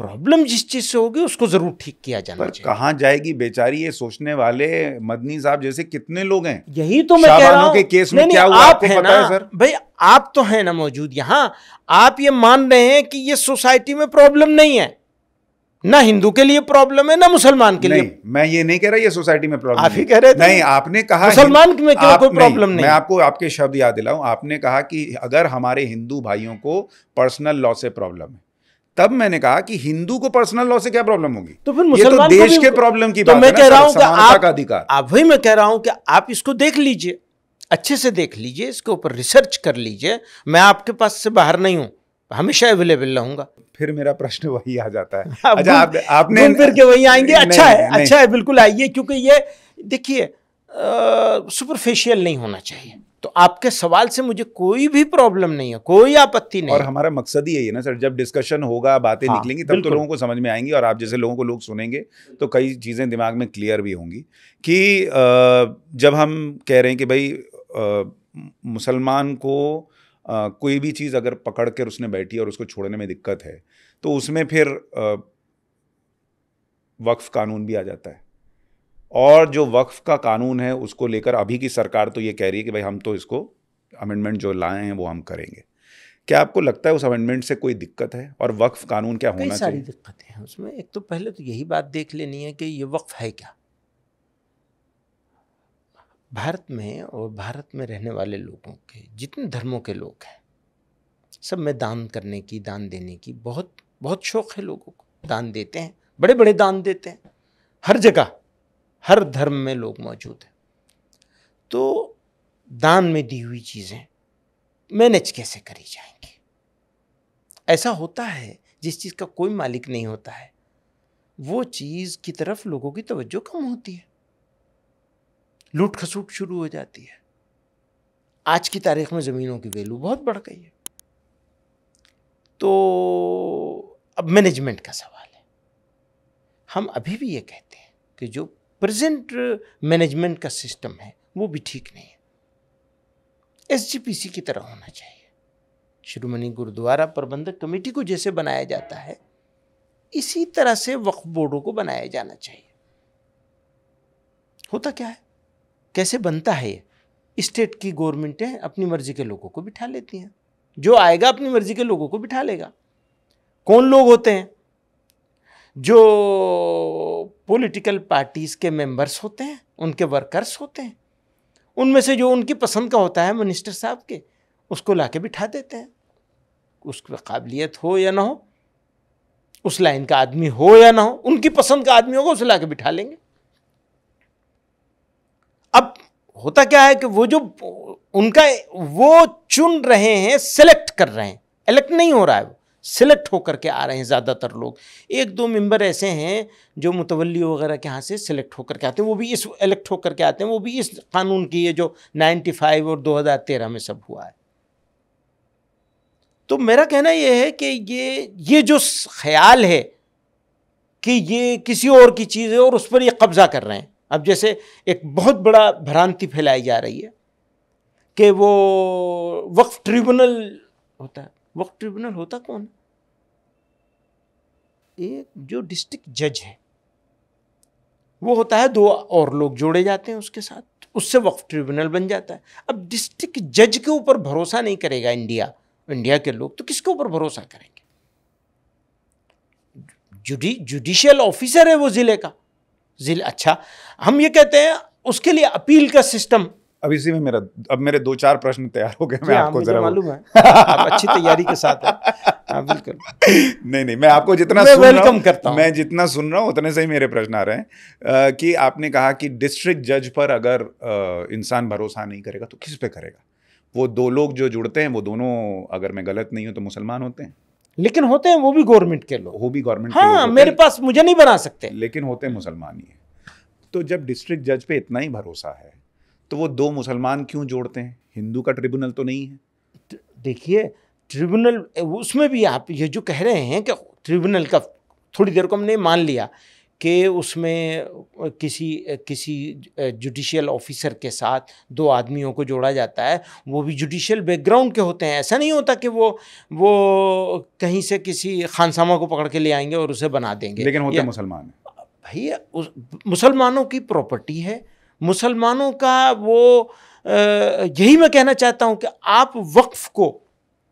प्रॉब्लम जिस चीज से होगी उसको जरूर ठीक किया जाना पर चाहिए कहाँ जाएगी बेचारी ये सोचने वाले मदनी साहब जैसे कितने लोग हैं यही तो मैं कह रहा हूं। के केस में क्या हुआ आप है ना सर भाई आप तो हैं ना मौजूद यहाँ आप ये मान रहे हैं कि ये सोसाइटी में प्रॉब्लम नहीं है ना हिंदू के लिए प्रॉब्लम है ना मुसलमान के लिए मैं ये नहीं कह रहा ये सोसाइटी में प्रॉब्लम आप ही कह रहे थे नहीं आपने कहा मुसलमान में क्यों कोई प्रॉब्लम नहीं, नहीं मैं आपको आपके शब्द याद दिलाऊं आपने कहा कि अगर हमारे हिंदू भाइयों को पर्सनल लॉ से प्रॉब्लम है तब मैंने कहा कि हिंदू को पर्सनल लॉ से क्या प्रॉब्लम होगी तो फिर तो मुसलमान तो देश के प्रॉब्लम की तो बात मैं कह रहा हूँ आप का अधिकार आप वही मैं कह रहा हूं कि आप इसको देख लीजिए अच्छे से देख लीजिए इसके ऊपर रिसर्च कर लीजिए मैं आपके पास से बाहर नहीं हूं हमेशा अवेलेबल रहूंगा फिर मेरा प्रश्न वही आ जाता है अच्छा आप, आपने फिर के वही आएंगे अच्छा है अच्छा है बिल्कुल आइए क्योंकि ये देखिए सुपरफिशियल नहीं होना चाहिए तो आपके सवाल से मुझे कोई भी प्रॉब्लम नहीं है कोई आपत्ति नहीं और हमारा मकसद ही यही है ना सर जब डिस्कशन होगा बातें हाँ, निकलेंगी तब तो लोगों को समझ में आएंगी और आप जैसे लोगों को लोग सुनेंगे तो कई चीज़ें दिमाग में क्लियर भी होंगी कि जब हम कह रहे हैं कि भाई मुसलमान को कोई भी चीज़ अगर पकड़ कर उसने बैठी और उसको छोड़ने में दिक्कत है तो उसमें फिर वक्फ कानून भी आ जाता है और जो वक्फ का कानून है उसको लेकर अभी की सरकार तो ये कह रही है कि भाई हम तो इसको अमेंडमेंट जो लाए हैं वो हम करेंगे क्या आपको लगता है उस अमेंडमेंट से कोई दिक्कत है और वक्फ कानून क्या होना सारी दिक्कतें हैं उसमें एक तो पहले तो यही बात देख लेनी है कि ये वक्फ है क्या भारत में और भारत में रहने वाले लोगों के जितने धर्मों के लोग हैं सब में दान करने की दान देने की बहुत बहुत शौक है लोगों को दान देते हैं बड़े बड़े दान देते हैं हर जगह हर धर्म में लोग मौजूद हैं तो दान में दी हुई चीज़ें मैनेज कैसे करी जाएंगी ऐसा होता है जिस चीज़ का कोई मालिक नहीं होता है वो चीज़ की तरफ लोगों की तवज्जो कम होती है लूट खसूट शुरू हो जाती है आज की तारीख में ज़मीनों की वैल्यू बहुत बढ़ गई है तो अब मैनेजमेंट का सवाल है हम अभी भी ये कहते हैं कि जो प्रेजेंट मैनेजमेंट का सिस्टम है वो भी ठीक नहीं है एस की तरह होना चाहिए शिरोमणि गुरुद्वारा प्रबंधक कमेटी को जैसे बनाया जाता है इसी तरह से वक्फ बोर्डों को बनाया जाना चाहिए होता क्या है कैसे बनता है ये स्टेट की गवर्नमेंटें अपनी मर्जी के लोगों को बिठा लेती हैं जो आएगा अपनी मर्जी के लोगों को बिठा लेगा कौन लोग होते हैं जो पॉलिटिकल पार्टीज़ के मेंबर्स होते हैं उनके वर्कर्स होते हैं उनमें से जो उनकी पसंद का होता है मिनिस्टर साहब के उसको ला के बिठा देते हैं उसकी काबिलियत हो या ना हो उस लाइन का आदमी हो या ना हो उनकी पसंद का आदमी होगा उसे ला के बिठा लेंगे अब होता क्या है कि वो जो उनका वो चुन रहे हैं सेलेक्ट कर रहे हैं इलेक्ट नहीं हो रहा है वो सिलेक्ट होकर के आ रहे हैं ज़्यादातर लोग एक दो मेंबर ऐसे हैं जो मुतवली वगैरह के यहाँ से सिलेक्ट होकर के आते हैं वो भी इस इलेक्ट होकर के आते हैं वो भी इस कानून की है जो 95 और 2013 में सब हुआ है तो मेरा कहना ये है कि ये ये जो ख्याल है कि ये किसी और की चीज़ है और उस पर ये कब्ज़ा कर रहे हैं अब जैसे एक बहुत बड़ा भ्रांति फैलाई जा रही है कि वो वक्फ ट्रिब्यूनल होता है वक्फ ट्रिब्यूनल होता कौन है एक जो डिस्ट्रिक्ट जज है वो होता है दो और लोग जोड़े जाते हैं उसके साथ उससे वक्फ ट्रिब्यूनल बन जाता है अब डिस्ट्रिक्ट जज के ऊपर भरोसा नहीं करेगा इंडिया इंडिया के लोग तो किसके ऊपर भरोसा करेंगे जुडी जुडिशियल ऑफिसर है वो ज़िले का जिले अच्छा हम ये कहते हैं उसके लिए अपील का सिस्टम अब इसी में मेरा अब मेरे दो चार प्रश्न तैयार हो गए मैं हाँ, आपको जरा मालूम है आप अच्छी तैयारी के साथ है नहीं नहीं मैं आपको जितना मैं वेलकम करता हूं। मैं जितना सुन रहा हूँ उतने से ही मेरे प्रश्न आ रहे हैं कि आपने कहा कि डिस्ट्रिक्ट जज पर अगर इंसान भरोसा नहीं करेगा तो किस पे करेगा वो दो लोग जो जुड़ते हैं वो दोनों अगर मैं गलत नहीं हूँ तो मुसलमान होते हैं लेकिन होते हैं वो भी गवर्नमेंट के लोग वो भी गवर्नमेंट हाँ मेरे पास मुझे नहीं बना सकते लेकिन होते हैं मुसलमान ही तो जब डिस्ट्रिक्ट जज पे इतना ही भरोसा है तो वो दो मुसलमान क्यों जोड़ते हैं हिंदू का ट्रिब्यूनल तो नहीं है देखिए ट्रिब्यूनल उसमें भी आप ये जो कह रहे हैं कि ट्रिब्यूनल का थोड़ी देर को हमने मान लिया कि उसमें किसी किसी जुडिशियल ऑफिसर के साथ दो आदमियों को जोड़ा जाता है वो भी जुडिशियल बैकग्राउंड के होते हैं ऐसा नहीं होता कि वो वो कहीं से किसी खानसामा को पकड़ के ले आएंगे और उसे बना देंगे लेकिन होते मुसलमान भैया मुसलमानों की प्रॉपर्टी है मुसलमानों का वो यही मैं कहना चाहता हूँ कि आप वक्फ को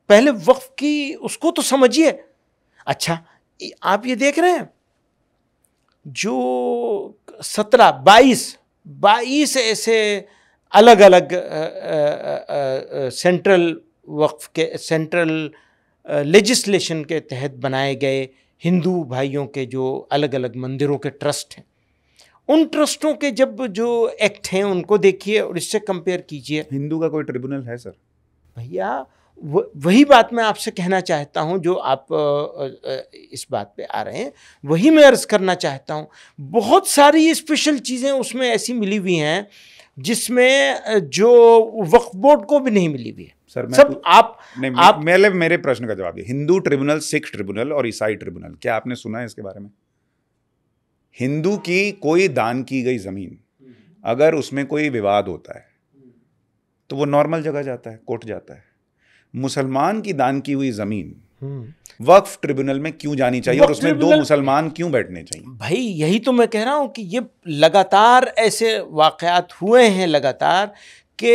पहले वक्फ की उसको तो समझिए अच्छा आप ये देख रहे हैं जो सत्रह बाईस बाईस ऐसे अलग अलग आ, आ, आ, सेंट्रल वक्फ के सेंट्रल लेजिस्लेशन के तहत बनाए गए हिंदू भाइयों के जो अलग अलग मंदिरों के ट्रस्ट हैं उन ट्रस्टों के जब जो एक्ट हैं उनको देखिए और इससे कंपेयर कीजिए हिंदू का कोई ट्रिब्यूनल है सर भैया वही बात मैं आपसे कहना चाहता हूं जो आप इस बात पे आ रहे हैं वही मैं अर्ज़ करना चाहता हूं बहुत सारी स्पेशल चीज़ें उसमें ऐसी मिली हुई हैं जिसमें जो वक्फ बोर्ड को भी नहीं मिली हुई है सर मैं सब तो- आप नहीं आप मेरे मेरे प्रश्न का जवाब हिंदू ट्रिब्यूनल सिख ट्रिब्यूनल और ईसाई ट्रिब्यूनल क्या आपने सुना है इसके बारे में हिंदू की कोई दान की गई ज़मीन अगर उसमें कोई विवाद होता है तो वो नॉर्मल जगह जाता है कोर्ट जाता है मुसलमान की दान की हुई ज़मीन हम्म। वक्फ ट्रिब्यूनल में क्यों जानी चाहिए और उसमें दो मुसलमान क्यों बैठने चाहिए भाई यही तो मैं कह रहा हूँ कि ये लगातार ऐसे वाकयात हुए हैं लगातार के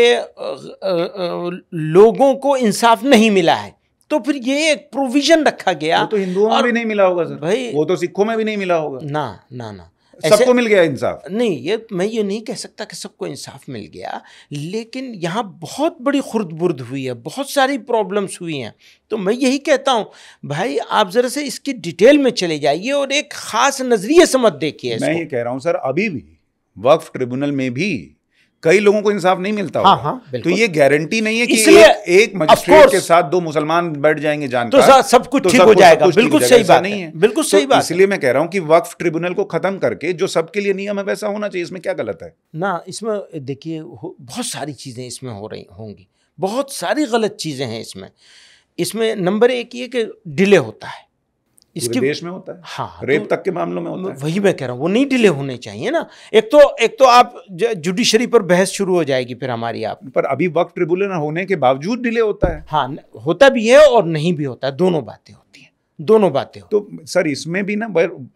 लोगों को इंसाफ नहीं मिला है तो फिर ये एक प्रोविजन रखा गया वो तो हिंदुओं में भी नहीं मिला होगा सर भाई वो तो सिखों में भी नहीं मिला होगा ना ना ना सबको मिल गया इंसाफ नहीं ये मैं ये नहीं कह सकता कि सबको इंसाफ मिल गया लेकिन यहाँ बहुत बड़ी खुर्द बुर्द हुई है बहुत सारी प्रॉब्लम्स हुई हैं तो मैं यही कहता हूँ भाई आप ज़रा से इसकी डिटेल में चले जाइए और एक ख़ास नज़रिए समझ देखिए मैं ये कह रहा हूँ सर अभी भी वक्फ ट्रिब्यूनल में भी कई लोगों को इंसाफ नहीं मिलता हाँ, हाँ, तो ये गारंटी नहीं है कि एक, एक मजिस्ट्रेट के साथ दो मुसलमान बैठ जाएंगे जान तो सब तो कुछ ठीक तो हो जाएगा बिल्कुल सही बात नहीं है बिल्कुल तो सही बात इसलिए मैं कह रहा हूँ कि वक्फ ट्रिब्यूनल को खत्म करके जो सबके लिए नियम है वैसा होना चाहिए इसमें क्या गलत है ना इसमें देखिए बहुत सारी चीज़ें इसमें हो रही होंगी बहुत सारी गलत चीज़ें हैं इसमें इसमें नंबर एक ये कि डिले होता है इसके देश में होता है हाँ तो रेप तो, तक के मामलों में होता है वही मैं कह रहा हूँ वो नहीं डिले होने चाहिए ना एक तो एक तो आप जुडिशरी पर बहस शुरू हो जाएगी फिर हमारी आप पर अभी वक्त ट्रिब्यूनल होने के बावजूद डिले होता है हाँ होता भी है और नहीं भी होता दोनों बातें होती हैं दोनों बातें तो सर इसमें भी ना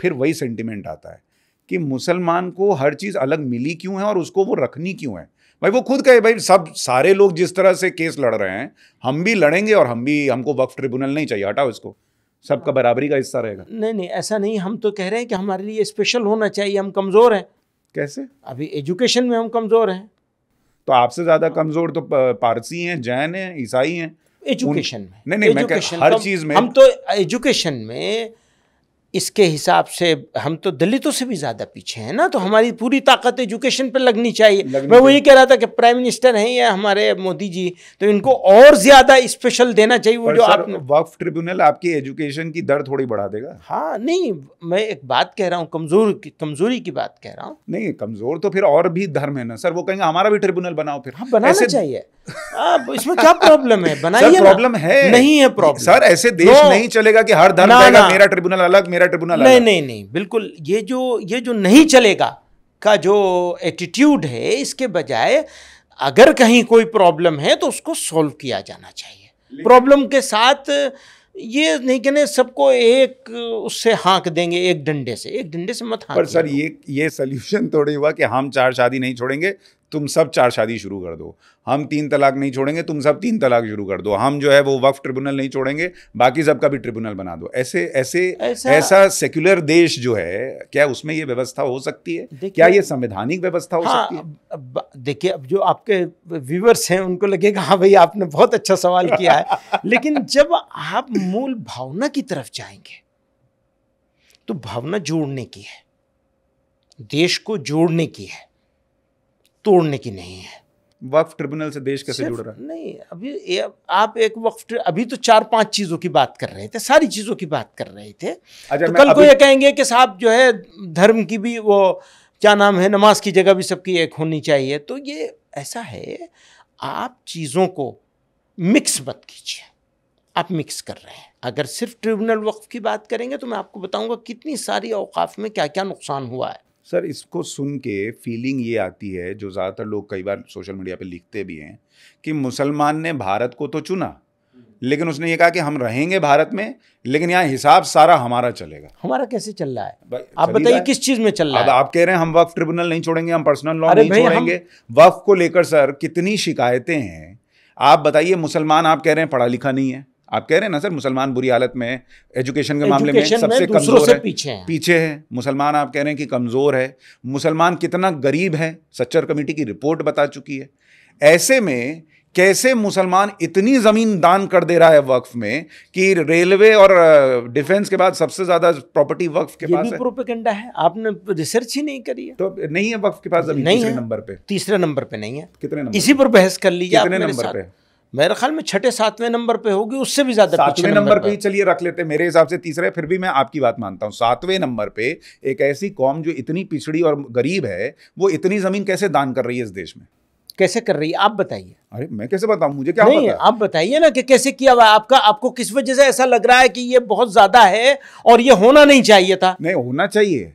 फिर वही सेंटिमेंट आता है कि मुसलमान को हर चीज़ अलग मिली क्यों है और उसको वो रखनी क्यों है भाई वो खुद कहे भाई सब सारे लोग जिस तरह से केस लड़ रहे हैं हम भी लड़ेंगे और हम भी हमको वक्त ट्रिब्यूनल नहीं चाहिए हटाओ इसको सबका हाँ। बराबरी का हिस्सा रहेगा नहीं नहीं ऐसा नहीं हम तो कह रहे हैं कि हमारे लिए स्पेशल होना चाहिए हम कमज़ोर हैं कैसे अभी एजुकेशन में हम कमज़ोर हैं तो आपसे ज़्यादा कमज़ोर तो पारसी हैं जैन हैं ईसाई हैं एजुकेशन में नहीं नहीं मैं हर चीज़ में हम तो एजुकेशन में इसके हिसाब से हम तो दलितों से भी ज़्यादा पीछे हैं ना तो हमारी पूरी ताकत एजुकेशन पर लगनी चाहिए लगनी मैं वही कह रहा था कि प्राइम मिनिस्टर हैं या हमारे मोदी जी तो इनको और ज़्यादा स्पेशल देना चाहिए वो जो आप वक्फ ट्रिब्यूनल आपकी एजुकेशन की दर थोड़ी बढ़ा देगा हाँ नहीं मैं एक बात कह रहा हूँ कमज़ोर की कमज़ोरी की बात कह रहा हूँ नहीं कमज़ोर तो फिर और भी धर्म है ना सर वो कहेंगे हमारा भी ट्रिब्यूनल बनाओ फिर हाँ बनाना चाहिए अब इसमें क्या प्रॉब्लम है बनाइए प्रॉब्लम है नहीं है प्रॉब्लम सर ऐसे देश no. नहीं चलेगा कि हर धर्म कहेगा मेरा ट्रिब्यूनल अलग मेरा ट्रिब्यूनल अलग नहीं नहीं नहीं बिल्कुल ये जो ये जो नहीं चलेगा का जो एटीट्यूड है इसके बजाय अगर कहीं कोई प्रॉब्लम है तो उसको सॉल्व किया जाना चाहिए प्रॉब्लम के साथ ये नहीं कहने सबको एक उससे हाँक देंगे एक डंडे से एक डंडे से मत हाँक पर सर ये ये सोल्यूशन थोड़ी हुआ कि हम चार शादी नहीं छोड़ेंगे तुम सब चार शादी शुरू कर दो हम तीन तलाक नहीं छोड़ेंगे तुम सब तीन तलाक शुरू कर दो हम जो है वो वक्फ ट्रिब्यूनल नहीं छोड़ेंगे बाकी सबका भी ट्रिब्यूनल बना दो ऐसे ऐसे ऐसा, सेक्युलर देश जो है क्या उसमें ये व्यवस्था हो सकती है क्या ये संवैधानिक व्यवस्था हो हाँ, सकती है हाँ, देखिए अब जो आपके व्यूवर्स हैं उनको लगेगा हाँ भाई आपने बहुत अच्छा सवाल किया है लेकिन जब आप मूल भावना की तरफ जाएंगे तो भावना जोड़ने की है देश को जोड़ने की है तोड़ने की नहीं है वक्फ ट्रिब्यूनल से देश कैसे जुड़ रहा है नहीं अभी आप एक वक्फ अभी तो चार पांच चीज़ों की बात कर रहे थे सारी चीज़ों की बात कर रहे थे अच्छा, तो कल को ये कहेंगे कि साहब जो है धर्म की भी वो क्या नाम है नमाज की जगह भी सबकी एक होनी चाहिए तो ये ऐसा है आप चीज़ों को मिक्स मत कीजिए आप मिक्स कर रहे हैं अगर सिर्फ ट्रिब्यूनल वक्फ की बात करेंगे तो मैं आपको बताऊंगा कितनी सारी अवकाफ में क्या क्या नुकसान हुआ है सर इसको सुन के फीलिंग ये आती है जो ज़्यादातर लोग कई बार सोशल मीडिया पे लिखते भी हैं कि मुसलमान ने भारत को तो चुना हम्म। लेकिन उसने ये कहा कि हम रहेंगे भारत में लेकिन यहाँ हिसाब सारा हमारा चलेगा हमारा कैसे चल रहा है आप बताइए किस चीज में चल रहा है आप कह रहे हैं हम वक्फ ट्रिब्यूनल नहीं छोड़ेंगे हम पर्सनल लॉ नहीं छोड़ेंगे वक्फ को लेकर सर कितनी शिकायतें हैं आप बताइए मुसलमान आप कह रहे हैं पढ़ा लिखा नहीं है आप कह रहे हैं ना सर मुसलमान बुरी हालत में है एजुकेशन के मामले में सबसे कमजोर है पीछे है पीछे है मुसलमान आप कह रहे हैं कि कमज़ोर है मुसलमान कितना गरीब है सच्चर कमेटी की रिपोर्ट बता चुकी है ऐसे में कैसे मुसलमान इतनी ज़मीन दान कर दे रहा है वक्फ में कि रेलवे और डिफेंस के बाद सबसे ज़्यादा प्रॉपर्टी वक्फ के पास है है आपने रिसर्च ही नहीं करी है तो नहीं है वक्फ के पास नहीं तीसरे नंबर पे तीसरे नंबर पे नहीं है कितने नंबर इसी पर बहस कर लीजिए कितने नंबर पे मेरे ख्याल में छठे सातवें नंबर पे होगी उससे भी ज्यादा सातवें नंबर पे ही चलिए रख लेते मेरे हिसाब से तीसरे फिर भी मैं आपकी बात मानता हूँ सातवें नंबर पे एक ऐसी कौम जो इतनी पिछड़ी और गरीब है वो इतनी जमीन कैसे दान कर रही है इस देश में कैसे कर रही है आप बताइए अरे मैं कैसे बताऊं मुझे क्या नहीं आप बताइए ना कि कैसे किया हुआ आपका आपको किस वजह से ऐसा लग रहा है कि ये बहुत ज्यादा है और ये होना नहीं चाहिए था नहीं होना चाहिए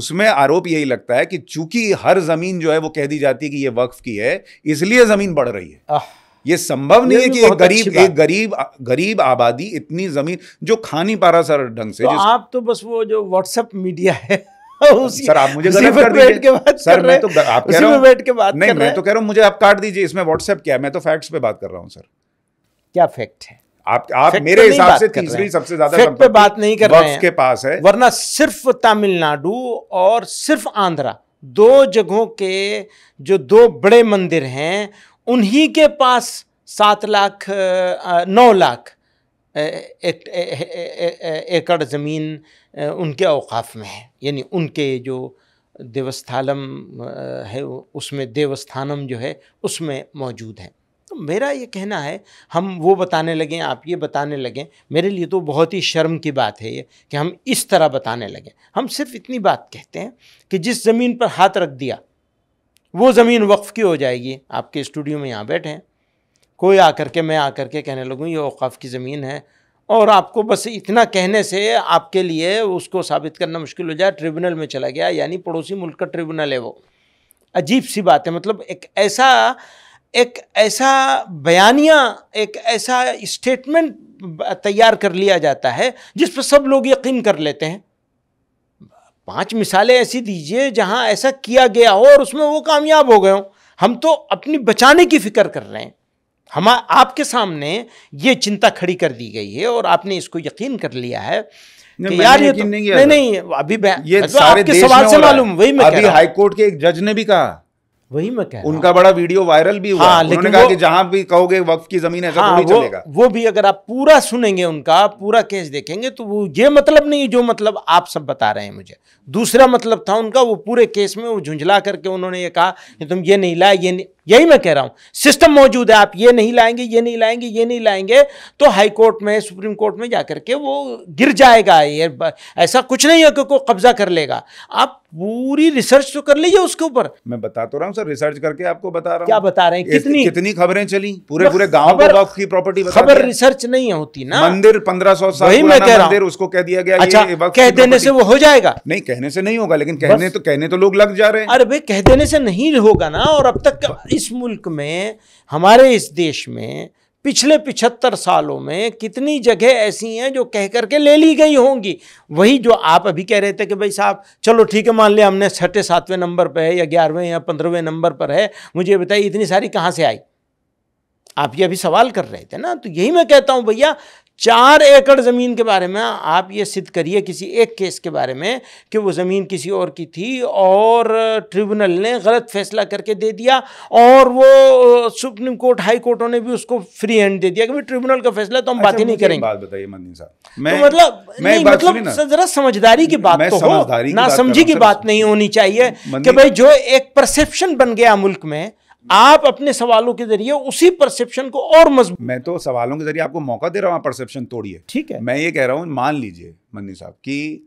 उसमें आरोप यही लगता है कि चूंकि हर जमीन जो है वो कह दी जाती है कि ये वक्फ की है इसलिए जमीन बढ़ रही है ये संभव नहीं है कि एक गरीब एक गरीब गरीब आबादी इतनी जमीन जो खा नहीं पा रहा सर ढंग से तो जिस... आप तो बस वो जो व्हाट्सएप मीडिया है सर आप मुझे गलत कर दीजिए के बात सर मैं तो आप कह रहा हूँ बैठ के बात नहीं मैं तो कह रहा हूँ मुझे आप काट दीजिए इसमें व्हाट्सएप क्या है मैं तो फैक्ट्स पे बात कर रहा हूँ सर क्या फैक्ट है आप आप मेरे हिसाब से तीसरी सबसे ज्यादा फैक्ट पे बात नहीं कर रहे हैं के पास है वरना सिर्फ तमिलनाडु और सिर्फ आंध्रा दो जगहों के जो दो बड़े मंदिर हैं उन्हीं के पास सात लाख नौ लाख एकड़ ज़मीन उनके अवकाफ़ में है यानी उनके जो देवस्थालम है उसमें देवस्थानम जो है उसमें मौजूद है तो मेरा ये कहना है हम वो बताने लगें आप ये बताने लगें मेरे लिए तो बहुत ही शर्म की बात है ये कि हम इस तरह बताने लगें हम सिर्फ इतनी बात कहते हैं कि जिस ज़मीन पर हाथ रख दिया वो ज़मीन वक्फ़ की हो जाएगी आपके स्टूडियो में यहाँ बैठे हैं कोई आकर के मैं आकर के कहने लगूँ ये अवकाफ़ की ज़मीन है और आपको बस इतना कहने से आपके लिए उसको साबित करना मुश्किल हो जाए ट्रिब्यूनल में चला गया यानी पड़ोसी मुल्क का ट्रिब्यूनल है वो अजीब सी बात है मतलब एक ऐसा एक ऐसा बयानिया एक ऐसा स्टेटमेंट तैयार कर लिया जाता है जिस पर सब लोग यकीन कर लेते हैं पांच मिसालें ऐसी दीजिए जहां ऐसा किया गया हो और उसमें वो कामयाब हो गए हो हम तो अपनी बचाने की फिक्र कर रहे हैं हम आपके सामने ये चिंता खड़ी कर दी गई है और आपने इसको यकीन कर लिया है कि यार ये तो, नहीं, नहीं अभी ये मतलब सारे आपके सवाल से मालूम वही मैं अभी हाईकोर्ट के एक जज ने भी कहा वही मैं कह उनका बड़ा वीडियो वायरल भी हुआ हाँ, उन्होंने कहा कि जहां भी कहोगे वक्त की जमीन है हाँ, वो, वो भी अगर आप पूरा सुनेंगे उनका पूरा केस देखेंगे तो वो ये मतलब नहीं जो मतलब आप सब बता रहे हैं मुझे दूसरा मतलब था उनका वो पूरे केस में वो झुंझला करके उन्होंने ये कहा कि तुम ये नहीं लाए ये नहीं यही मैं कह रहा हूं सिस्टम मौजूद है आप ये नहीं लाएंगे ये नहीं लाएंगे ये नहीं लाएंगे तो हाई कोर्ट में सुप्रीम कोर्ट में जाकर के वो गिर जाएगा ये ऐसा कुछ नहीं है कि कब्जा कर लेगा आप पूरी रिसर्च तो कर लीजिए उसके ऊपर मैं बता तो रहा हूँ सर रिसर्च करके आपको बता रहा हूँ क्या बता रहे हैं कितनी कितनी खबरें चली पूरे पूरे गांव को की प्रॉपर्टी खबर रिसर्च नहीं होती ना मंदिर पंद्रह सौ साल मंदिर उसको कह दिया गया अच्छा कह देने से वो हो जाएगा नहीं कहने से नहीं होगा लेकिन कहने तो कहने तो लोग लग जा रहे हैं अरे भाई कह देने से नहीं होगा ना और अब तक इस मुल्क में हमारे इस देश में पिछले पिछहत्तर सालों में कितनी जगह ऐसी हैं जो कह करके ले ली गई होंगी वही जो आप अभी कह रहे थे कि भाई साहब चलो ठीक है मान लिया हमने छठे सातवें नंबर पर है या ग्यारहवें या पंद्रहवें नंबर पर है मुझे बताइए इतनी सारी कहाँ से आई आप ये अभी सवाल कर रहे थे ना तो यही मैं कहता हूँ भैया चार एकड़ ज़मीन के बारे में आप ये सिद्ध करिए किसी एक केस के बारे में कि वो ज़मीन किसी और की थी और ट्रिब्यूनल ने गलत फैसला करके दे दिया और वो सुप्रीम कोर्ट हाई कोर्टों ने भी उसको फ्री हैंड दे दिया कि भाई ट्रिब्यूनल का फैसला तो हम अच्छा, बात ही नहीं करेंगे बात बताइए साहब तो मैं तो मतलब मैं नहीं मतलब जरा समझदारी की बात तो हो ना समझी की बात नहीं होनी चाहिए कि भाई जो एक परसेप्शन बन गया मुल्क में आप अपने सवालों के जरिए उसी परसेप्शन को और मजबूत मैं तो सवालों के जरिए आपको मौका दे रहा हूँ परसेप्शन तोड़िए ठीक है मैं ये कह रहा हूँ मान लीजिए मन्नी साहब कि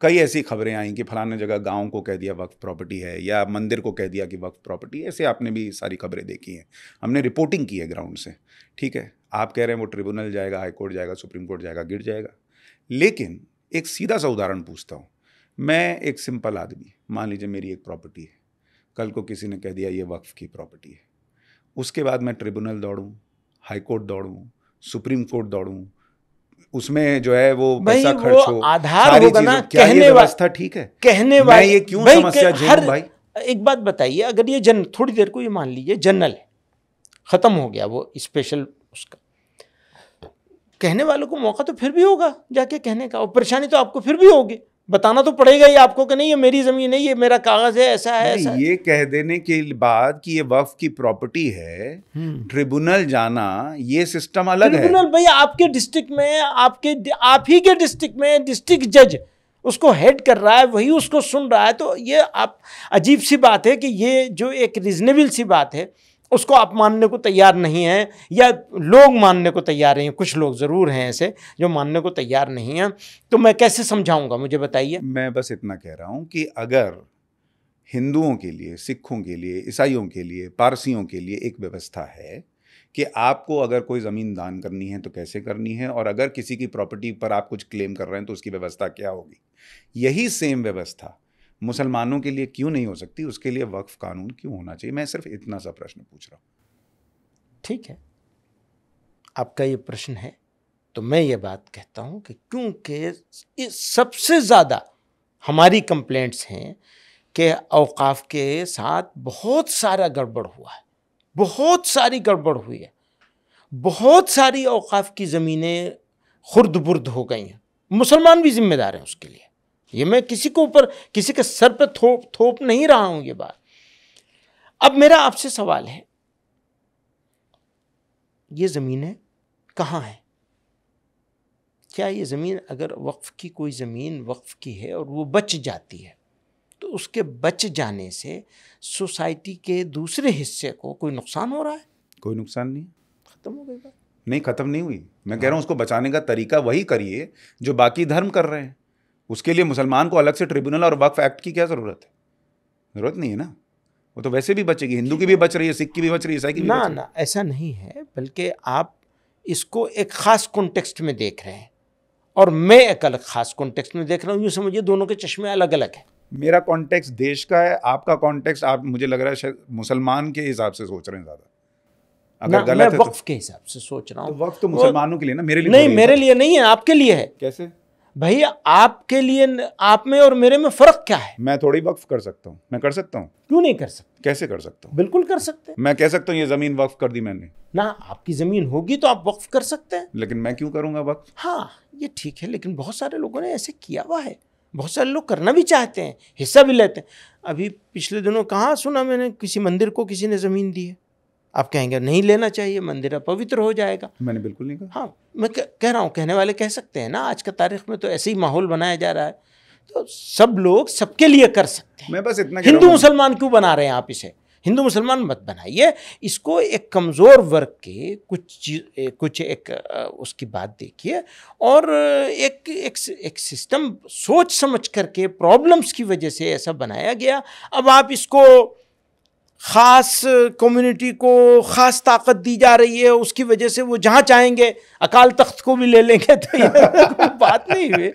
कई ऐसी खबरें आई कि फलाने जगह गांव को कह दिया वक्त प्रॉपर्टी है या मंदिर को कह दिया कि वक्त प्रॉपर्टी ऐसे आपने भी सारी खबरें देखी हैं हमने रिपोर्टिंग की है ग्राउंड से ठीक है आप कह रहे हैं वो ट्रिब्यूनल जाएगा हाई कोर्ट जाएगा सुप्रीम कोर्ट जाएगा गिर जाएगा लेकिन एक सीधा सा उदाहरण पूछता हूँ मैं एक सिंपल आदमी मान लीजिए मेरी एक प्रॉपर्टी है कल को किसी ने कह दिया ये वक्फ की प्रॉपर्टी है उसके बाद मैं ट्रिब्यूनल दौड़ूँ हाई कोर्ट दौड़ूँ सुप्रीम कोर्ट दौड़ूँ उसमें जो है वो पैसा खर्च हो आधार होगा ना क्या कहने व्यवस्था ठीक है कहने वाले ये क्यों भाई समस्या हर, भाई एक बात बताइए अगर ये जन थोड़ी देर को ये मान लीजिए जनरल है खत्म हो गया वो स्पेशल उसका कहने वालों को मौका तो फिर भी होगा जाके कहने का और परेशानी तो आपको फिर भी होगी बताना तो पड़ेगा ही आपको कि नहीं ये मेरी ज़मीन है ये मेरा कागज़ है ऐसा है ऐसा ये है। कह देने के बाद कि ये वफ की प्रॉपर्टी है हम्म। ट्रिब्यूनल जाना ये सिस्टम अलग ट्रिब्यूनल है ट्रिब्यूनल भाई आपके डिस्ट्रिक्ट में आपके आप ही के डिस्ट्रिक्ट में डिस्ट्रिक्ट जज उसको हेड कर रहा है वही उसको सुन रहा है तो ये आप अजीब सी बात है कि ये जो एक रिजनेबल सी बात है उसको आप मानने को तैयार नहीं हैं या लोग मानने को तैयार हैं कुछ लोग ज़रूर हैं ऐसे जो मानने को तैयार नहीं हैं तो मैं कैसे समझाऊंगा मुझे बताइए मैं बस इतना कह रहा हूँ कि अगर हिंदुओं के लिए सिखों के लिए ईसाइयों के लिए पारसियों के लिए एक व्यवस्था है कि आपको अगर कोई ज़मीन दान करनी है तो कैसे करनी है और अगर किसी की प्रॉपर्टी पर आप कुछ क्लेम कर रहे हैं तो उसकी व्यवस्था क्या होगी यही सेम व्यवस्था मुसलमानों के लिए क्यों नहीं हो सकती उसके लिए वक्फ कानून क्यों होना चाहिए मैं सिर्फ इतना सा प्रश्न पूछ रहा हूँ ठीक है आपका ये प्रश्न है तो मैं ये बात कहता हूँ कि क्योंकि सबसे ज़्यादा हमारी कंप्लेंट्स हैं कि अवकाफ़ के साथ बहुत सारा गड़बड़ हुआ है बहुत सारी गड़बड़ हुई है बहुत सारी अवकाफ़ की ज़मीनें खुर्द बुर्द हो गई हैं मुसलमान भी जिम्मेदार हैं उसके लिए ये मैं किसी को ऊपर किसी के सर पर थोप थोप नहीं रहा हूं ये बात अब मेरा आपसे सवाल है ये ज़मीनें कहाँ हैं क्या ये ज़मीन अगर वक्फ़ की कोई ज़मीन वक्फ़ की है और वो बच जाती है तो उसके बच जाने से सोसाइटी के दूसरे हिस्से को कोई नुकसान हो रहा है कोई नुकसान नहीं ख़त्म हो गई बात नहीं ख़त्म नहीं हुई मैं कह रहा हूँ हाँ। उसको बचाने का तरीका वही करिए जो बाकी धर्म कर रहे हैं उसके लिए मुसलमान को अलग से ट्रिब्यूनल और वक्फ एक्ट की क्या ज़रूरत है ज़रूरत नहीं है ना वो तो वैसे भी बचेगी हिंदू की भी बच रही है सिख की भी बच रही है ईसाई की ना ना ऐसा नहीं है बल्कि आप इसको एक ख़ास कॉन्टेक्स्ट में देख रहे हैं और मैं एक अलग ख़ास कॉन्टेक्स्ट में देख रहा हूँ यूँ समझिए दोनों के चश्मे अलग अलग हैं मेरा कॉन्टेक्स्ट देश का है आपका कॉन्टेक्स्ट आप मुझे लग रहा है मुसलमान के हिसाब से सोच रहे हैं ज़्यादा अगर गलत मैं तो वक्फ तो, के हिसाब से सोच रहा हूँ तो वक्त तो मुसलमानों के लिए ना मेरे लिए नहीं मेरे लिए नहीं है आपके लिए है कैसे भाई आपके लिए आप में और मेरे में फर्क क्या है मैं थोड़ी वक्फ कर सकता हूँ मैं कर सकता हूँ क्यों नहीं कर सकते कैसे कर सकता हूँ बिल्कुल कर सकते मैं कह सकता हूँ ये जमीन वक्फ कर दी मैंने ना आपकी जमीन होगी तो आप वक्फ कर सकते हैं लेकिन मैं क्यों करूंगा वक्फ हाँ ये ठीक है लेकिन बहुत सारे लोगों ने ऐसे किया हुआ है बहुत सारे लोग करना भी चाहते हैं हिस्सा भी लेते हैं अभी पिछले दिनों कहाँ सुना मैंने किसी मंदिर को किसी ने ज़मीन दी है आप कहेंगे नहीं लेना चाहिए मंदिर पवित्र हो जाएगा मैंने बिल्कुल नहीं कहा हाँ मैं कह रहा हूँ कहने वाले कह सकते हैं ना आज का तारीख में तो ऐसे ही माहौल बनाया जा रहा है तो सब लोग सबके लिए कर सकते हैं मैं बस इतना हिंदू मुसलमान क्यों बना रहे हैं आप इसे हिंदू मुसलमान मत बनाइए इसको एक कमज़ोर वर्ग के कुछ चीज कुछ एक उसकी बात देखिए और एक एक एक सिस्टम सोच समझ करके प्रॉब्लम्स की वजह से ऐसा बनाया गया अब आप इसको ख़ास कम्युनिटी को ख़ास ताकत दी जा रही है उसकी वजह से वो जहाँ चाहेंगे अकाल तख्त को भी ले लेंगे तो ये तो बात नहीं हुई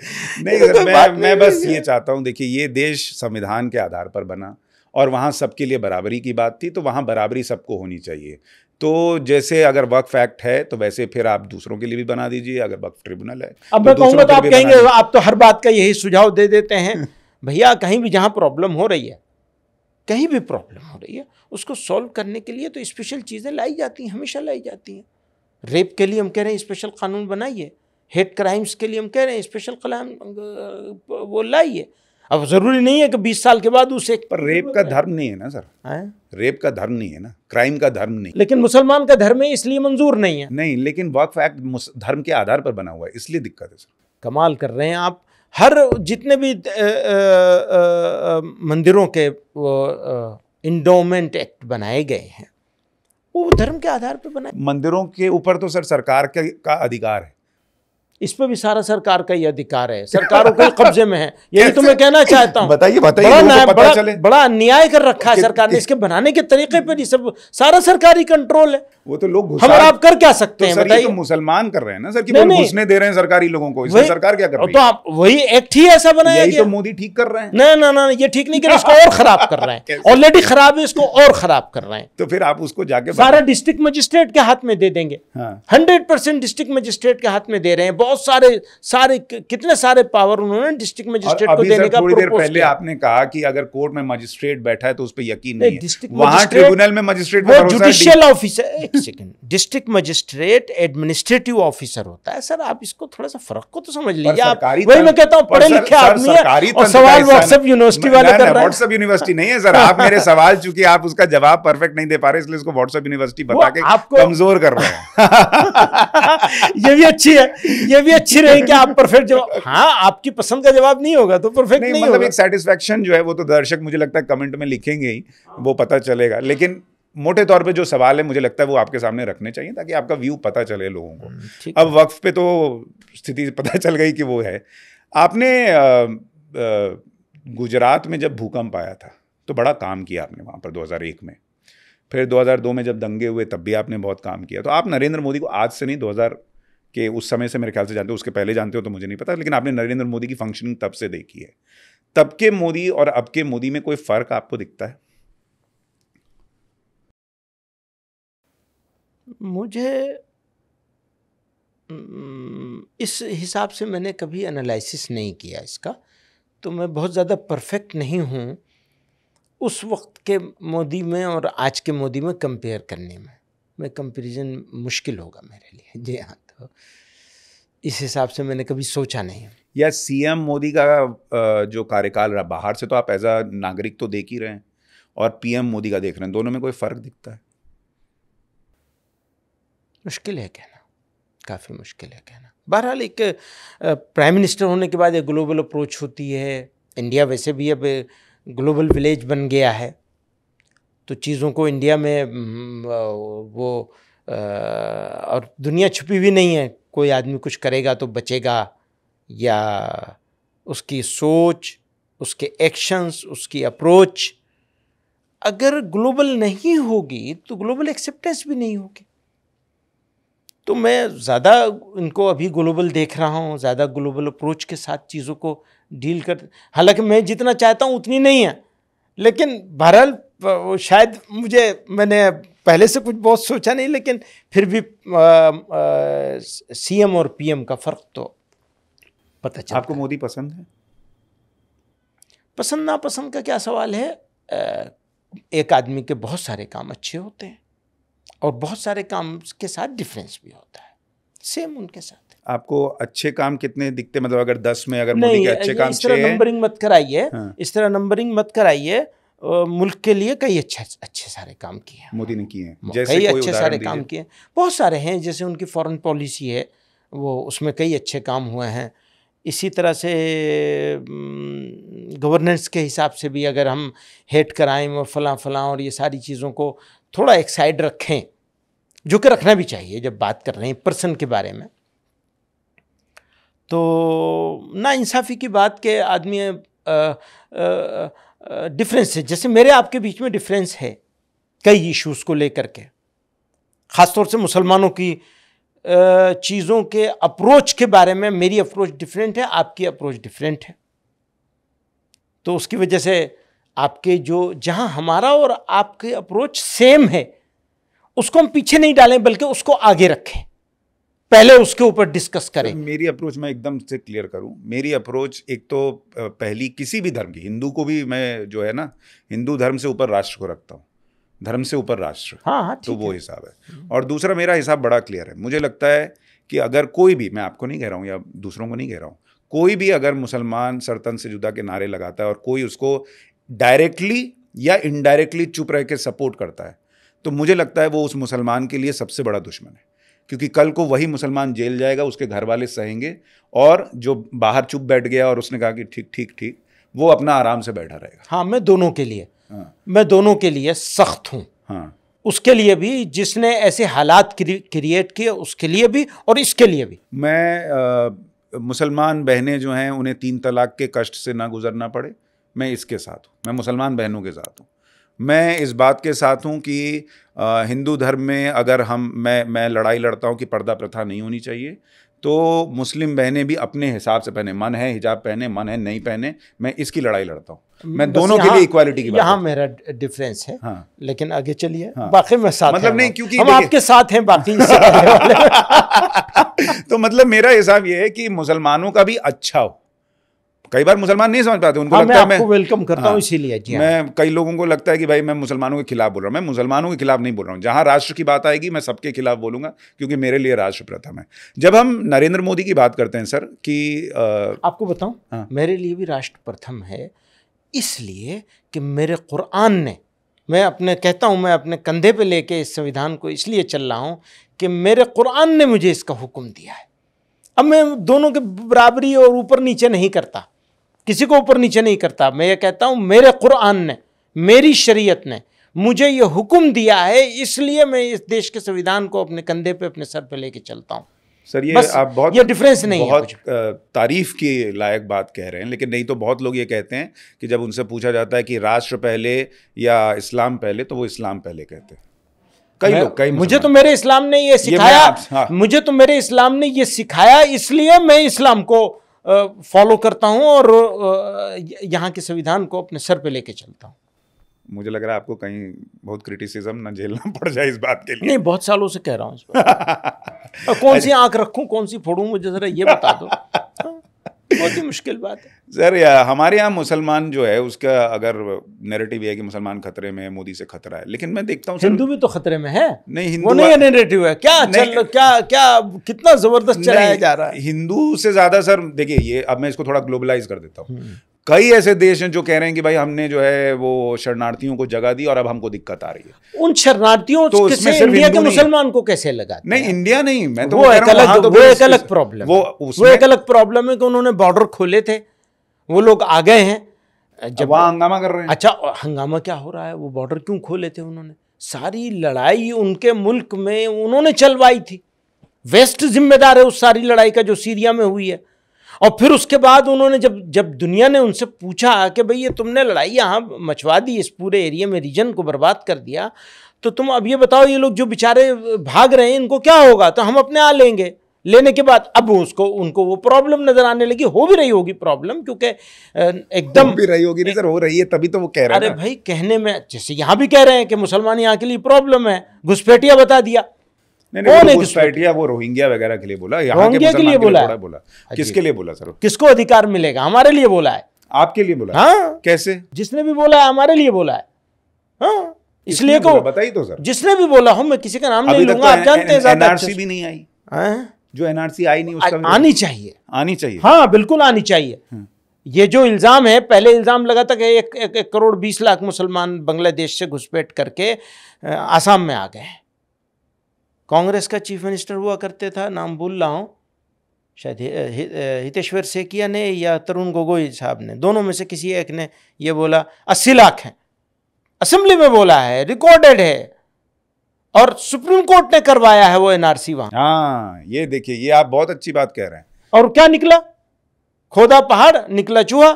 नहीं तो मैं नहीं मैं बस ये चाहता हूँ देखिए ये देश संविधान के आधार पर बना और वहाँ सबके लिए बराबरी की बात थी तो वहाँ बराबरी सबको होनी चाहिए तो जैसे अगर वक्फ एक्ट है तो वैसे फिर आप दूसरों के लिए भी बना दीजिए अगर वक्फ ट्रिब्यूनल है अब तो मैं कहूँगा तो आप कहेंगे आप तो हर बात का यही सुझाव दे देते हैं भैया कहीं भी जहाँ प्रॉब्लम हो रही है कहीं भी प्रॉब्लम हो रही है उसको सॉल्व करने के लिए तो स्पेशल चीज़ें लाई जाती हैं हमेशा लाई जाती हैं रेप के लिए हम कह रहे हैं स्पेशल कानून बनाइए हेट क्राइम्स के लिए हम कह रहे हैं स्पेशल कलाम वो लाइए अब ज़रूरी नहीं है कि बीस साल के बाद उसे पर रेप का धर्म नहीं है ना सर है? हाँ? रेप का धर्म नहीं है ना क्राइम का धर्म नहीं लेकिन मुसलमान का धर्म है इसलिए मंजूर नहीं है नहीं लेकिन वक्फ एक्ट धर्म के आधार पर बना हुआ है इसलिए दिक्कत है सर कमाल कर रहे हैं आप हर जितने भी आ, आ, आ, मंदिरों के इंडोमेंट एक्ट बनाए गए हैं वो धर्म के आधार पर बनाए मंदिरों के ऊपर तो सर सरकार के का अधिकार है इस पर भी सारा सरकार का ही अधिकार है सरकारों के कब्जे में है यही तो मैं कहना चाहता हूँ बताइए बताइए बड़ा, बड़ा, बड़ा अन्याय कर रखा है सरकार ने इसके बनाने के तरीके पर ये सब सारा सरकारी कंट्रोल है वो तो लोग हम आप कर क्या तो सकते तो हैं बताइए तो मुसलमान कर रहे हैं ना सर कि घुसने दे रहे हैं सरकारी लोगों को इसमें सरकार क्या कर रही तो है तो आप वही एक्ट ही ऐसा बनाया गया तो मोदी ठीक कर रहे हैं ना ना ना ये ठीक नहीं कर इसको और खराब कर रहे हैं ऑलरेडी खराब है इसको और खराब कर रहे हैं तो फिर आप उसको जाके सारा डिस्ट्रिक्ट मजिस्ट्रेट के हाथ में दे देंगे हंड्रेड परसेंट डिस्ट्रिक्ट मजिस्ट्रेट के हाथ में दे रहे हैं बहुत सारे सारे कितने सारे पावर उन्होंने डिस्ट्रिक्ट मजिस्ट्रेट को देने का थोड़ी देर पहले आपने कहा कि अगर कोर्ट में मजिस्ट्रेट बैठा है तो उस पर यकीन नहीं वहां ट्रिब्यूनल में magistrate judicial officer second district magistrate administrative officer होता है सर आप इसको थोड़ा सा फर्क को तो समझ लीजिए वही मैं कहता हूँ पढ़े लिखे आदमी है और सवाल व्हाट्सएप यूनिवर्सिटी वाले कर रहे हैं व्हाट्सएप यूनिवर्सिटी नहीं है सर आप मेरे सवाल चूंकि आप उसका जवाब परफेक्ट नहीं दे पा रहे इसलिए उसको व्हाट्सएप यूनिवर्सिटी बता के आपको कमजोर कर रहे हैं ये भी अच्छी है ये भी अच्छी रही कि आप परफेक्ट जवाब हाँ आपकी पसंद का जवाब नहीं होगा तो परफेक्ट नहीं, नहीं मतलब एक सेटिस्फेक्शन जो है वो तो दर्शक मुझे लगता है कमेंट में लिखेंगे ही वो पता चलेगा लेकिन मोटे तौर पे जो सवाल है मुझे लगता है वो आपके सामने रखने चाहिए ताकि आपका व्यू पता चले लोगों को हम्म, अब वक्फ पे तो स्थिति पता चल गई कि वो है आपने गुजरात में जब भूकंप आया था तो बड़ा काम किया आपने वहाँ पर 2001 में फिर 2002 में जब दंगे हुए तब भी आपने बहुत काम किया तो आप नरेंद्र मोदी को आज से नहीं 2000 के उस समय से मेरे ख्याल से जानते हो उसके पहले जानते हो तो मुझे नहीं पता लेकिन आपने नरेंद्र मोदी की फंक्शनिंग तब से देखी है तब के मोदी और अब के मोदी में कोई फ़र्क आपको दिखता है मुझे इस हिसाब से मैंने कभी एनालिसिस नहीं किया इसका तो मैं बहुत ज़्यादा परफेक्ट नहीं हूँ उस वक्त के मोदी में और आज के मोदी में कंपेयर करने में मैं कंपेरिजन मुश्किल होगा मेरे लिए जी हाँ तो इस हिसाब से मैंने कभी सोचा नहीं या सीएम मोदी का जो कार्यकाल रहा बाहर से तो आप एज अ नागरिक तो देख ही रहे हैं और पीएम मोदी का देख रहे हैं दोनों में कोई फ़र्क दिखता है मुश्किल है कहना काफ़ी मुश्किल है कहना बहरहाल एक प्राइम मिनिस्टर होने के बाद एक ग्लोबल अप्रोच होती है इंडिया वैसे भी अब ग्लोबल विलेज बन गया है तो चीज़ों को इंडिया में हम्म, वो और दुनिया छुपी हुई नहीं है कोई आदमी कुछ करेगा तो बचेगा या उसकी सोच उसके एक्शंस उसकी अप्रोच अगर ग्लोबल नहीं होगी तो ग्लोबल एक्सेप्टेंस भी नहीं होगी तो मैं ज़्यादा इनको अभी ग्लोबल देख रहा हूँ ज़्यादा ग्लोबल अप्रोच के साथ चीज़ों को डील कर हालांकि मैं जितना चाहता हूँ उतनी नहीं है लेकिन बहरहाल शायद मुझे मैंने पहले से कुछ बहुत सोचा नहीं लेकिन फिर भी सी एम और पी एम का फ़र्क तो पता चल आपको मोदी पसंद है पसंद नापसंद का क्या सवाल है एक आदमी के बहुत सारे काम अच्छे होते हैं और बहुत सारे काम के साथ डिफरेंस भी होता है सेम उनके साथ आपको अच्छे काम कितने दिखते मतलब अगर दस में अगर नहीं, के अच्छे काम इस तरह नंबरिंग मत कराइए हाँ। इस तरह नंबरिंग मत कराइए मुल्क के लिए कई अच्छे अच्छे सारे काम किए हैं मोदी ने किए हैं जैसे कई अच्छे सारे काम किए बहुत सारे हैं जैसे उनकी फॉरेन पॉलिसी है वो उसमें कई अच्छे काम हुए हैं इसी तरह से गवर्नेंस के हिसाब से भी अगर हम हेट क्राइम और फलां फलां और ये सारी चीज़ों को थोड़ा एक साइड रखें जो कि रखना भी चाहिए जब बात कर रहे हैं पर्सन के बारे में तो ना इंसाफी की बात के आदमी डिफरेंस है जैसे मेरे आपके बीच में डिफरेंस है कई इश्यूज को लेकर के ख़ासतौर से मुसलमानों की चीज़ों के अप्रोच के बारे में मेरी अप्रोच डिफरेंट है आपकी अप्रोच डिफरेंट है तो उसकी वजह से आपके जो जहां हमारा और आपके अप्रोच सेम है उसको हम पीछे नहीं डालें बल्कि उसको आगे रखें पहले उसके ऊपर डिस्कस करें मेरी अप्रोच मैं एकदम से क्लियर करूं मेरी अप्रोच एक तो पहली किसी भी धर्म की हिंदू को भी मैं जो है ना हिंदू धर्म से ऊपर राष्ट्र को रखता हूं धर्म से ऊपर राष्ट्र हाँ, हाँ तो वो हिसाब है और दूसरा मेरा हिसाब बड़ा क्लियर है मुझे लगता है कि अगर कोई भी मैं आपको नहीं कह रहा हूँ या दूसरों को नहीं कह रहा हूँ कोई भी अगर मुसलमान सरतन से जुदा के नारे लगाता है और कोई उसको डायरेक्टली या इनडायरेक्टली चुप रह के सपोर्ट करता है तो मुझे लगता है वो उस मुसलमान के लिए सबसे बड़ा दुश्मन है क्योंकि कल को वही मुसलमान जेल जाएगा उसके घर वाले सहेंगे और जो बाहर चुप बैठ गया और उसने कहा कि ठीक ठीक ठीक वो अपना आराम से बैठा रहेगा हाँ मैं दोनों के लिए हाँ। मैं दोनों के लिए सख्त हूँ हाँ उसके लिए भी जिसने ऐसे हालात क्रिएट किए उसके लिए भी और इसके लिए भी मैं मुसलमान बहनें जो हैं उन्हें तीन तलाक के कष्ट से ना गुजरना पड़े मैं इसके साथ हूँ मैं मुसलमान बहनों के साथ हूँ मैं इस बात के साथ हूँ कि हिंदू धर्म में अगर हम मैं मैं लड़ाई लड़ता हूँ कि पर्दा प्रथा नहीं होनी चाहिए तो मुस्लिम बहनें भी अपने हिसाब से पहने मन है हिजाब पहने मन है नहीं पहने मैं इसकी लड़ाई लड़ता हूँ मैं दोनों के लिए इक्वालिटी की यहाँ मेरा डिफरेंस है हाँ। लेकिन आगे चलिए हाँ। बाकी मैं साथ मतलब नहीं क्योंकि हम आपके साथ हैं बाकी तो मतलब मेरा हिसाब ये है कि मुसलमानों का भी अच्छा हो कई बार मुसलमान नहीं समझ पाते उनको हाँ, लगता है मैं वेलकम करता हूँ हाँ, इसीलिए जी हाँ। मैं कई लोगों को लगता है कि भाई मैं मुसलमानों के खिलाफ बोल रहा हूँ मैं मुसलमानों के खिलाफ नहीं बोल रहा हूँ जहाँ राष्ट्र की बात आएगी मैं सबके खिलाफ बोलूंगा क्योंकि मेरे लिए राष्ट्र प्रथम है जब हम नरेंद्र मोदी की बात करते हैं सर कि आ, आपको बताऊँ हाँ, मेरे लिए भी राष्ट्र प्रथम है इसलिए कि मेरे कुरान ने मैं अपने कहता हूँ मैं अपने कंधे पे लेके इस संविधान को इसलिए चल रहा हूँ कि मेरे कुरान ने मुझे इसका हुक्म दिया है अब मैं दोनों के बराबरी और ऊपर नीचे नहीं करता किसी को ऊपर नीचे नहीं करता मैं ये कहता हूँ मेरे कुरान ने मेरी शरीयत ने मुझे ये हुक्म दिया है इसलिए मैं इस देश के संविधान को अपने कंधे पे अपने सर पे लेके चलता हूँ सर ये आप बहुत ये डिफरेंस नहीं बहुत तारीफ की लायक बात कह रहे हैं लेकिन नहीं तो बहुत लोग ये कहते हैं कि जब उनसे पूछा जाता है कि राष्ट्र पहले या इस्लाम पहले तो वो इस्लाम पहले कहते हैं कई लोग कई मुझे तो मेरे इस्लाम ने ये सिखाया ये हाँ। मुझे तो मेरे इस्लाम ने ये सिखाया इसलिए मैं इस्लाम को फॉलो करता हूँ और यहाँ के संविधान को अपने सर पे लेके चलता हूँ मुझे लग रहा है आपको कहीं बहुत क्रिटिसिज्म ना झेलना पड़ जाए इस बात के लिए नहीं बहुत सालों से कह रहा हूँ कौन सी आंख रखूं कौन सी फोड़ू मुझे जरा ये बता दो बहुत ही मुश्किल बात है सर या हमारे यहाँ मुसलमान जो है उसका अगर नेरेटिव है कि मुसलमान खतरे में है मोदी से खतरा है लेकिन मैं देखता हूँ हिंदू भी तो खतरे में है नहीं हिंदू वो नहीं है नेरेटिव है क्या चल क्या क्या कितना जबरदस्त चलाया जा रहा है हिंदू से ज्यादा सर देखिए ये अब मैं इसको थोड़ा ग्लोबलाइज कर देता हूँ हम्म। कई ऐसे देश हैं जो कह रहे हैं कि भाई हमने जो है वो शरणार्थियों को जगह दी और अब हमको दिक्कत आ रही है उन शरणार्थियों तो से इंडिया के मुसलमान को कैसे लगा नहीं इंडिया नहीं मैं तो वो तो एक अलग वो एक अलग प्रॉब्लम वो वो एक अलग प्रॉब्लम है कि उन्होंने बॉर्डर खोले थे वो लोग आ गए हैं जब वहां हंगामा कर रहे हैं अच्छा हंगामा क्या हो रहा है वो बॉर्डर क्यों खोले थे उन्होंने सारी लड़ाई उनके मुल्क में उन्होंने चलवाई थी वेस्ट जिम्मेदार है उस सारी लड़ाई का जो सीरिया में हुई है और फिर उसके बाद उन्होंने जब जब दुनिया ने उनसे पूछा कि भाई ये तुमने लड़ाई यहाँ मचवा दी इस पूरे एरिया में रीजन को बर्बाद कर दिया तो तुम अब ये बताओ ये लोग जो बेचारे भाग रहे हैं इनको क्या होगा तो हम अपने आ लेंगे लेने के बाद अब उसको उनको वो प्रॉब्लम नजर आने लगी हो भी रही होगी प्रॉब्लम क्योंकि एकदम भी रही होगी नहीं सर हो रही है तभी तो वो कह रहे हैं अरे भाई कहने में जैसे यहाँ भी कह रहे हैं कि मुसलमान यहाँ के लिए प्रॉब्लम है घुसपैठिया बता दिया किसको किसको अधिकार मिलेगा हमारे लिए बोला है आपके लिए बोला हाँ कैसे जिसने भी बोला है हमारे लिए बोला है हाँ इसलिए को बताइए तो सर जिसने भी बोला हूं मैं किसी का नाम नहीं लूंगा आप तो जानते हैं एनआरसी भी नहीं आई हाँ। जो एनआरसी आई नहीं उसका आनी चाहिए आनी चाहिए हाँ बिल्कुल आनी चाहिए हाँ। ये जो इल्ज़ाम है पहले इल्ज़ाम लगा था कि एक, एक, एक करोड़ बीस लाख मुसलमान बांग्लादेश से घुसपैठ करके आसाम में आ गए हैं कांग्रेस का चीफ मिनिस्टर हुआ करते था नाम भूल रहा हूँ शायद हितेश्वर सेकिया ने या तरुण गोगोई साहब ने दोनों में से किसी एक ने यह बोला अस्सी लाख हैं असेंबली में बोला है रिकॉर्डेड है और सुप्रीम कोर्ट ने करवाया है वो एनआरसी वहां हाँ ये देखिए ये आप बहुत अच्छी बात कह रहे हैं और क्या निकला खोदा पहाड़ निकला चूहा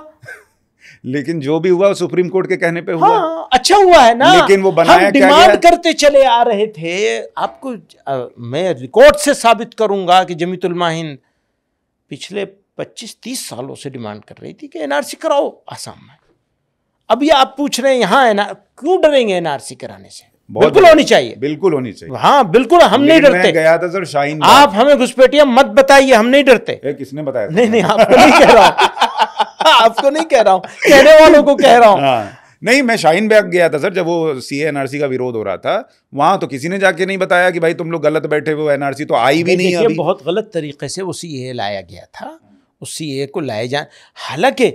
लेकिन जो भी हुआ सुप्रीम कोर्ट के कहने पे हुआ हाँ, अच्छा हुआ है ना लेकिन वो बनाया हम डिमांड करते चले आ रहे थे आपको आ, मैं रिकॉर्ड से साबित करूंगा कि जमीतुलमा हिंद पिछले 25-30 सालों से डिमांड कर रही थी कि एनआरसी कराओ आसाम में अभी आप पूछ रहे हैं यहाँ एनआर क्यों डरेंगे एनआरसी कराने से बिल्कुल होनी चाहिए बिल्कुल होनी चाहिए हाँ बिल्कुल हम नहीं डरते गया था सर शाहीन आप हमें घुसपैठिया मत बताइए हम नहीं डरते किसने बताया नहीं नहीं आपको नहीं कह रहा आपको नहीं कह रहा हूँ कहने वालों को कह रहा हूँ हाँ। नहीं मैं शाहीन बैग गया था सर जब वो सी एनआरसी का विरोध हो रहा था वहां तो किसी ने जाके नहीं बताया कि भाई तुम लोग गलत बैठे हो एनआरसी तो आई भी नहीं अभी बहुत गलत तरीके से वो सी ए लाया गया था उस सी ए को लाए जाए हालांकि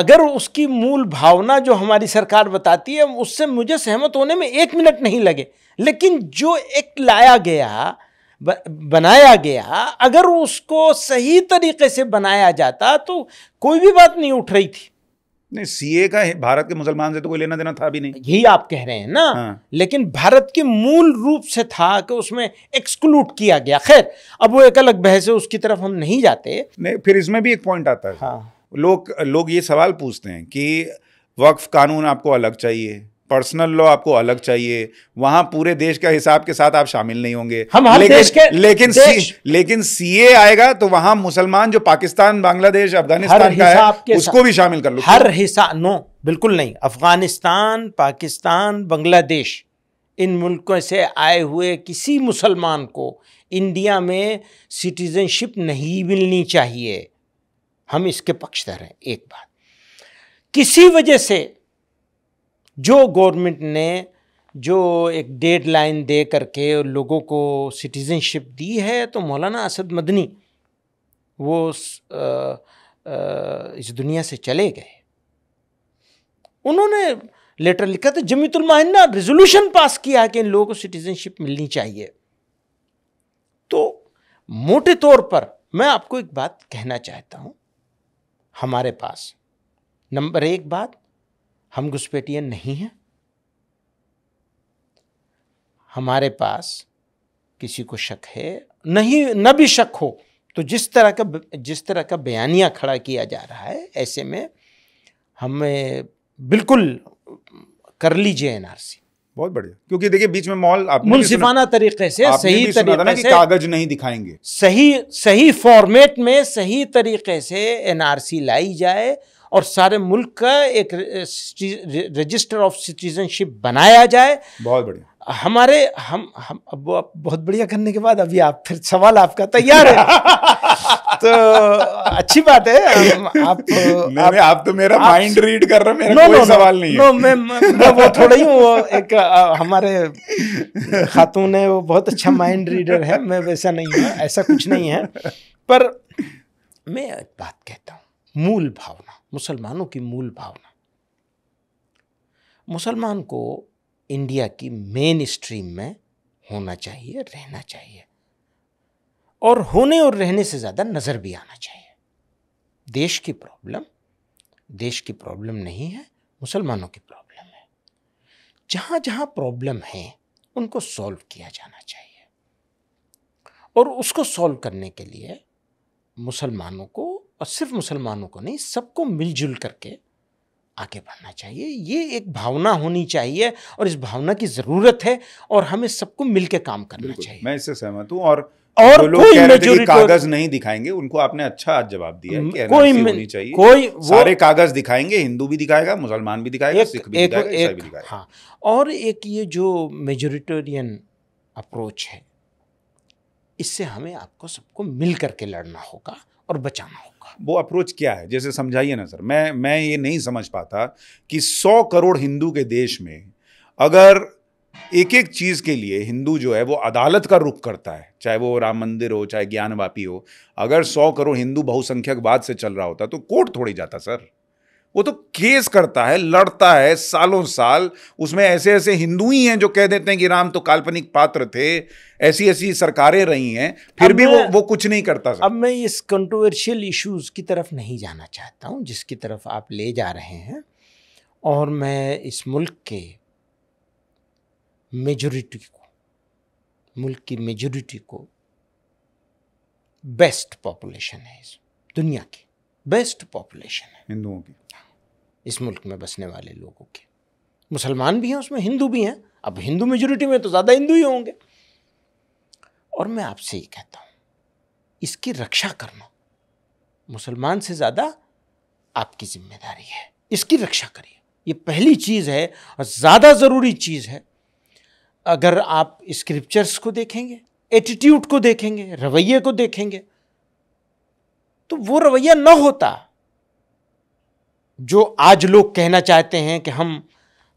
अगर उसकी मूल भावना जो हमारी सरकार बताती है उससे मुझे सहमत होने में एक मिनट नहीं लगे लेकिन जो एक लाया गया बनाया गया अगर उसको सही तरीके से बनाया जाता तो कोई भी बात नहीं उठ रही थी नहीं सीए का भारत के मुसलमान से तो कोई लेना देना था भी नहीं यही आप कह रहे हैं ना हाँ। लेकिन भारत के मूल रूप से था कि उसमें एक्सक्लूड किया गया खैर अब वो एक अलग बहस है उसकी तरफ हम नहीं जाते नहीं फिर इसमें भी एक पॉइंट आता है हाँ। लोग लोग ये सवाल पूछते हैं कि वक्फ कानून आपको अलग चाहिए पर्सनल लॉ आपको अलग चाहिए वहां पूरे देश का हिसाब के साथ आप शामिल नहीं होंगे हम हर लेकिन, देश के लेकिन देश। सी, लेकिन सीए आएगा तो वहां मुसलमान जो पाकिस्तान बांग्लादेश अफगानिस्तान का है उसको भी शामिल कर लो हर हिसाब नो बिल्कुल नहीं अफगानिस्तान पाकिस्तान बांग्लादेश इन मुल्कों से आए हुए किसी मुसलमान को इंडिया में सिटीजनशिप नहीं मिलनी चाहिए हम इसके पक्षधर हैं एक बात किसी वजह से जो गवर्नमेंट ने जो एक डेड लाइन दे करके लोगों को सिटीज़नशिप दी है तो मौलाना असद मदनी वो आ, आ, इस दुनिया से चले गए उन्होंने लेटर लिखा था ने रेजोल्यूशन पास किया कि इन लोगों को सिटीज़नशिप मिलनी चाहिए तो मोटे तौर पर मैं आपको एक बात कहना चाहता हूँ हमारे पास नंबर एक बात हम घुसपैठिया नहीं हैं हमारे पास किसी को शक है नहीं न भी शक हो तो जिस तरह का जिस तरह का बयानिया खड़ा किया जा रहा है ऐसे में हमें बिल्कुल कर लीजिए एनआरसी बहुत बढ़िया क्योंकि देखिए बीच में मॉल आप मुनसिफाना तरीके से सही तरीके से कागज नहीं दिखाएंगे सही सही फॉर्मेट में सही तरीके से एनआरसी लाई जाए और सारे मुल्क का एक रजिस्टर ऑफ सिटीजनशिप बनाया जाए बहुत बढ़िया हमारे हम हम अब आप बहुत बढ़िया करने के बाद अभी आप फिर सवाल आपका तैयार है तो अच्छी बात है आप आप, आप, आप तो मेरा माइंड रीड कर रहे मेरा नो, कोई नो, सवाल नहीं नो, है नो मैं मैं वो थोड़ा ही वो एक आ, हमारे खातून है वो बहुत अच्छा माइंड रीडर है मैं वैसा नहीं हूँ ऐसा कुछ नहीं है पर मैं एक बात कहता हूँ मूल भावना मुसलमानों की मूल भावना मुसलमान को इंडिया की मेन स्ट्रीम में होना चाहिए रहना चाहिए और होने और रहने से ज़्यादा नज़र भी आना चाहिए देश की प्रॉब्लम देश की प्रॉब्लम नहीं है मुसलमानों की प्रॉब्लम है जहाँ जहाँ प्रॉब्लम है उनको सॉल्व किया जाना चाहिए और उसको सॉल्व करने के लिए मुसलमानों को और सिर्फ मुसलमानों को नहीं सबको मिलजुल करके आगे बढ़ना चाहिए ये एक भावना होनी चाहिए और इस भावना की ज़रूरत है और हमें सबको मिलकर काम करना चाहिए मैं इससे सहमत हूँ और और लोग कोई रहे कागज नहीं दिखाएंगे उनको आपने अच्छा जवाब दिया कि कोई होनी चाहिए कोई सारे कागज दिखाएंगे हिंदू भी दिखाएगा मुसलमान भी दिखाएगा सिख भी दिखाएगा भी दिखाएगा हाँ और एक ये जो मेजोरिटोरियन अप्रोच है इससे हमें आपको सबको मिल करके लड़ना होगा और बचाना होगा वो अप्रोच क्या है जैसे समझाइए ना सर मैं मैं ये नहीं समझ पाता कि सौ करोड़ हिंदू के देश में अगर एक एक चीज़ के लिए हिंदू जो है वो अदालत का रुख करता है चाहे वो राम मंदिर हो चाहे ज्ञानवापी हो अगर सौ करोड़ हिंदू बहुसंख्यक बाद से चल रहा होता तो कोर्ट थोड़ी जाता सर वो तो केस करता है लड़ता है सालों साल उसमें ऐसे ऐसे हिंदू ही हैं जो कह देते हैं कि राम तो काल्पनिक पात्र थे ऐसी ऐसी सरकारें रही हैं फिर भी वो वो कुछ नहीं करता सर। अब मैं इस कंट्रोवर्शियल इश्यूज की तरफ नहीं जाना चाहता हूँ जिसकी तरफ आप ले जा रहे हैं और मैं इस मुल्क के मेजोरिटी को मुल्क की मेजोरिटी को बेस्ट पॉपुलेशन है इस दुनिया की बेस्ट पॉपुलेशन है हिंदुओं की इस मुल्क में बसने वाले लोगों के मुसलमान भी हैं उसमें हिंदू भी हैं अब हिंदू मेजोरिटी में तो ज़्यादा हिंदू ही होंगे और मैं आपसे ये कहता हूँ इसकी रक्षा करना मुसलमान से ज़्यादा आपकी जिम्मेदारी है इसकी रक्षा करिए ये पहली चीज़ है और ज़्यादा ज़रूरी चीज़ है अगर आप स्क्रिप्चर्स को देखेंगे एटीट्यूड को देखेंगे रवैये को देखेंगे तो वो रवैया ना होता जो आज लोग कहना चाहते हैं कि हम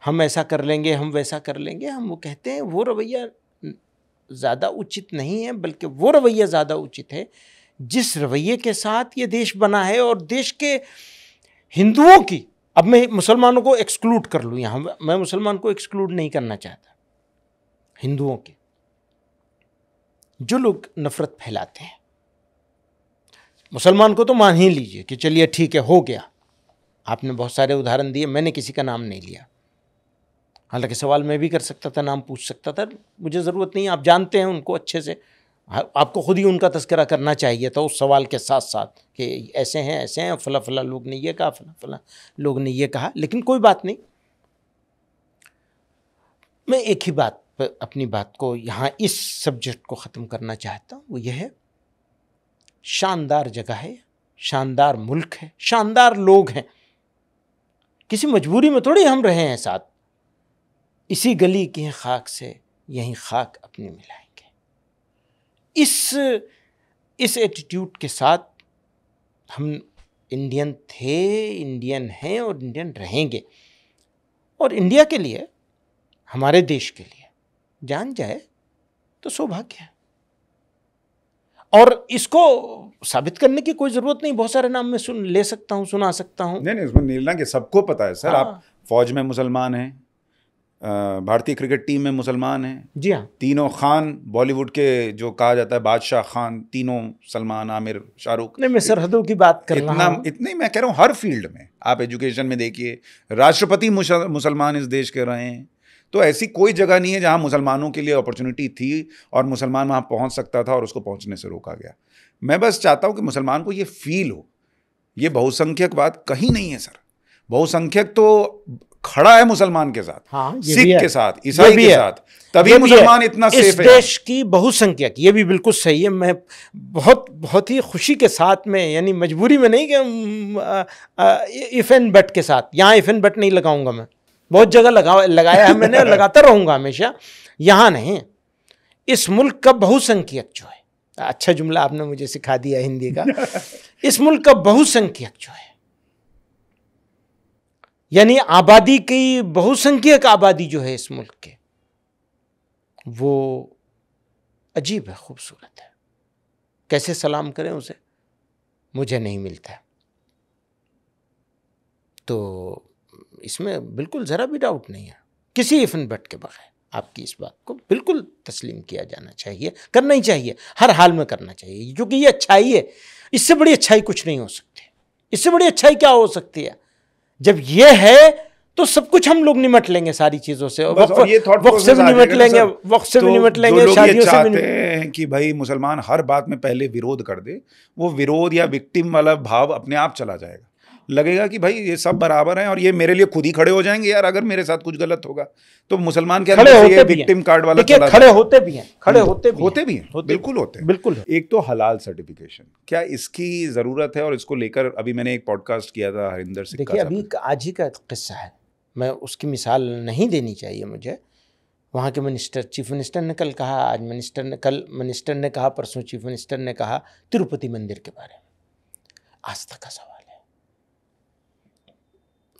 हम ऐसा कर लेंगे हम वैसा कर लेंगे हम वो कहते हैं वो रवैया ज़्यादा उचित नहीं है बल्कि वो रवैया ज़्यादा उचित है जिस रवैये के साथ ये देश बना है और देश के हिंदुओं की अब मैं मुसलमानों को एक्सक्लूड कर लूँ यहाँ मैं मुसलमान को एक्सक्लूड नहीं करना चाहता हिंदुओं के जो लोग नफ़रत फैलाते हैं मुसलमान को तो मान ही लीजिए कि चलिए ठीक है हो गया आपने बहुत सारे उदाहरण दिए मैंने किसी का नाम नहीं लिया हालांकि सवाल मैं भी कर सकता था नाम पूछ सकता था मुझे ज़रूरत नहीं आप जानते हैं उनको अच्छे से हाँ, आपको खुद ही उनका तस्करा करना चाहिए था उस सवाल के साथ साथ कि ऐसे हैं ऐसे हैं फला फला लोग ने ये कहा फला फला लोग ने ये कहा लेकिन कोई बात नहीं मैं एक ही बात पर अपनी बात को यहाँ इस सब्जेक्ट को ख़त्म करना चाहता हूँ वो यह है शानदार जगह है शानदार मुल्क है शानदार लोग हैं किसी मजबूरी में थोड़ी हम रहे हैं साथ इसी गली की खाक से यहीं खाक अपनी मिलाएंगे इस इस एटीट्यूड के साथ हम इंडियन थे इंडियन हैं और इंडियन रहेंगे और इंडिया के लिए हमारे देश के लिए जान जाए तो सौभाग्य है और इसको साबित करने की कोई जरूरत नहीं बहुत सारे नाम मैं सुन ले सकता हूँ सुना सकता हूँ नहीं नहीं उसमें नीलना के सबको पता है सर हाँ। आप फौज में मुसलमान हैं भारतीय क्रिकेट टीम में मुसलमान हैं जी हाँ तीनों खान बॉलीवुड के जो कहा जाता है बादशाह खान तीनों सलमान आमिर शाहरुख नहीं मैं सरहदों की बात कर इतना रहा मैं कह रहा हूँ हर फील्ड में आप एजुकेशन में देखिए राष्ट्रपति मुसलमान इस देश के रहे हैं तो ऐसी कोई जगह नहीं है जहाँ मुसलमानों के लिए अपॉर्चुनिटी थी और मुसलमान वहाँ पहुँच सकता था और उसको पहुँचने से रोका गया मैं बस चाहता हूँ कि मुसलमान को ये फील हो ये बहुसंख्यक बात कहीं नहीं है सर बहुसंख्यक तो खड़ा है मुसलमान के साथ हाँ, सिख के साथ ईसाई के साथ तभी मुसलमान इतना सेफ इस है देश की बहुसंख्यक ये भी बिल्कुल सही है मैं बहुत बहुत ही खुशी के साथ में यानी मजबूरी में नहीं कि इफ़ एन बट के साथ यहाँ इफ़ एन बट नहीं लगाऊंगा मैं बहुत जगह लगा लगाया है मैंने लगाता रहूंगा हमेशा यहाँ नहीं इस मुल्क का बहुसंख्यक जो है अच्छा जुमला आपने मुझे सिखा दिया हिंदी का इस मुल्क का बहुसंख्यक जो है यानी आबादी की बहुसंख्यक आबादी जो है इस मुल्क के वो अजीब है खूबसूरत है कैसे सलाम करें उसे मुझे नहीं मिलता तो इसमें बिल्कुल ज़रा भी डाउट नहीं है किसी इफन बट के बगैर आपकी इस बात को बिल्कुल तस्लीम किया जाना चाहिए करना ही चाहिए हर हाल में करना चाहिए क्योंकि ये अच्छाई है इससे बड़ी अच्छाई कुछ नहीं हो सकती इससे बड़ी अच्छाई क्या हो सकती है जब ये है तो सब कुछ हम लोग निमट लेंगे सारी चीज़ों से वक्त से भी निमट लेंगे वक्त से भी तो निमट लेंगे शादियों से भी हैं कि भाई मुसलमान हर बात में पहले विरोध कर दे वो विरोध या विक्टिम वाला भाव अपने आप चला जाएगा लगेगा कि भाई ये सब बराबर हैं और ये मेरे लिए खुद ही खड़े हो जाएंगे यार अगर मेरे साथ कुछ गलत होगा तो मुसलमान के खड़े होते विक्टिम कार्ड वाला खड़े होते भी हैं खड़े हम्म, होते भी होते भी हैं बिल्कुल होते हैं बिल्कुल एक तो हलाल सर्टिफिकेशन क्या इसकी ज़रूरत है और इसको लेकर अभी मैंने एक पॉडकास्ट किया था हरिंदर सिंह देखिए अभी आज ही का किस्सा है मैं उसकी मिसाल नहीं देनी चाहिए मुझे वहाँ के मिनिस्टर चीफ मिनिस्टर ने कल कहा आज मिनिस्टर ने कल मिनिस्टर ने कहा परसों चीफ मिनिस्टर ने कहा तिरुपति मंदिर के बारे में आस्था का सवाल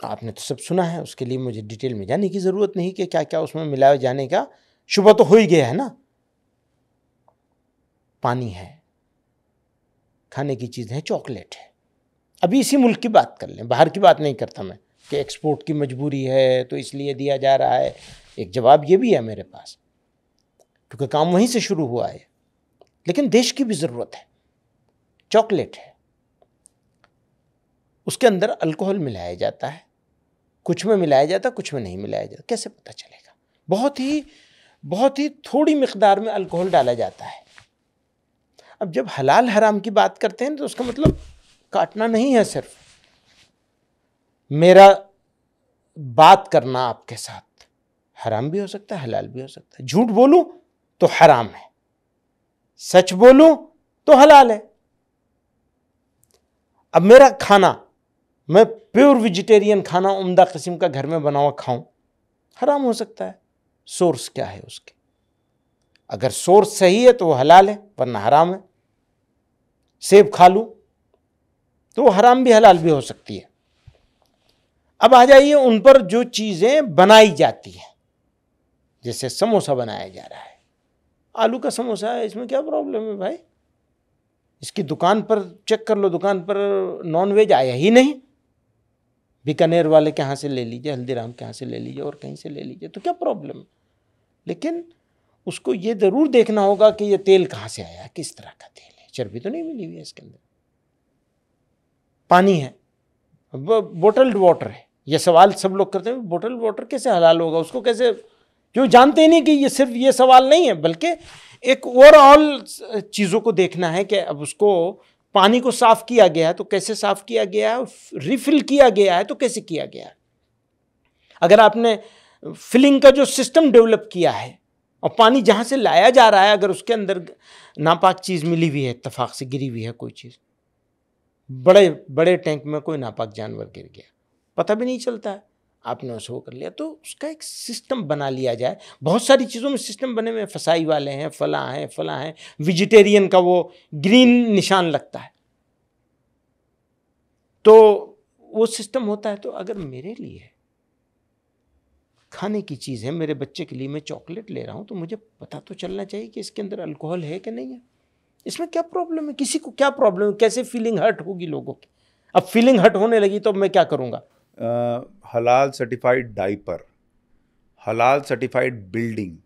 आपने तो सब सुना है उसके लिए मुझे डिटेल में जाने की ज़रूरत नहीं कि क्या क्या उसमें मिलाए जाने का शुभ तो हो ही गया है ना पानी है खाने की चीज़ है चॉकलेट है अभी इसी मुल्क की बात कर लें बाहर की बात नहीं करता मैं कि एक्सपोर्ट की मजबूरी है तो इसलिए दिया जा रहा है एक जवाब ये भी है मेरे पास क्योंकि काम वहीं से शुरू हुआ है लेकिन देश की भी ज़रूरत है चॉकलेट है उसके अंदर अल्कोहल मिलाया जाता है कुछ में मिलाया जाता कुछ में नहीं मिलाया जाता कैसे पता चलेगा बहुत ही बहुत ही थोड़ी मकदार में अल्कोहल डाला जाता है अब जब हलाल हराम की बात करते हैं तो उसका मतलब काटना नहीं है सिर्फ मेरा बात करना आपके साथ हराम भी हो सकता है हलाल भी हो सकता है झूठ बोलूं तो हराम है सच बोलूं तो हलाल है अब मेरा खाना मैं प्योर वेजिटेरियन खाना उम्दा किस्म का घर में बना हुआ खाऊं हराम हो सकता है सोर्स क्या है उसके अगर सोर्स सही है तो वो हलाल है वरना हराम है सेब खा लूँ तो वो हराम भी हलाल भी हो सकती है अब आ जाइए उन पर जो चीज़ें बनाई जाती हैं जैसे समोसा बनाया जा रहा है आलू का समोसा है इसमें क्या प्रॉब्लम है भाई इसकी दुकान पर चेक कर लो दुकान पर नॉन वेज आया ही नहीं बीकानेर वाले के यहाँ से ले लीजिए हल्दीराम के यहाँ से ले लीजिए और कहीं से ले लीजिए तो क्या प्रॉब्लम है लेकिन उसको ये ज़रूर देखना होगा कि ये तेल कहाँ से आया किस तरह का तेल है चर्बी तो नहीं मिली हुई है इसके अंदर पानी है बोटल्ड वाटर है ये सवाल सब लोग करते हैं बोटल वाटर कैसे हलाल होगा उसको कैसे जो जानते नहीं कि ये सिर्फ ये सवाल नहीं है बल्कि एक ओवरऑल चीज़ों को देखना है कि अब उसको पानी को साफ किया गया है तो कैसे साफ किया गया है रिफिल किया गया है तो कैसे किया गया है अगर आपने फिलिंग का जो सिस्टम डेवलप किया है और पानी जहाँ से लाया जा रहा है अगर उसके अंदर नापाक चीज़ मिली हुई है इतफाक़ से गिरी हुई है कोई चीज़ बड़े बड़े टैंक में कोई नापाक जानवर गिर गया पता भी नहीं चलता है आपने उसको कर लिया तो उसका एक सिस्टम बना लिया जाए बहुत सारी चीज़ों में सिस्टम बने हुए फसाई वाले हैं फला हैं फला हैं वेजिटेरियन का वो ग्रीन निशान लगता है तो वो सिस्टम होता है तो अगर मेरे लिए खाने की चीज़ है मेरे बच्चे के लिए मैं चॉकलेट ले रहा हूँ तो मुझे पता तो चलना चाहिए कि इसके अंदर अल्कोहल है कि नहीं है इसमें क्या प्रॉब्लम है किसी को क्या प्रॉब्लम है कैसे फीलिंग हर्ट होगी लोगों की अब फीलिंग हर्ट होने लगी तो मैं क्या करूँगा हलाल सर्टिफाइड डाइपर हलाल सर्टिफाइड बिल्डिंग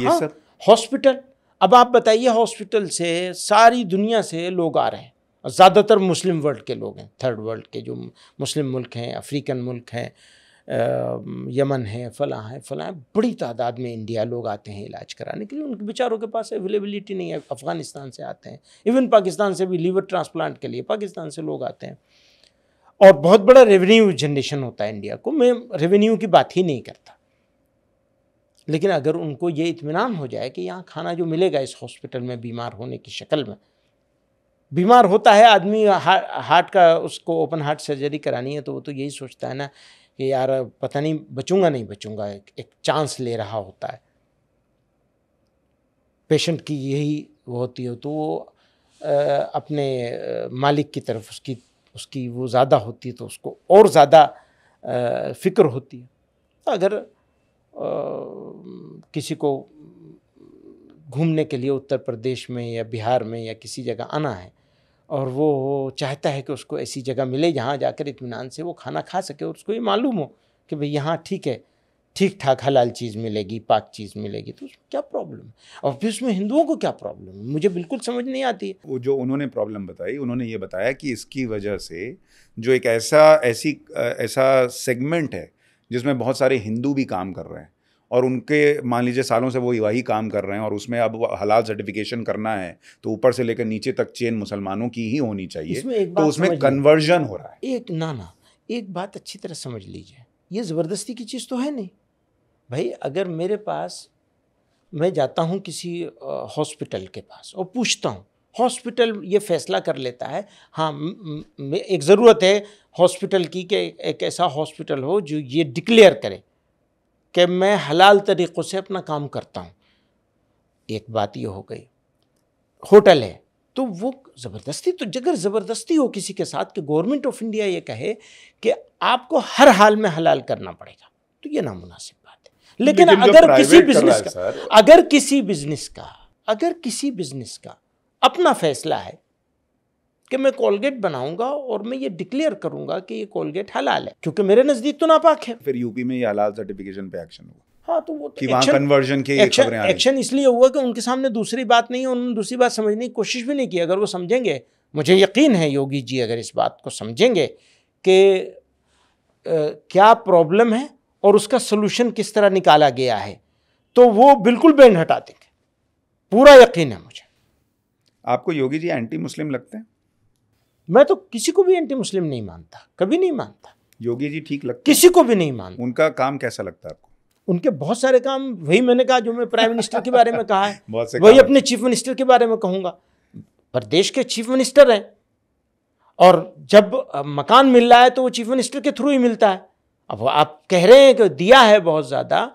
ये हाँ, सब हॉस्पिटल अब आप बताइए हॉस्पिटल से सारी दुनिया से लोग आ रहे हैं ज़्यादातर मुस्लिम वर्ल्ड के लोग हैं थर्ड वर्ल्ड के जो मुस्लिम मुल्क हैं अफ्रीकन मुल्क हैं यमन है फ़लाँ हैं फ़लाँ हैं बड़ी तादाद में इंडिया लोग आते हैं इलाज कराने के लिए उनके बेचारों के पास अवेलेबिलिटी नहीं है अफ़गानिस्तान से आते हैं इवन पाकिस्तान से भी लीवर ट्रांसप्लांट के लिए पाकिस्तान से लोग आते हैं और बहुत बड़ा रेवेन्यू जनरेशन होता है इंडिया को मैं रेवेन्यू की बात ही नहीं करता लेकिन अगर उनको ये इतमान हो जाए कि यहाँ खाना जो मिलेगा इस हॉस्पिटल में बीमार होने की शक्ल में बीमार होता है आदमी हार्ट का उसको ओपन हार्ट सर्जरी करानी है तो वो तो यही सोचता है ना कि यार पता नहीं बचूंगा नहीं बचूंगा एक, एक चांस ले रहा होता है पेशेंट की यही वो होती है तो वो अपने मालिक की तरफ उसकी उसकी वो ज़्यादा होती है तो उसको और ज़्यादा फिक्र होती है तो अगर आ, किसी को घूमने के लिए उत्तर प्रदेश में या बिहार में या किसी जगह आना है और वो चाहता है कि उसको ऐसी जगह मिले जहाँ जाकर इतमान से वो खाना खा सके और उसको ये मालूम हो कि भाई यहाँ ठीक है ठीक ठाक हलाल चीज़ मिलेगी पाक चीज़ मिलेगी तो उसमें क्या प्रॉब्लम है और फिर उसमें हिंदुओं को क्या प्रॉब्लम है मुझे बिल्कुल समझ नहीं आती है वो जो उन्होंने प्रॉब्लम बताई उन्होंने ये बताया कि इसकी वजह से जो एक ऐसा ऐसी ऐसा सेगमेंट है जिसमें बहुत सारे हिंदू भी काम कर रहे हैं और उनके मान लीजिए सालों से वो वही काम कर रहे हैं और उसमें अब हलाल सर्टिफिकेशन करना है तो ऊपर से लेकर नीचे तक चेन मुसलमानों की ही होनी चाहिए इसमें तो उसमें कन्वर्जन हो रहा है एक ना ना एक बात अच्छी तरह समझ लीजिए ये ज़बरदस्ती की चीज़ तो है नहीं भाई अगर मेरे पास मैं जाता हूँ किसी हॉस्पिटल के पास और पूछता हूँ हॉस्पिटल ये फैसला कर लेता है हाँ एक ज़रूरत है हॉस्पिटल की कि एक ऐसा हॉस्पिटल हो जो ये डिक्लेयर करे कि मैं हलाल तरीक़ों से अपना काम करता हूँ एक बात ये हो गई होटल है तो वो ज़बरदस्ती तो जगह ज़बरदस्ती हो किसी के साथ कि गवर्नमेंट ऑफ इंडिया ये कहे कि आपको हर हाल में हलाल करना पड़ेगा तो ये नामुनासिब लेकिन, अगर किसी बिजनेस का अगर किसी बिजनेस का अगर किसी बिजनेस का अपना फैसला है कि मैं कोलगेट बनाऊंगा और मैं ये डिक्लेयर करूंगा कि ये कोलगेट हलाल है क्योंकि मेरे नजदीक तो नापाक है फिर यूपी में ये हलाल सर्टिफिकेशन पे एक्शन हुआ हाँ तो वो तो कि वहाँ कन्वर्जन के एक्शन इसलिए हुआ कि उनके सामने दूसरी बात नहीं है उन्होंने दूसरी बात समझने की कोशिश भी नहीं की अगर वो समझेंगे मुझे यकीन है योगी जी अगर इस बात को समझेंगे कि क्या प्रॉब्लम है और उसका सोल्यूशन किस तरह निकाला गया है तो वो बिल्कुल बैंड हटा देंगे पूरा यकीन है मुझे आपको योगी जी एंटी मुस्लिम लगते हैं मैं तो किसी को भी एंटी मुस्लिम नहीं मानता कभी नहीं मानता योगी जी ठीक लगते किसी को भी नहीं मानता उनका काम कैसा लगता है आपको उनके बहुत सारे काम वही मैंने कहा जो मैं प्राइम मिनिस्टर के बारे में कहा है वही अपने चीफ मिनिस्टर के बारे में कहूंगा पर देश के चीफ मिनिस्टर हैं और जब मकान मिल रहा है तो वो चीफ मिनिस्टर के थ्रू ही मिलता है अब आप कह रहे हैं कि दिया है बहुत ज़्यादा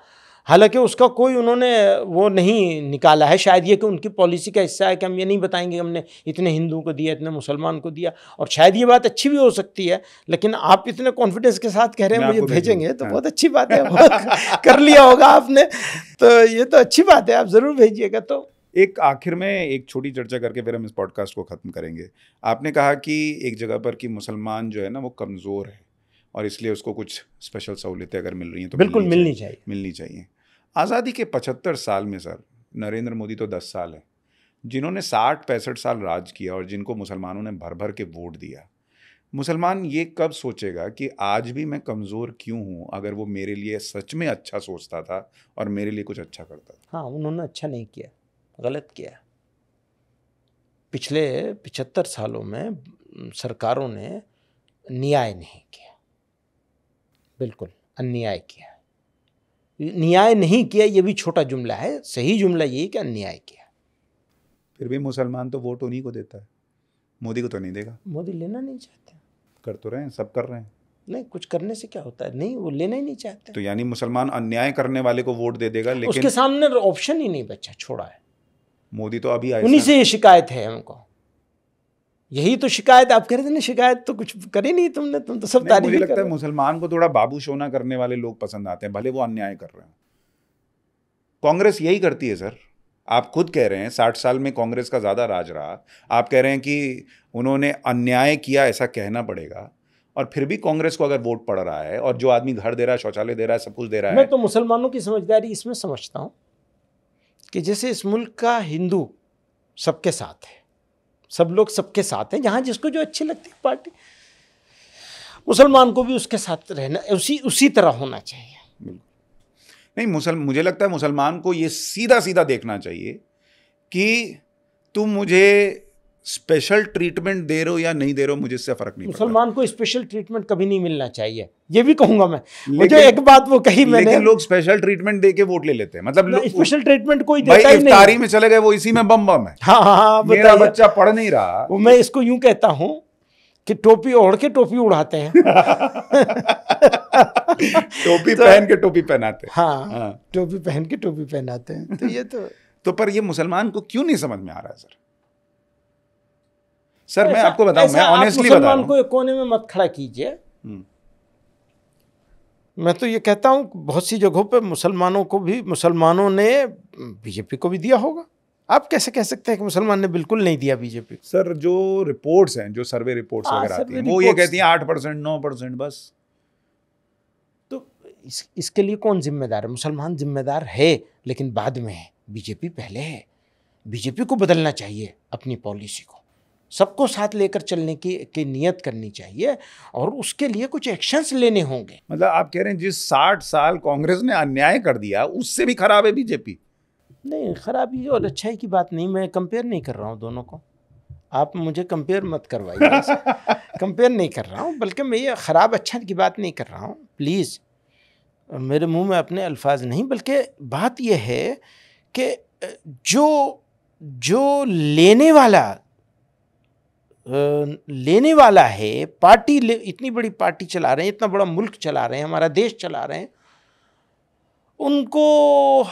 हालांकि उसका कोई उन्होंने वो नहीं निकाला है शायद ये कि उनकी पॉलिसी का हिस्सा है कि हम ये नहीं बताएंगे हमने इतने हिंदू को दिया इतने मुसलमान को दिया और शायद ये बात अच्छी भी हो सकती है लेकिन आप इतने कॉन्फिडेंस के साथ कह रहे हैं मुझे भेजेंगे तो हाँ। बहुत अच्छी बात है कर लिया होगा आपने तो ये तो अच्छी बात है आप ज़रूर भेजिएगा तो एक आखिर में एक छोटी चर्चा करके फिर हम इस पॉडकास्ट को ख़त्म करेंगे आपने कहा कि एक जगह पर कि मुसलमान जो है ना वो कमज़ोर है और इसलिए उसको कुछ स्पेशल सहूलियतें अगर मिल रही हैं तो बिल्कुल मिलनी, मिलनी चाहिए मिलनी चाहिए आज़ादी के पचहत्तर साल में सर नरेंद्र मोदी तो दस साल है जिन्होंने साठ पैंसठ साल राज किया और जिनको मुसलमानों ने भर भर के वोट दिया मुसलमान ये कब सोचेगा कि आज भी मैं कमज़ोर क्यों हूँ अगर वो मेरे लिए सच में अच्छा सोचता था और मेरे लिए कुछ अच्छा करता था हाँ उन्होंने अच्छा नहीं किया गलत किया पिछले पिछहत्तर सालों में सरकारों ने न्याय नहीं किया बिल्कुल अन्याय किया न्याय नहीं किया ये भी छोटा जुमला है सही जुमला ये कि अन्याय किया फिर भी मुसलमान तो वोट उन्हीं को देता है मोदी को तो नहीं देगा मोदी लेना नहीं चाहते कर तो रहे हैं सब कर रहे हैं नहीं कुछ करने से क्या होता है नहीं वो लेना ही नहीं चाहते तो यानी मुसलमान अन्याय करने वाले को वोट दे देगा लेकिन उसके सामने ऑप्शन ही नहीं बचा छोड़ा है मोदी तो अभी उन्हीं से ये शिकायत है हमको यही तो शिकायत आप कह रहे थे ना शिकायत तो कुछ करी नहीं तुमने तुम तो सब तारीफ लगता है मुसलमान को थोड़ा बाबू शोना करने वाले लोग पसंद आते हैं भले वो अन्याय कर रहे हो कांग्रेस यही करती है सर आप खुद कह रहे हैं साठ साल में कांग्रेस का ज़्यादा राज रहा आप कह रहे हैं कि उन्होंने अन्याय किया ऐसा कहना पड़ेगा और फिर भी कांग्रेस को अगर वोट पड़ रहा है और जो आदमी घर दे रहा है शौचालय दे रहा है सब कुछ दे रहा है मैं तो मुसलमानों की समझदारी इसमें समझता हूँ कि जैसे इस मुल्क का हिंदू सबके साथ है सब लोग सबके साथ हैं जहाँ जिसको जो अच्छी लगती है पार्टी मुसलमान को भी उसके साथ रहना उसी उसी तरह होना चाहिए नहीं मुसल मुझे लगता है मुसलमान को ये सीधा सीधा देखना चाहिए कि तुम मुझे स्पेशल ट्रीटमेंट दे रहे हो या नहीं दे रहे हो मुझे इससे फर्क नहीं मुसलमान को स्पेशल ट्रीटमेंट कभी नहीं मिलना चाहिए ये भी कहूंगा मैं मुझे एक बात वो कही मैंने लोग स्पेशल ट्रीटमेंट दे के वोट ले लेते हैं मतलब स्पेशल ट्रीटमेंट कोई देता ही नहीं में चले गए वो इसी में बम बम है हाँ हाँ, हाँ मेरा बच्चा पढ़ नहीं रहा मैं इसको यूं कहता हूँ कि टोपी ओढ़ के टोपी उड़ाते हैं टोपी तो- पहन के टोपी पहनाते हैं हाँ, हाँ टोपी पहन के टोपी पहनाते हैं तो ये तो तो पर ये मुसलमान को क्यों नहीं समझ में आ रहा है सर सर मैं आपको बताऊं मैं ऑनेस्टली बता रहा हूं कोने में मत खड़ा कीजिए हम्म। मैं तो ये कहता हूं बहुत सी जगहों पे मुसलमानों को भी मुसलमानों ने बीजेपी को भी दिया होगा आप कैसे कह सकते हैं कि मुसलमान ने बिल्कुल नहीं दिया बीजेपी सर जो रिपोर्ट्स हैं जो सर्वे रिपोर्ट्स हाँ, वगैरह आती हैं वो ये कहती हैं आठ परसेंट नौ परसेंट बस तो इस, इसके लिए कौन जिम्मेदार है मुसलमान जिम्मेदार है लेकिन बाद में है बीजेपी पहले है बीजेपी को बदलना चाहिए अपनी पॉलिसी को सबको साथ लेकर चलने की की नीयत करनी चाहिए और उसके लिए कुछ एक्शंस लेने होंगे मतलब आप कह रहे हैं जिस साठ साल कांग्रेस ने अन्याय कर दिया उससे भी खराब है बीजेपी नहीं खराबी और अच्छाई की बात नहीं मैं कंपेयर नहीं कर रहा हूँ दोनों को आप मुझे कंपेयर मत करवाइए कंपेयर नहीं कर रहा हूँ बल्कि मैं ये ख़राब अच्छा की बात नहीं कर रहा हूँ प्लीज़ मेरे मुंह में अपने अल्फाज नहीं बल्कि बात यह है कि जो जो लेने वाला लेने वाला है पार्टी ले, इतनी बड़ी पार्टी चला रहे हैं इतना बड़ा मुल्क चला रहे हैं हमारा देश चला रहे हैं उनको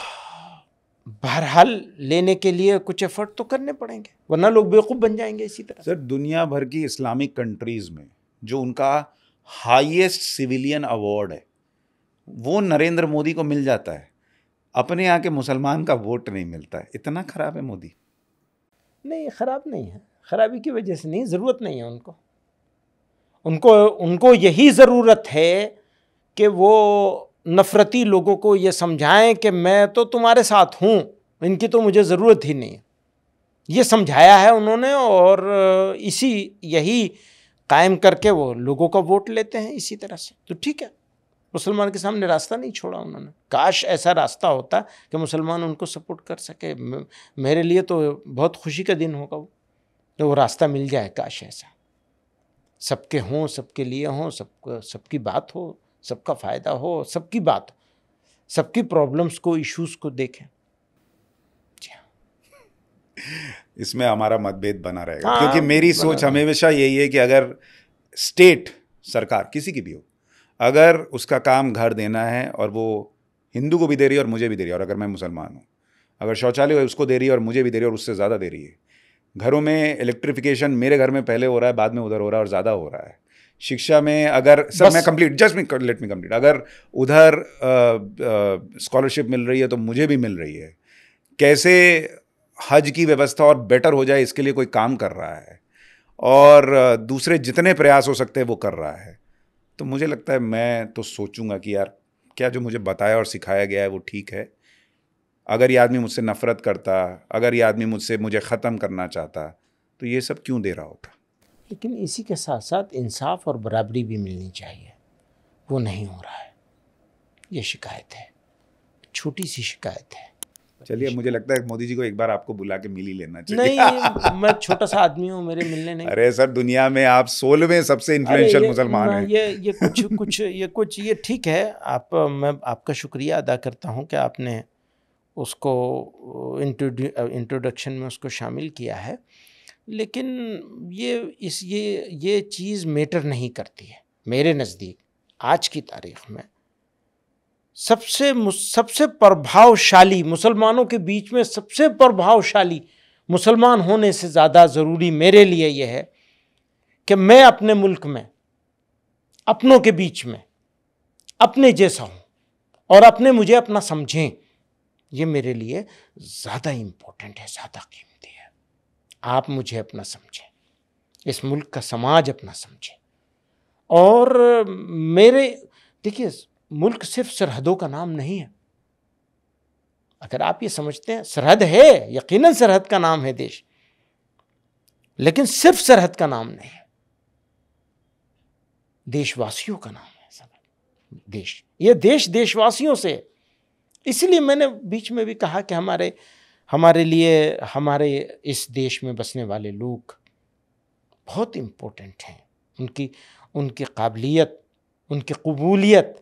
बहरहाल लेने के लिए कुछ एफर्ट तो करने पड़ेंगे वरना लोग बेवकूफ़ बन जाएंगे इसी तरह सर दुनिया भर की इस्लामिक कंट्रीज़ में जो उनका हाईएस्ट सिविलियन अवार्ड है वो नरेंद्र मोदी को मिल जाता है अपने यहाँ के मुसलमान का वोट नहीं मिलता है इतना ख़राब है मोदी नहीं ख़राब नहीं है ख़राबी की वजह से नहीं ज़रूरत नहीं है उनको उनको उनको यही ज़रूरत है कि वो नफ़रती लोगों को ये समझाएं कि मैं तो तुम्हारे साथ हूँ इनकी तो मुझे ज़रूरत ही नहीं ये समझाया है उन्होंने और इसी यही कायम करके वो लोगों का वोट लेते हैं इसी तरह से तो ठीक है मुसलमान के सामने रास्ता नहीं छोड़ा उन्होंने काश ऐसा रास्ता होता कि मुसलमान उनको सपोर्ट कर सके मेरे लिए तो बहुत खुशी का दिन होगा वो तो वो रास्ता मिल जाए काश ऐसा सबके हों सबके लिए हों सबको सबकी बात हो सबका फ़ायदा हो सबकी बात हो सबकी प्रॉब्लम्स को इश्यूज को देखें हाँ। इसमें हमारा मतभेद बना रहेगा हाँ, क्योंकि मेरी सोच हमेशा यही है कि अगर स्टेट सरकार किसी की भी हो अगर उसका काम घर देना है और वो हिंदू को भी दे रही है और मुझे भी दे रही है और अगर मैं मुसलमान हूँ अगर शौचालय उसको दे रही है और मुझे भी दे रही है और उससे ज़्यादा दे रही है घरों में इलेक्ट्रिफिकेशन मेरे घर में पहले हो रहा है बाद में उधर हो रहा है और ज़्यादा हो रहा है शिक्षा में अगर सर मैं complete just me let me complete अगर उधर स्कॉलरशिप मिल रही है तो मुझे भी मिल रही है कैसे हज की व्यवस्था और बेटर हो जाए इसके लिए कोई काम कर रहा है और दूसरे जितने प्रयास हो सकते हैं वो कर रहा है तो मुझे लगता है मैं तो सोचूंगा कि यार क्या जो मुझे बताया और सिखाया गया है वो ठीक है अगर ये आदमी मुझसे नफ़रत करता अगर ये आदमी मुझसे मुझे ख़त्म करना चाहता तो ये सब क्यों दे रहा होता लेकिन इसी के साथ साथ इंसाफ और बराबरी भी मिलनी चाहिए वो नहीं हो रहा है ये शिकायत है छोटी सी शिकायत है चलिए मुझे लगता है मोदी जी को एक बार आपको बुला के मिल ही लेना चाहिए नहीं मैं छोटा सा आदमी हूँ मेरे मिलने नहीं अरे सर दुनिया में आप सोलहवें सबसे इन्फ्लुएंशियल मुसलमान हैं ये ये कुछ कुछ ये कुछ ये ठीक है आप मैं आपका शुक्रिया अदा करता हूँ कि आपने उसको इंट्रोडक्शन में उसको शामिल किया है लेकिन ये इस ये ये चीज़ मैटर नहीं करती है मेरे नज़दीक आज की तारीख में सबसे सबसे प्रभावशाली मुसलमानों के बीच में सबसे प्रभावशाली मुसलमान होने से ज़्यादा ज़रूरी मेरे लिए यह है कि मैं अपने मुल्क में अपनों के बीच में अपने जैसा हूँ और अपने मुझे अपना समझें ये मेरे लिए ज़्यादा इम्पोर्टेंट है ज़्यादा कीमती है आप मुझे अपना समझें इस मुल्क का समाज अपना समझें और मेरे देखिए मुल्क सिर्फ सरहदों का नाम नहीं है अगर आप ये समझते हैं सरहद है यकीनन सरहद का नाम है देश लेकिन सिर्फ सरहद का नाम नहीं है देशवासियों का नाम है सरहद देश ये देश देशवासियों से है इसलिए मैंने बीच में भी कहा कि हमारे हमारे लिए हमारे इस देश में बसने वाले लोग बहुत इम्पोर्टेंट हैं उनकी उनकी काबिलियत उनकी कबूलियत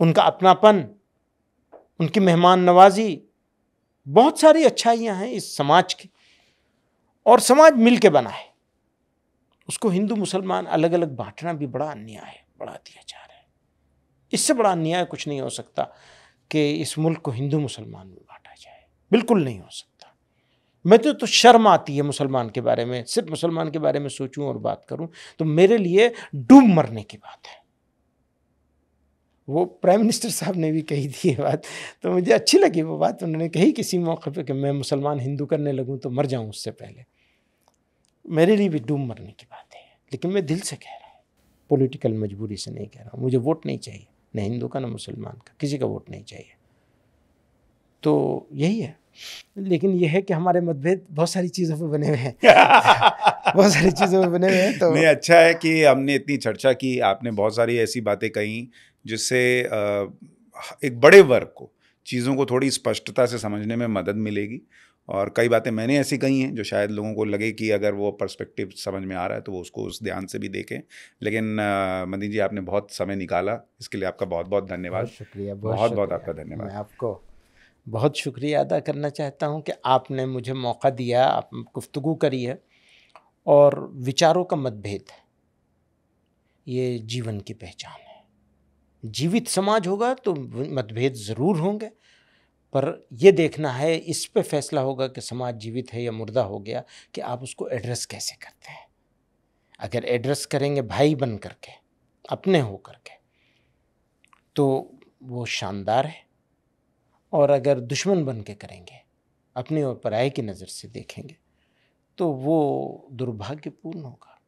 उनका अपनापन उनकी मेहमान नवाजी बहुत सारी अच्छाइयाँ हैं इस समाज की और समाज मिल के बना है उसको हिंदू मुसलमान अलग अलग बांटना भी बड़ा अन्याय है बड़ा अत्याचार है इससे बड़ा अन्याय कुछ नहीं हो सकता कि इस मुल्क को हिंदू मुसलमान में बांटा जाए बिल्कुल नहीं हो सकता मैं तो तो शर्म आती है मुसलमान के बारे में सिर्फ मुसलमान के बारे में सोचूं और बात करूं तो मेरे लिए डूब मरने की बात है वो प्राइम मिनिस्टर साहब ने भी कही थी ये बात तो मुझे अच्छी लगी वो बात उन्होंने कही किसी मौके पे कि मैं मुसलमान हिंदू करने लगूँ तो मर जाऊँ उससे पहले मेरे लिए भी डूब मरने की बात है लेकिन मैं दिल से कह रहा हूँ पॉलिटिकल मजबूरी से नहीं कह रहा हूँ मुझे वोट नहीं चाहिए न हिंदू का ना मुसलमान का किसी का वोट नहीं चाहिए तो यही है लेकिन यह है कि हमारे मतभेद बहुत सारी चीज़ों पर बने हुए हैं बहुत सारी चीज़ों पर बने हुए हैं तो नहीं अच्छा है कि हमने इतनी चर्चा की आपने बहुत सारी ऐसी बातें कही जिससे एक बड़े वर्ग को चीज़ों को थोड़ी स्पष्टता से समझने में मदद मिलेगी और कई बातें मैंने ऐसी कही हैं जो शायद लोगों को लगे कि अगर वो पर्सपेक्टिव समझ में आ रहा है तो वो उसको उस ध्यान से भी देखें लेकिन मदीन जी आपने बहुत समय निकाला इसके लिए आपका बहुत बहुत धन्यवाद शुक्रिया बहुत बहुत, बहुत आपका धन्यवाद आपको बहुत शुक्रिया अदा करना चाहता हूँ कि आपने मुझे मौका दिया आप गुफ्तु करी है और विचारों का मतभेद ये जीवन की पहचान है जीवित समाज होगा तो मतभेद ज़रूर होंगे पर यह देखना है इस पे फैसला होगा कि समाज जीवित है या मुर्दा हो गया कि आप उसको एड्रेस कैसे करते हैं अगर एड्रेस करेंगे भाई बन करके अपने हो करके तो वो शानदार है और अगर दुश्मन बन के करेंगे अपने और पराए की नज़र से देखेंगे तो वो दुर्भाग्यपूर्ण होगा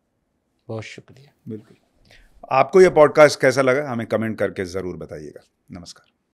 बहुत शुक्रिया बिल्कुल आपको यह पॉडकास्ट कैसा लगा हमें कमेंट करके ज़रूर बताइएगा नमस्कार